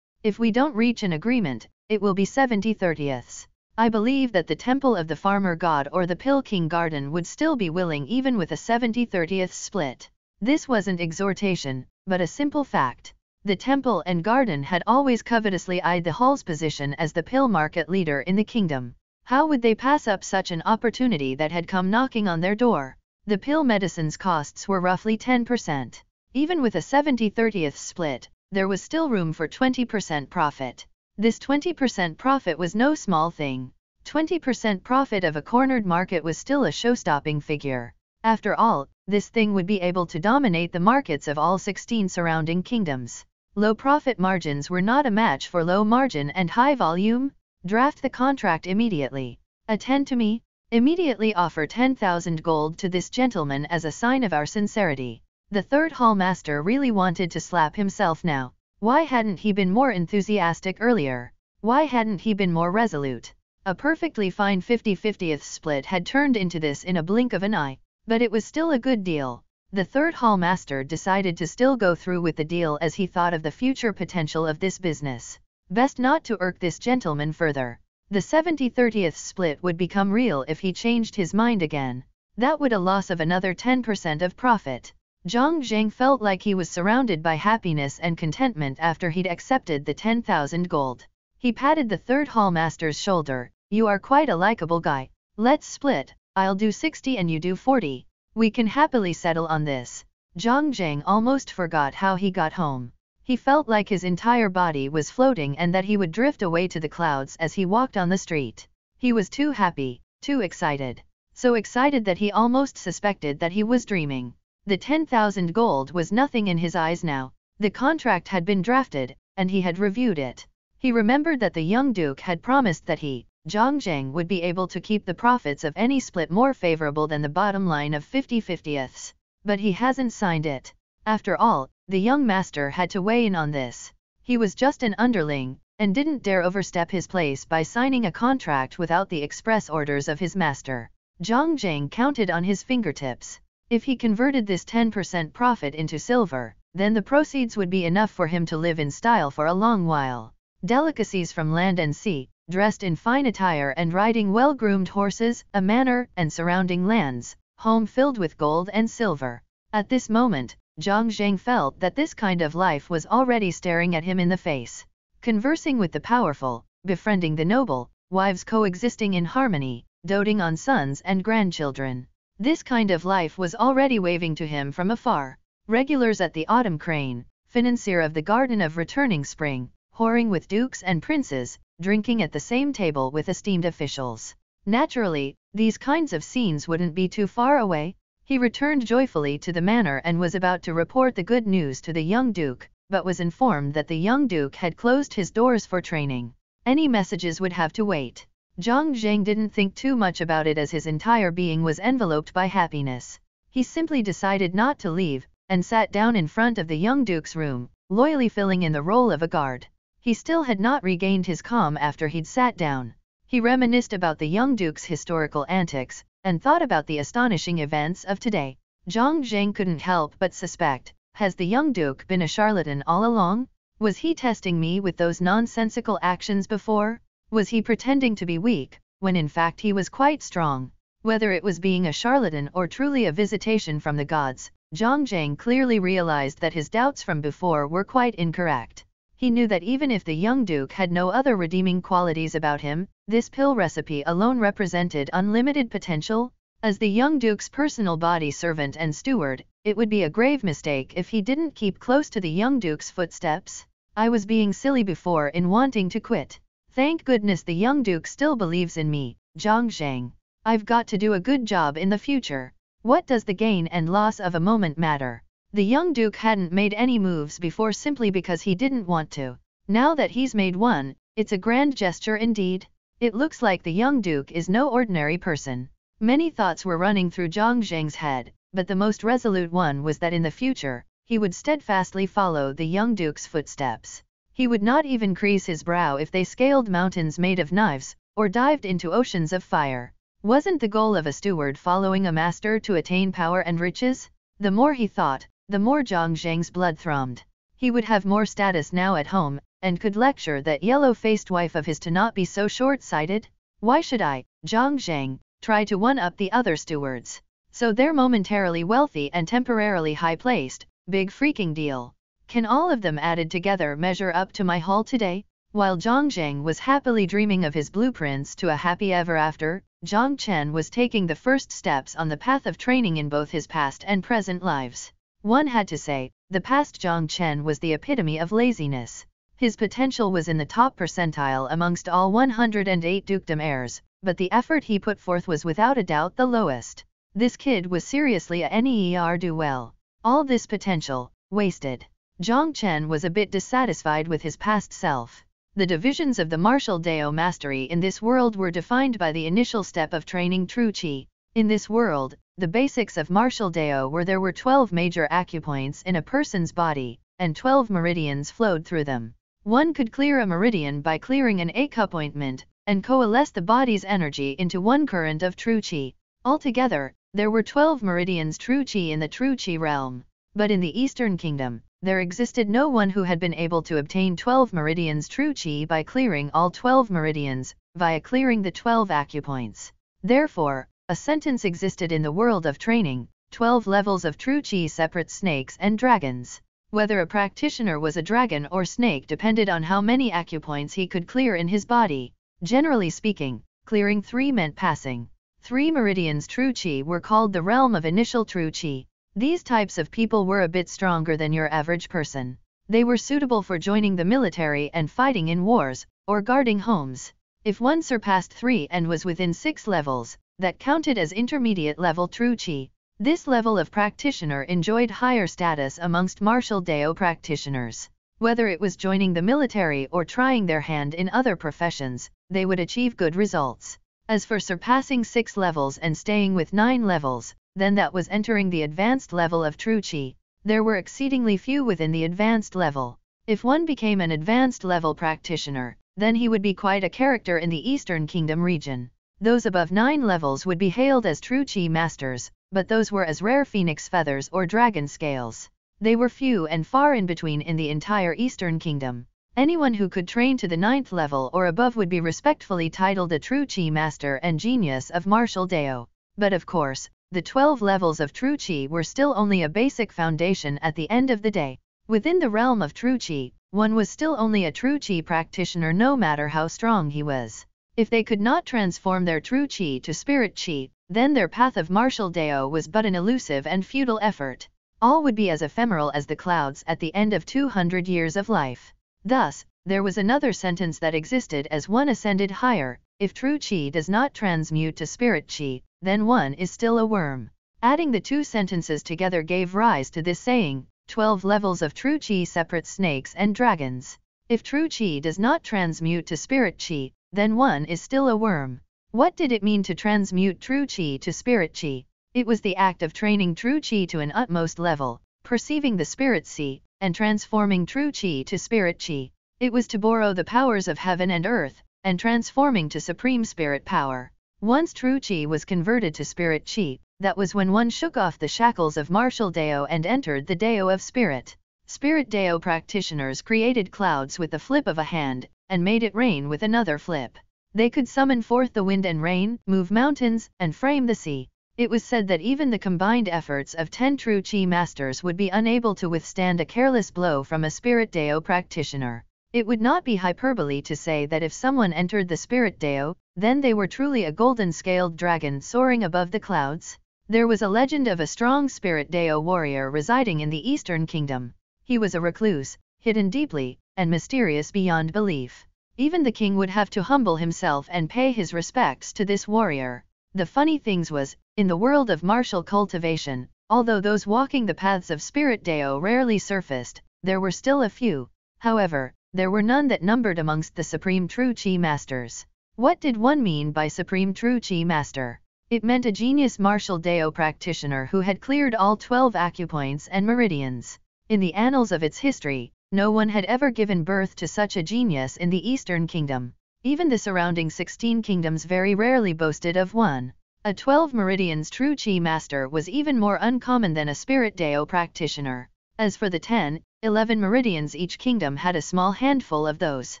if we don't reach an agreement, it will be 70-30ths. I believe that the Temple of the Farmer God or the Pill King Garden would still be willing even with a 70-30th split. This was not exhortation, but a simple fact. The temple and garden had always covetously eyed the hall's position as the pill market leader in the kingdom. How would they pass up such an opportunity that had come knocking on their door? The pill medicine's costs were roughly 10%. Even with a 70-30th split, there was still room for 20% profit. This 20% profit was no small thing. 20% profit of a cornered market was still a show-stopping figure. After all, this thing would be able to dominate the markets of all 16 surrounding kingdoms. Low profit margins were not a match for low margin and high volume, draft the contract immediately. Attend to me, immediately offer 10,000 gold to this gentleman as a sign of our sincerity. The third hallmaster really wanted to slap himself now. Why hadn't he been more enthusiastic earlier? Why hadn't he been more resolute? A perfectly fine 50-50th split had turned into this in a blink of an eye. But it was still a good deal. The third hall master decided to still go through with the deal as he thought of the future potential of this business. Best not to irk this gentleman further. The 70-30th split would become real if he changed his mind again. That would a loss of another 10% of profit. Zhang Zheng felt like he was surrounded by happiness and contentment after he'd accepted the 10,000 gold. He patted the third hall master's shoulder, you are quite a likable guy, let's split, I'll do 60 and you do 40, we can happily settle on this. Zhang Zheng almost forgot how he got home. He felt like his entire body was floating and that he would drift away to the clouds as he walked on the street. He was too happy, too excited. So excited that he almost suspected that he was dreaming. The 10,000 gold was nothing in his eyes now. The contract had been drafted, and he had reviewed it. He remembered that the young duke had promised that he, Zhang would be able to keep the profits of any split more favorable than the bottom line of 50-50ths, but he hasn't signed it. After all, the young master had to weigh in on this. He was just an underling, and didn't dare overstep his place by signing a contract without the express orders of his master. Zhang Zheng counted on his fingertips. If he converted this 10% profit into silver, then the proceeds would be enough for him to live in style for a long while. Delicacies from land and sea, dressed in fine attire and riding well-groomed horses, a manor and surrounding lands, home filled with gold and silver. At this moment, Zhang Zheng felt that this kind of life was already staring at him in the face. Conversing with the powerful, befriending the noble, wives coexisting in harmony, doting on sons and grandchildren. This kind of life was already waving to him from afar. Regulars at the Autumn Crane, financier of the Garden of Returning Spring, whoring with dukes and princes, drinking at the same table with esteemed officials. Naturally, these kinds of scenes wouldn't be too far away. He returned joyfully to the manor and was about to report the good news to the young duke, but was informed that the young duke had closed his doors for training. Any messages would have to wait. Zhang Zheng didn't think too much about it as his entire being was enveloped by happiness. He simply decided not to leave, and sat down in front of the young duke's room, loyally filling in the role of a guard. He still had not regained his calm after he'd sat down. He reminisced about the young duke's historical antics, and thought about the astonishing events of today. Zhang Zheng couldn't help but suspect, has the young duke been a charlatan all along? Was he testing me with those nonsensical actions before? Was he pretending to be weak, when in fact he was quite strong? Whether it was being a charlatan or truly a visitation from the gods, Zhang Zheng clearly realized that his doubts from before were quite incorrect. He knew that even if the young Duke had no other redeeming qualities about him, this pill recipe alone represented unlimited potential. As the young Duke's personal body servant and steward, it would be a grave mistake if he didn't keep close to the young Duke's footsteps. I was being silly before in wanting to quit. Thank goodness the young Duke still believes in me, Zhang Zhang. I've got to do a good job in the future. What does the gain and loss of a moment matter? The young Duke hadn't made any moves before simply because he didn't want to. Now that he's made one, it's a grand gesture indeed. It looks like the young Duke is no ordinary person. Many thoughts were running through Zhang Zheng's head, but the most resolute one was that in the future, he would steadfastly follow the young Duke's footsteps. He would not even crease his brow if they scaled mountains made of knives, or dived into oceans of fire. Wasn't the goal of a steward following a master to attain power and riches? The more he thought, the more Zhang Zhang's blood thrummed. He would have more status now at home, and could lecture that yellow-faced wife of his to not be so short-sighted. Why should I, Zhang Zhang, try to one-up the other stewards? So they're momentarily wealthy and temporarily high-placed, big freaking deal. Can all of them added together measure up to my haul today? While Zhang Zhang was happily dreaming of his blueprints to a happy ever after, Zhang Chen was taking the first steps on the path of training in both his past and present lives. One had to say, the past Zhang Chen was the epitome of laziness. His potential was in the top percentile amongst all 108 dukedom heirs, but the effort he put forth was without a doubt the lowest. This kid was seriously a NEER do well. All this potential, wasted. Zhang Chen was a bit dissatisfied with his past self. The divisions of the martial Dao mastery in this world were defined by the initial step of training true qi. In this world, the basics of martial Dao were there were 12 major acupoints in a person's body, and 12 meridians flowed through them. One could clear a meridian by clearing an acupointment, and coalesce the body's energy into one current of true chi. Altogether, there were 12 meridians true chi in the true chi realm. But in the Eastern Kingdom, there existed no one who had been able to obtain 12 meridians true chi by clearing all 12 meridians, via clearing the 12 acupoints. Therefore, a sentence existed in the world of training 12 levels of true chi separate snakes and dragons. Whether a practitioner was a dragon or snake depended on how many acupoints he could clear in his body. Generally speaking, clearing three meant passing. Three meridians true chi were called the realm of initial true chi. These types of people were a bit stronger than your average person. They were suitable for joining the military and fighting in wars, or guarding homes. If one surpassed three and was within six levels, that counted as intermediate level Truchi, this level of practitioner enjoyed higher status amongst martial Dao practitioners. Whether it was joining the military or trying their hand in other professions, they would achieve good results. As for surpassing six levels and staying with nine levels, then that was entering the advanced level of Truchi. There were exceedingly few within the advanced level. If one became an advanced level practitioner, then he would be quite a character in the Eastern Kingdom region. Those above nine levels would be hailed as true chi masters, but those were as rare phoenix feathers or dragon scales. They were few and far in between in the entire Eastern Kingdom. Anyone who could train to the ninth level or above would be respectfully titled a true chi master and genius of martial Dao. But of course, the 12 levels of true chi were still only a basic foundation at the end of the day. Within the realm of true chi, one was still only a true chi practitioner no matter how strong he was. If they could not transform their true chi to spirit chi, then their path of martial Dao was but an elusive and futile effort. All would be as ephemeral as the clouds at the end of 200 years of life. Thus, there was another sentence that existed as one ascended higher, if true chi does not transmute to spirit chi, then one is still a worm. Adding the two sentences together gave rise to this saying, 12 levels of true chi separate snakes and dragons. If true chi does not transmute to spirit chi, then one is still a worm. What did it mean to transmute true chi to spirit chi? It was the act of training true chi to an utmost level, perceiving the spirit chi, and transforming true chi to spirit chi. It was to borrow the powers of heaven and earth, and transforming to supreme spirit power. Once true chi was converted to spirit chi, that was when one shook off the shackles of martial deo and entered the deo of spirit. Spirit Deo practitioners created clouds with the flip of a hand, and made it rain with another flip. They could summon forth the wind and rain, move mountains, and frame the sea. It was said that even the combined efforts of ten true Qi masters would be unable to withstand a careless blow from a Spirit Deo practitioner. It would not be hyperbole to say that if someone entered the Spirit Deo, then they were truly a golden-scaled dragon soaring above the clouds. There was a legend of a strong Spirit Deo warrior residing in the Eastern Kingdom he was a recluse, hidden deeply, and mysterious beyond belief. Even the king would have to humble himself and pay his respects to this warrior. The funny things was, in the world of martial cultivation, although those walking the paths of Spirit Deo rarely surfaced, there were still a few, however, there were none that numbered amongst the Supreme True qi Masters. What did one mean by Supreme True qi Master? It meant a genius martial Deo practitioner who had cleared all 12 acupoints and meridians. In the annals of its history, no one had ever given birth to such a genius in the Eastern Kingdom. Even the surrounding 16 kingdoms very rarely boasted of one. A 12 meridians true qi master was even more uncommon than a spirit dao practitioner. As for the 10, 11 meridians each kingdom had a small handful of those.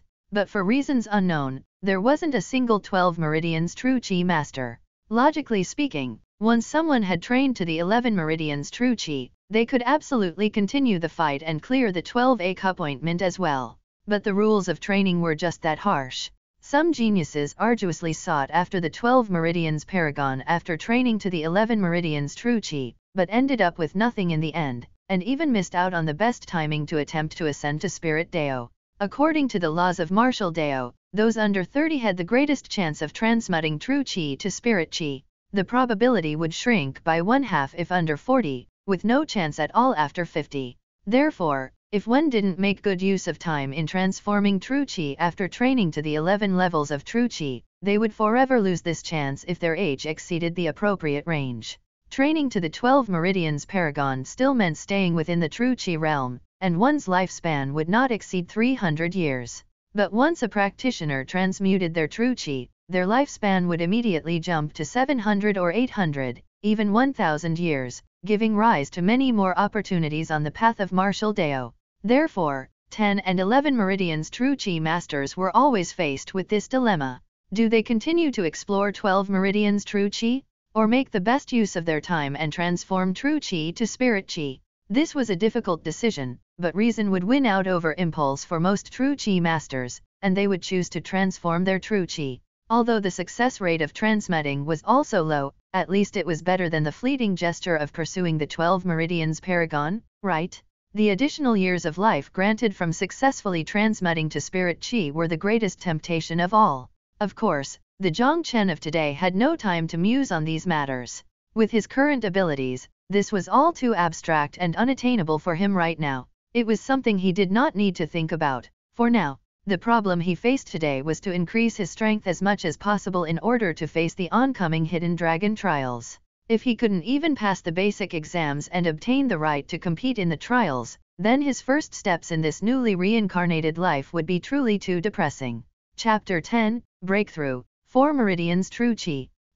But for reasons unknown, there wasn't a single 12 meridians true qi master. Logically speaking, once someone had trained to the 11 meridians true chi, they could absolutely continue the fight and clear the 12 cup appointment as well. But the rules of training were just that harsh. Some geniuses arduously sought after the 12 meridians paragon after training to the 11 meridians true chi, but ended up with nothing in the end, and even missed out on the best timing to attempt to ascend to spirit deo. According to the laws of martial deo, those under 30 had the greatest chance of transmuting true chi to spirit chi, the probability would shrink by one half if under 40, with no chance at all after 50. Therefore, if one didn't make good use of time in transforming true chi after training to the 11 levels of true chi, they would forever lose this chance if their age exceeded the appropriate range. Training to the 12 meridians paragon still meant staying within the true chi realm, and one's lifespan would not exceed 300 years. But once a practitioner transmuted their true chi, their lifespan would immediately jump to 700 or 800, even 1,000 years, giving rise to many more opportunities on the path of martial Deo. Therefore, 10 and 11 meridians true qi masters were always faced with this dilemma. Do they continue to explore 12 meridians true qi, or make the best use of their time and transform true qi to spirit qi? This was a difficult decision, but reason would win out over impulse for most true qi masters, and they would choose to transform their true qi. Although the success rate of transmuting was also low, at least it was better than the fleeting gesture of pursuing the 12 meridians paragon, right? The additional years of life granted from successfully transmuting to spirit chi were the greatest temptation of all. Of course, the Chen of today had no time to muse on these matters. With his current abilities, this was all too abstract and unattainable for him right now. It was something he did not need to think about, for now. The problem he faced today was to increase his strength as much as possible in order to face the oncoming hidden dragon trials. If he couldn't even pass the basic exams and obtain the right to compete in the trials, then his first steps in this newly reincarnated life would be truly too depressing. Chapter 10 Breakthrough 4 Meridian's True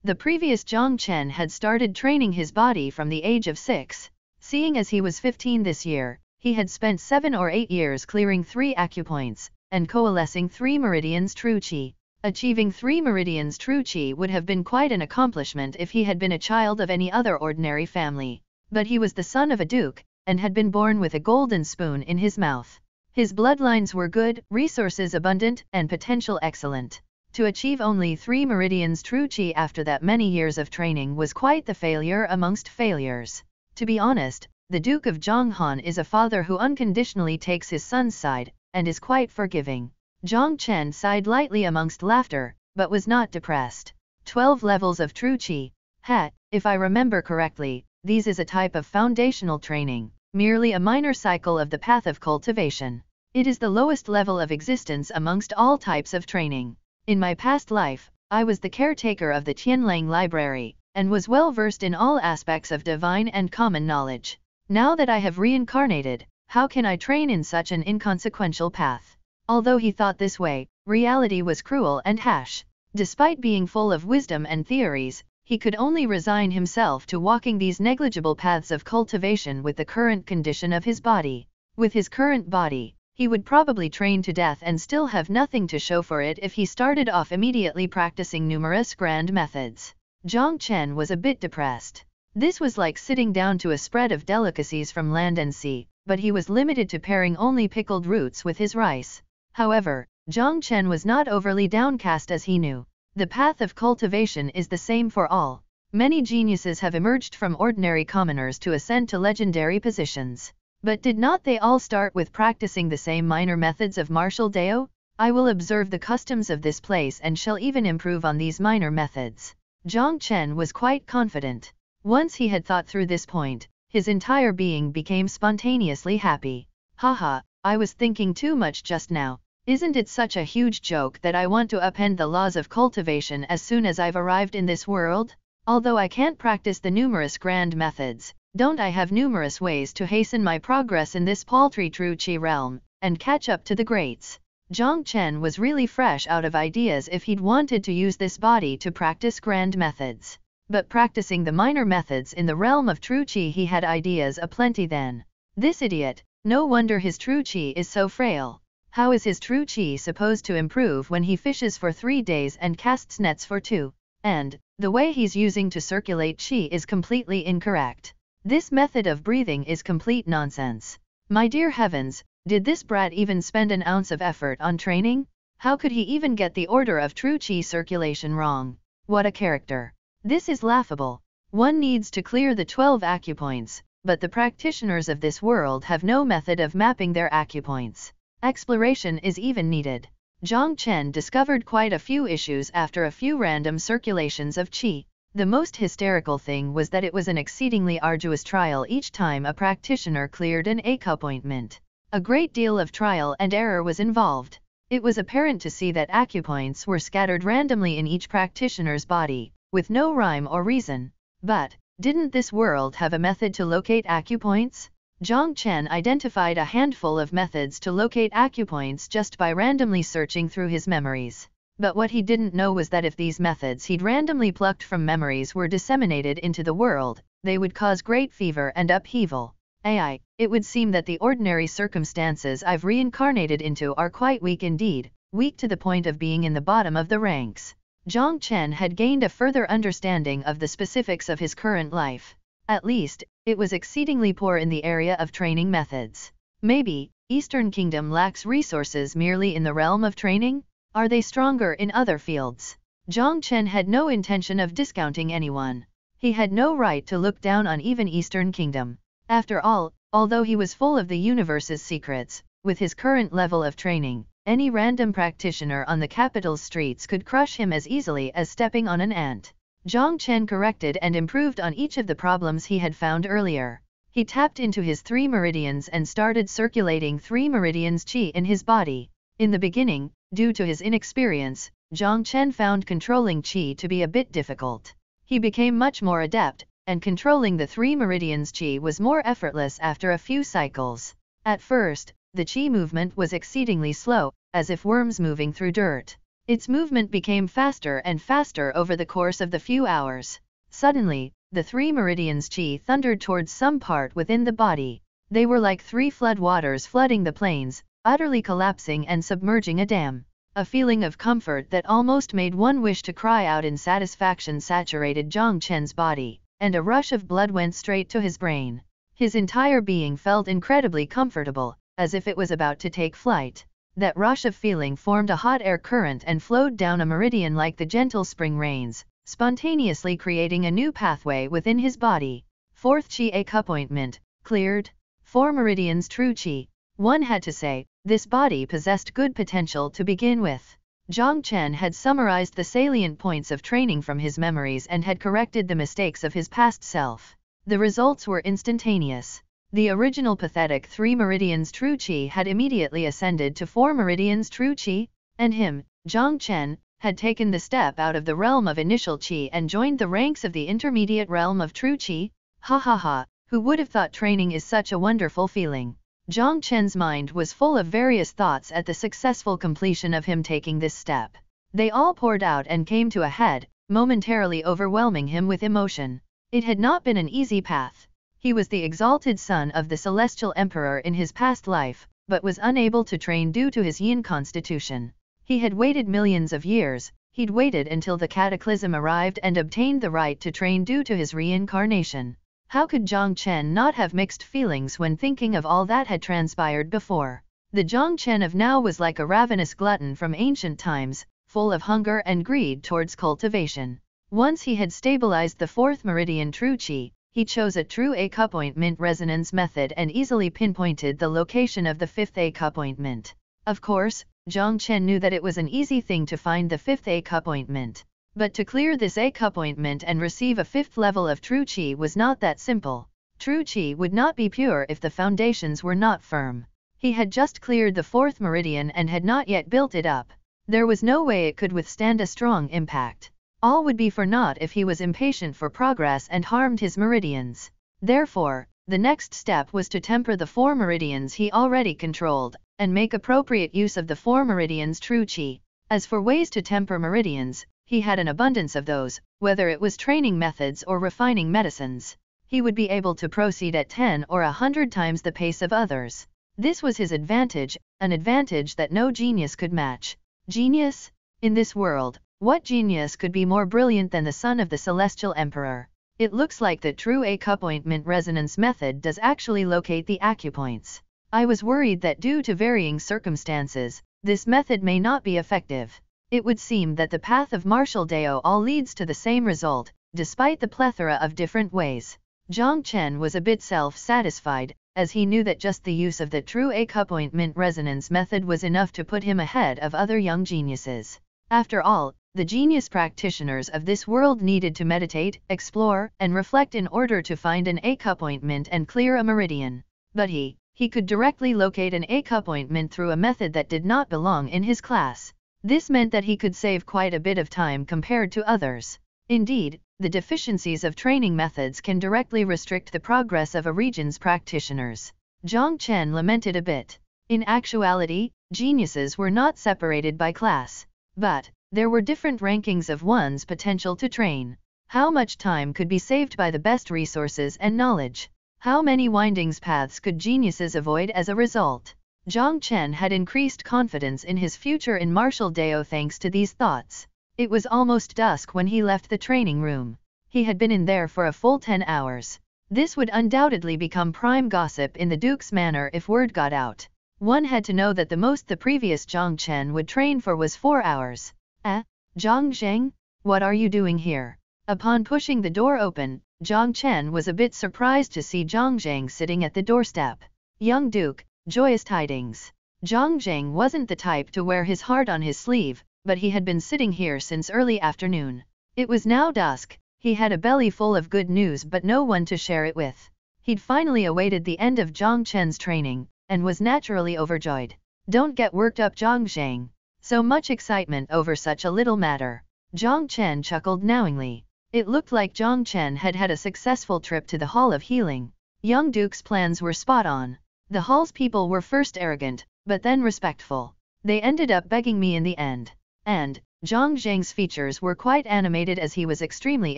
The previous Zhang Chen had started training his body from the age of 6. Seeing as he was 15 this year, he had spent 7 or 8 years clearing 3 acupoints, and coalescing three meridians true chi. Achieving three meridians true chi would have been quite an accomplishment if he had been a child of any other ordinary family, but he was the son of a duke, and had been born with a golden spoon in his mouth. His bloodlines were good, resources abundant, and potential excellent. To achieve only three meridians true chi after that many years of training was quite the failure amongst failures. To be honest, the Duke of Zhonghan is a father who unconditionally takes his son's side, and is quite forgiving. Zhang Chen sighed lightly amongst laughter, but was not depressed. Twelve levels of true qi, hat, if I remember correctly, these is a type of foundational training, merely a minor cycle of the path of cultivation. It is the lowest level of existence amongst all types of training. In my past life, I was the caretaker of the Tianlang Library, and was well versed in all aspects of divine and common knowledge. Now that I have reincarnated, how can I train in such an inconsequential path? Although he thought this way, reality was cruel and harsh. Despite being full of wisdom and theories, he could only resign himself to walking these negligible paths of cultivation with the current condition of his body. With his current body, he would probably train to death and still have nothing to show for it if he started off immediately practicing numerous grand methods. Zhang Chen was a bit depressed. This was like sitting down to a spread of delicacies from land and sea, but he was limited to pairing only pickled roots with his rice. However, Zhang Chen was not overly downcast as he knew. The path of cultivation is the same for all. Many geniuses have emerged from ordinary commoners to ascend to legendary positions. But did not they all start with practicing the same minor methods of martial deo? I will observe the customs of this place and shall even improve on these minor methods. Zhang Chen was quite confident. Once he had thought through this point, his entire being became spontaneously happy. Haha, I was thinking too much just now. Isn't it such a huge joke that I want to upend the laws of cultivation as soon as I've arrived in this world? Although I can't practice the numerous grand methods, don't I have numerous ways to hasten my progress in this paltry Truchi realm, and catch up to the greats? Zhang Chen was really fresh out of ideas if he'd wanted to use this body to practice grand methods but practicing the minor methods in the realm of true chi he had ideas aplenty then. This idiot, no wonder his true chi is so frail. How is his true chi supposed to improve when he fishes for three days and casts nets for two? And, the way he's using to circulate chi is completely incorrect. This method of breathing is complete nonsense. My dear heavens, did this brat even spend an ounce of effort on training? How could he even get the order of true chi circulation wrong? What a character! This is laughable. One needs to clear the 12 acupoints, but the practitioners of this world have no method of mapping their acupoints. Exploration is even needed. Zhang Chen discovered quite a few issues after a few random circulations of qi. The most hysterical thing was that it was an exceedingly arduous trial each time a practitioner cleared an acupointment. A great deal of trial and error was involved. It was apparent to see that acupoints were scattered randomly in each practitioner's body, with no rhyme or reason. But, didn't this world have a method to locate acupoints? Zhang Chen identified a handful of methods to locate acupoints just by randomly searching through his memories. But what he didn't know was that if these methods he'd randomly plucked from memories were disseminated into the world, they would cause great fever and upheaval. AI, it would seem that the ordinary circumstances I've reincarnated into are quite weak indeed, weak to the point of being in the bottom of the ranks. Zhang Chen had gained a further understanding of the specifics of his current life. At least, it was exceedingly poor in the area of training methods. Maybe, Eastern Kingdom lacks resources merely in the realm of training? Are they stronger in other fields? Zhang Chen had no intention of discounting anyone. He had no right to look down on even Eastern Kingdom. After all, although he was full of the universe's secrets, with his current level of training, any random practitioner on the capital streets could crush him as easily as stepping on an ant. Zhang Chen corrected and improved on each of the problems he had found earlier. He tapped into his three meridians and started circulating three meridians qi in his body. In the beginning, due to his inexperience, Zhang Chen found controlling qi to be a bit difficult. He became much more adept, and controlling the three meridians qi was more effortless after a few cycles. At first, the qi movement was exceedingly slow, as if worms moving through dirt. Its movement became faster and faster over the course of the few hours. Suddenly, the three meridians chi thundered towards some part within the body. They were like three flood waters flooding the plains, utterly collapsing and submerging a dam. A feeling of comfort that almost made one wish to cry out in satisfaction saturated Zhang Chen's body, and a rush of blood went straight to his brain. His entire being felt incredibly comfortable, as if it was about to take flight. That rush of feeling formed a hot air current and flowed down a meridian like the gentle spring rains, spontaneously creating a new pathway within his body. Fourth chi acupointment, cleared. Four meridians true chi. One had to say, this body possessed good potential to begin with. Zhang Chen had summarized the salient points of training from his memories and had corrected the mistakes of his past self. The results were instantaneous the original pathetic three meridians true qi had immediately ascended to four meridians true qi, and him, Zhang Chen, had taken the step out of the realm of initial qi and joined the ranks of the intermediate realm of true qi, ha ha ha, who would have thought training is such a wonderful feeling. Zhang Chen's mind was full of various thoughts at the successful completion of him taking this step. They all poured out and came to a head, momentarily overwhelming him with emotion. It had not been an easy path. He was the exalted son of the celestial emperor in his past life, but was unable to train due to his yin constitution. He had waited millions of years, he'd waited until the cataclysm arrived and obtained the right to train due to his reincarnation. How could Zhang Chen not have mixed feelings when thinking of all that had transpired before? The Zhang Chen of now was like a ravenous glutton from ancient times, full of hunger and greed towards cultivation. Once he had stabilized the fourth meridian true qi, he chose a true ointment resonance method and easily pinpointed the location of the fifth ointment. Of course, Zhang Chen knew that it was an easy thing to find the fifth ointment. But to clear this ointment and receive a fifth level of true qi was not that simple. True qi would not be pure if the foundations were not firm. He had just cleared the fourth meridian and had not yet built it up. There was no way it could withstand a strong impact. All would be for naught if he was impatient for progress and harmed his meridians. Therefore, the next step was to temper the four meridians he already controlled, and make appropriate use of the four meridians' true chi. As for ways to temper meridians, he had an abundance of those, whether it was training methods or refining medicines. He would be able to proceed at 10 or a hundred times the pace of others. This was his advantage, an advantage that no genius could match. Genius, in this world, what genius could be more brilliant than the son of the celestial emperor? It looks like the true acupointment resonance method does actually locate the acupoints. I was worried that due to varying circumstances, this method may not be effective. It would seem that the path of Marshall Deo all leads to the same result, despite the plethora of different ways. Zhang Chen was a bit self-satisfied, as he knew that just the use of the true acupointment resonance method was enough to put him ahead of other young geniuses. After all, the genius practitioners of this world needed to meditate, explore, and reflect in order to find an acupointment and clear a meridian. But he, he could directly locate an acupointment through a method that did not belong in his class. This meant that he could save quite a bit of time compared to others. Indeed, the deficiencies of training methods can directly restrict the progress of a region's practitioners. Zhang Chen lamented a bit. In actuality, geniuses were not separated by class but, there were different rankings of one's potential to train. How much time could be saved by the best resources and knowledge? How many windings paths could geniuses avoid as a result? Zhang Chen had increased confidence in his future in martial Dao thanks to these thoughts. It was almost dusk when he left the training room. He had been in there for a full 10 hours. This would undoubtedly become prime gossip in the Duke's manor if word got out. One had to know that the most the previous Zhang Chen would train for was four hours. Eh, Zhang Zheng, what are you doing here? Upon pushing the door open, Zhang Chen was a bit surprised to see Zhang Zheng sitting at the doorstep. Young Duke, joyous tidings. Zhang Zheng wasn't the type to wear his heart on his sleeve, but he had been sitting here since early afternoon. It was now dusk, he had a belly full of good news but no one to share it with. He'd finally awaited the end of Zhang Chen's training, and was naturally overjoyed. Don't get worked up Zhang Zhang. So much excitement over such a little matter. Zhang Chen chuckled knowingly. It looked like Zhang Chen had had a successful trip to the Hall of Healing. Young Duke's plans were spot on. The Hall's people were first arrogant, but then respectful. They ended up begging me in the end. And, Zhang Zhang's features were quite animated as he was extremely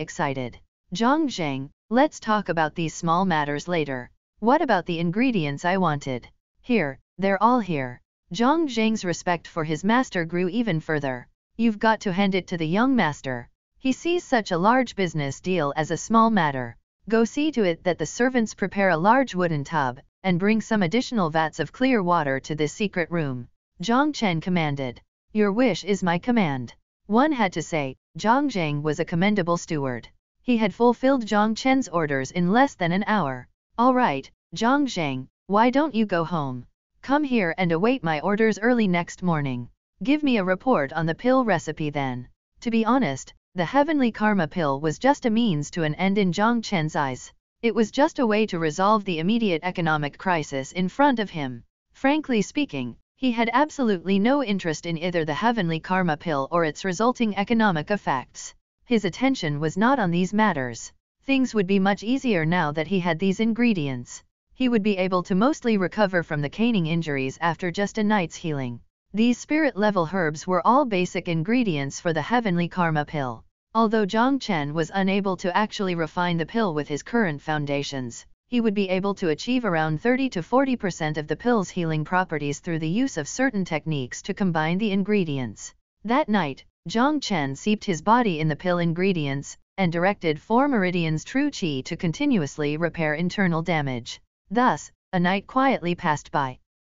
excited. Zhang Zhang, let's talk about these small matters later. What about the ingredients I wanted? Here, they're all here. Zhang Zheng's respect for his master grew even further. You've got to hand it to the young master. He sees such a large business deal as a small matter. Go see to it that the servants prepare a large wooden tub, and bring some additional vats of clear water to this secret room. Zhang Chen commanded. Your wish is my command. One had to say, Zhang Zheng was a commendable steward. He had fulfilled Zhang Chen's orders in less than an hour. All right, Zhang Zheng, why don't you go home? Come here and await my orders early next morning. Give me a report on the pill recipe then. To be honest, the heavenly karma pill was just a means to an end in Zhang Chen's eyes. It was just a way to resolve the immediate economic crisis in front of him. Frankly speaking, he had absolutely no interest in either the heavenly karma pill or its resulting economic effects. His attention was not on these matters. Things would be much easier now that he had these ingredients he would be able to mostly recover from the caning injuries after just a night's healing. These spirit level herbs were all basic ingredients for the heavenly karma pill. Although Zhang Chen was unable to actually refine the pill with his current foundations, he would be able to achieve around 30 to 40% of the pill's healing properties through the use of certain techniques to combine the ingredients. That night, Zhang Chen seeped his body in the pill ingredients and directed four meridians true qi to continuously repair internal damage. Thus, a night quietly passed by.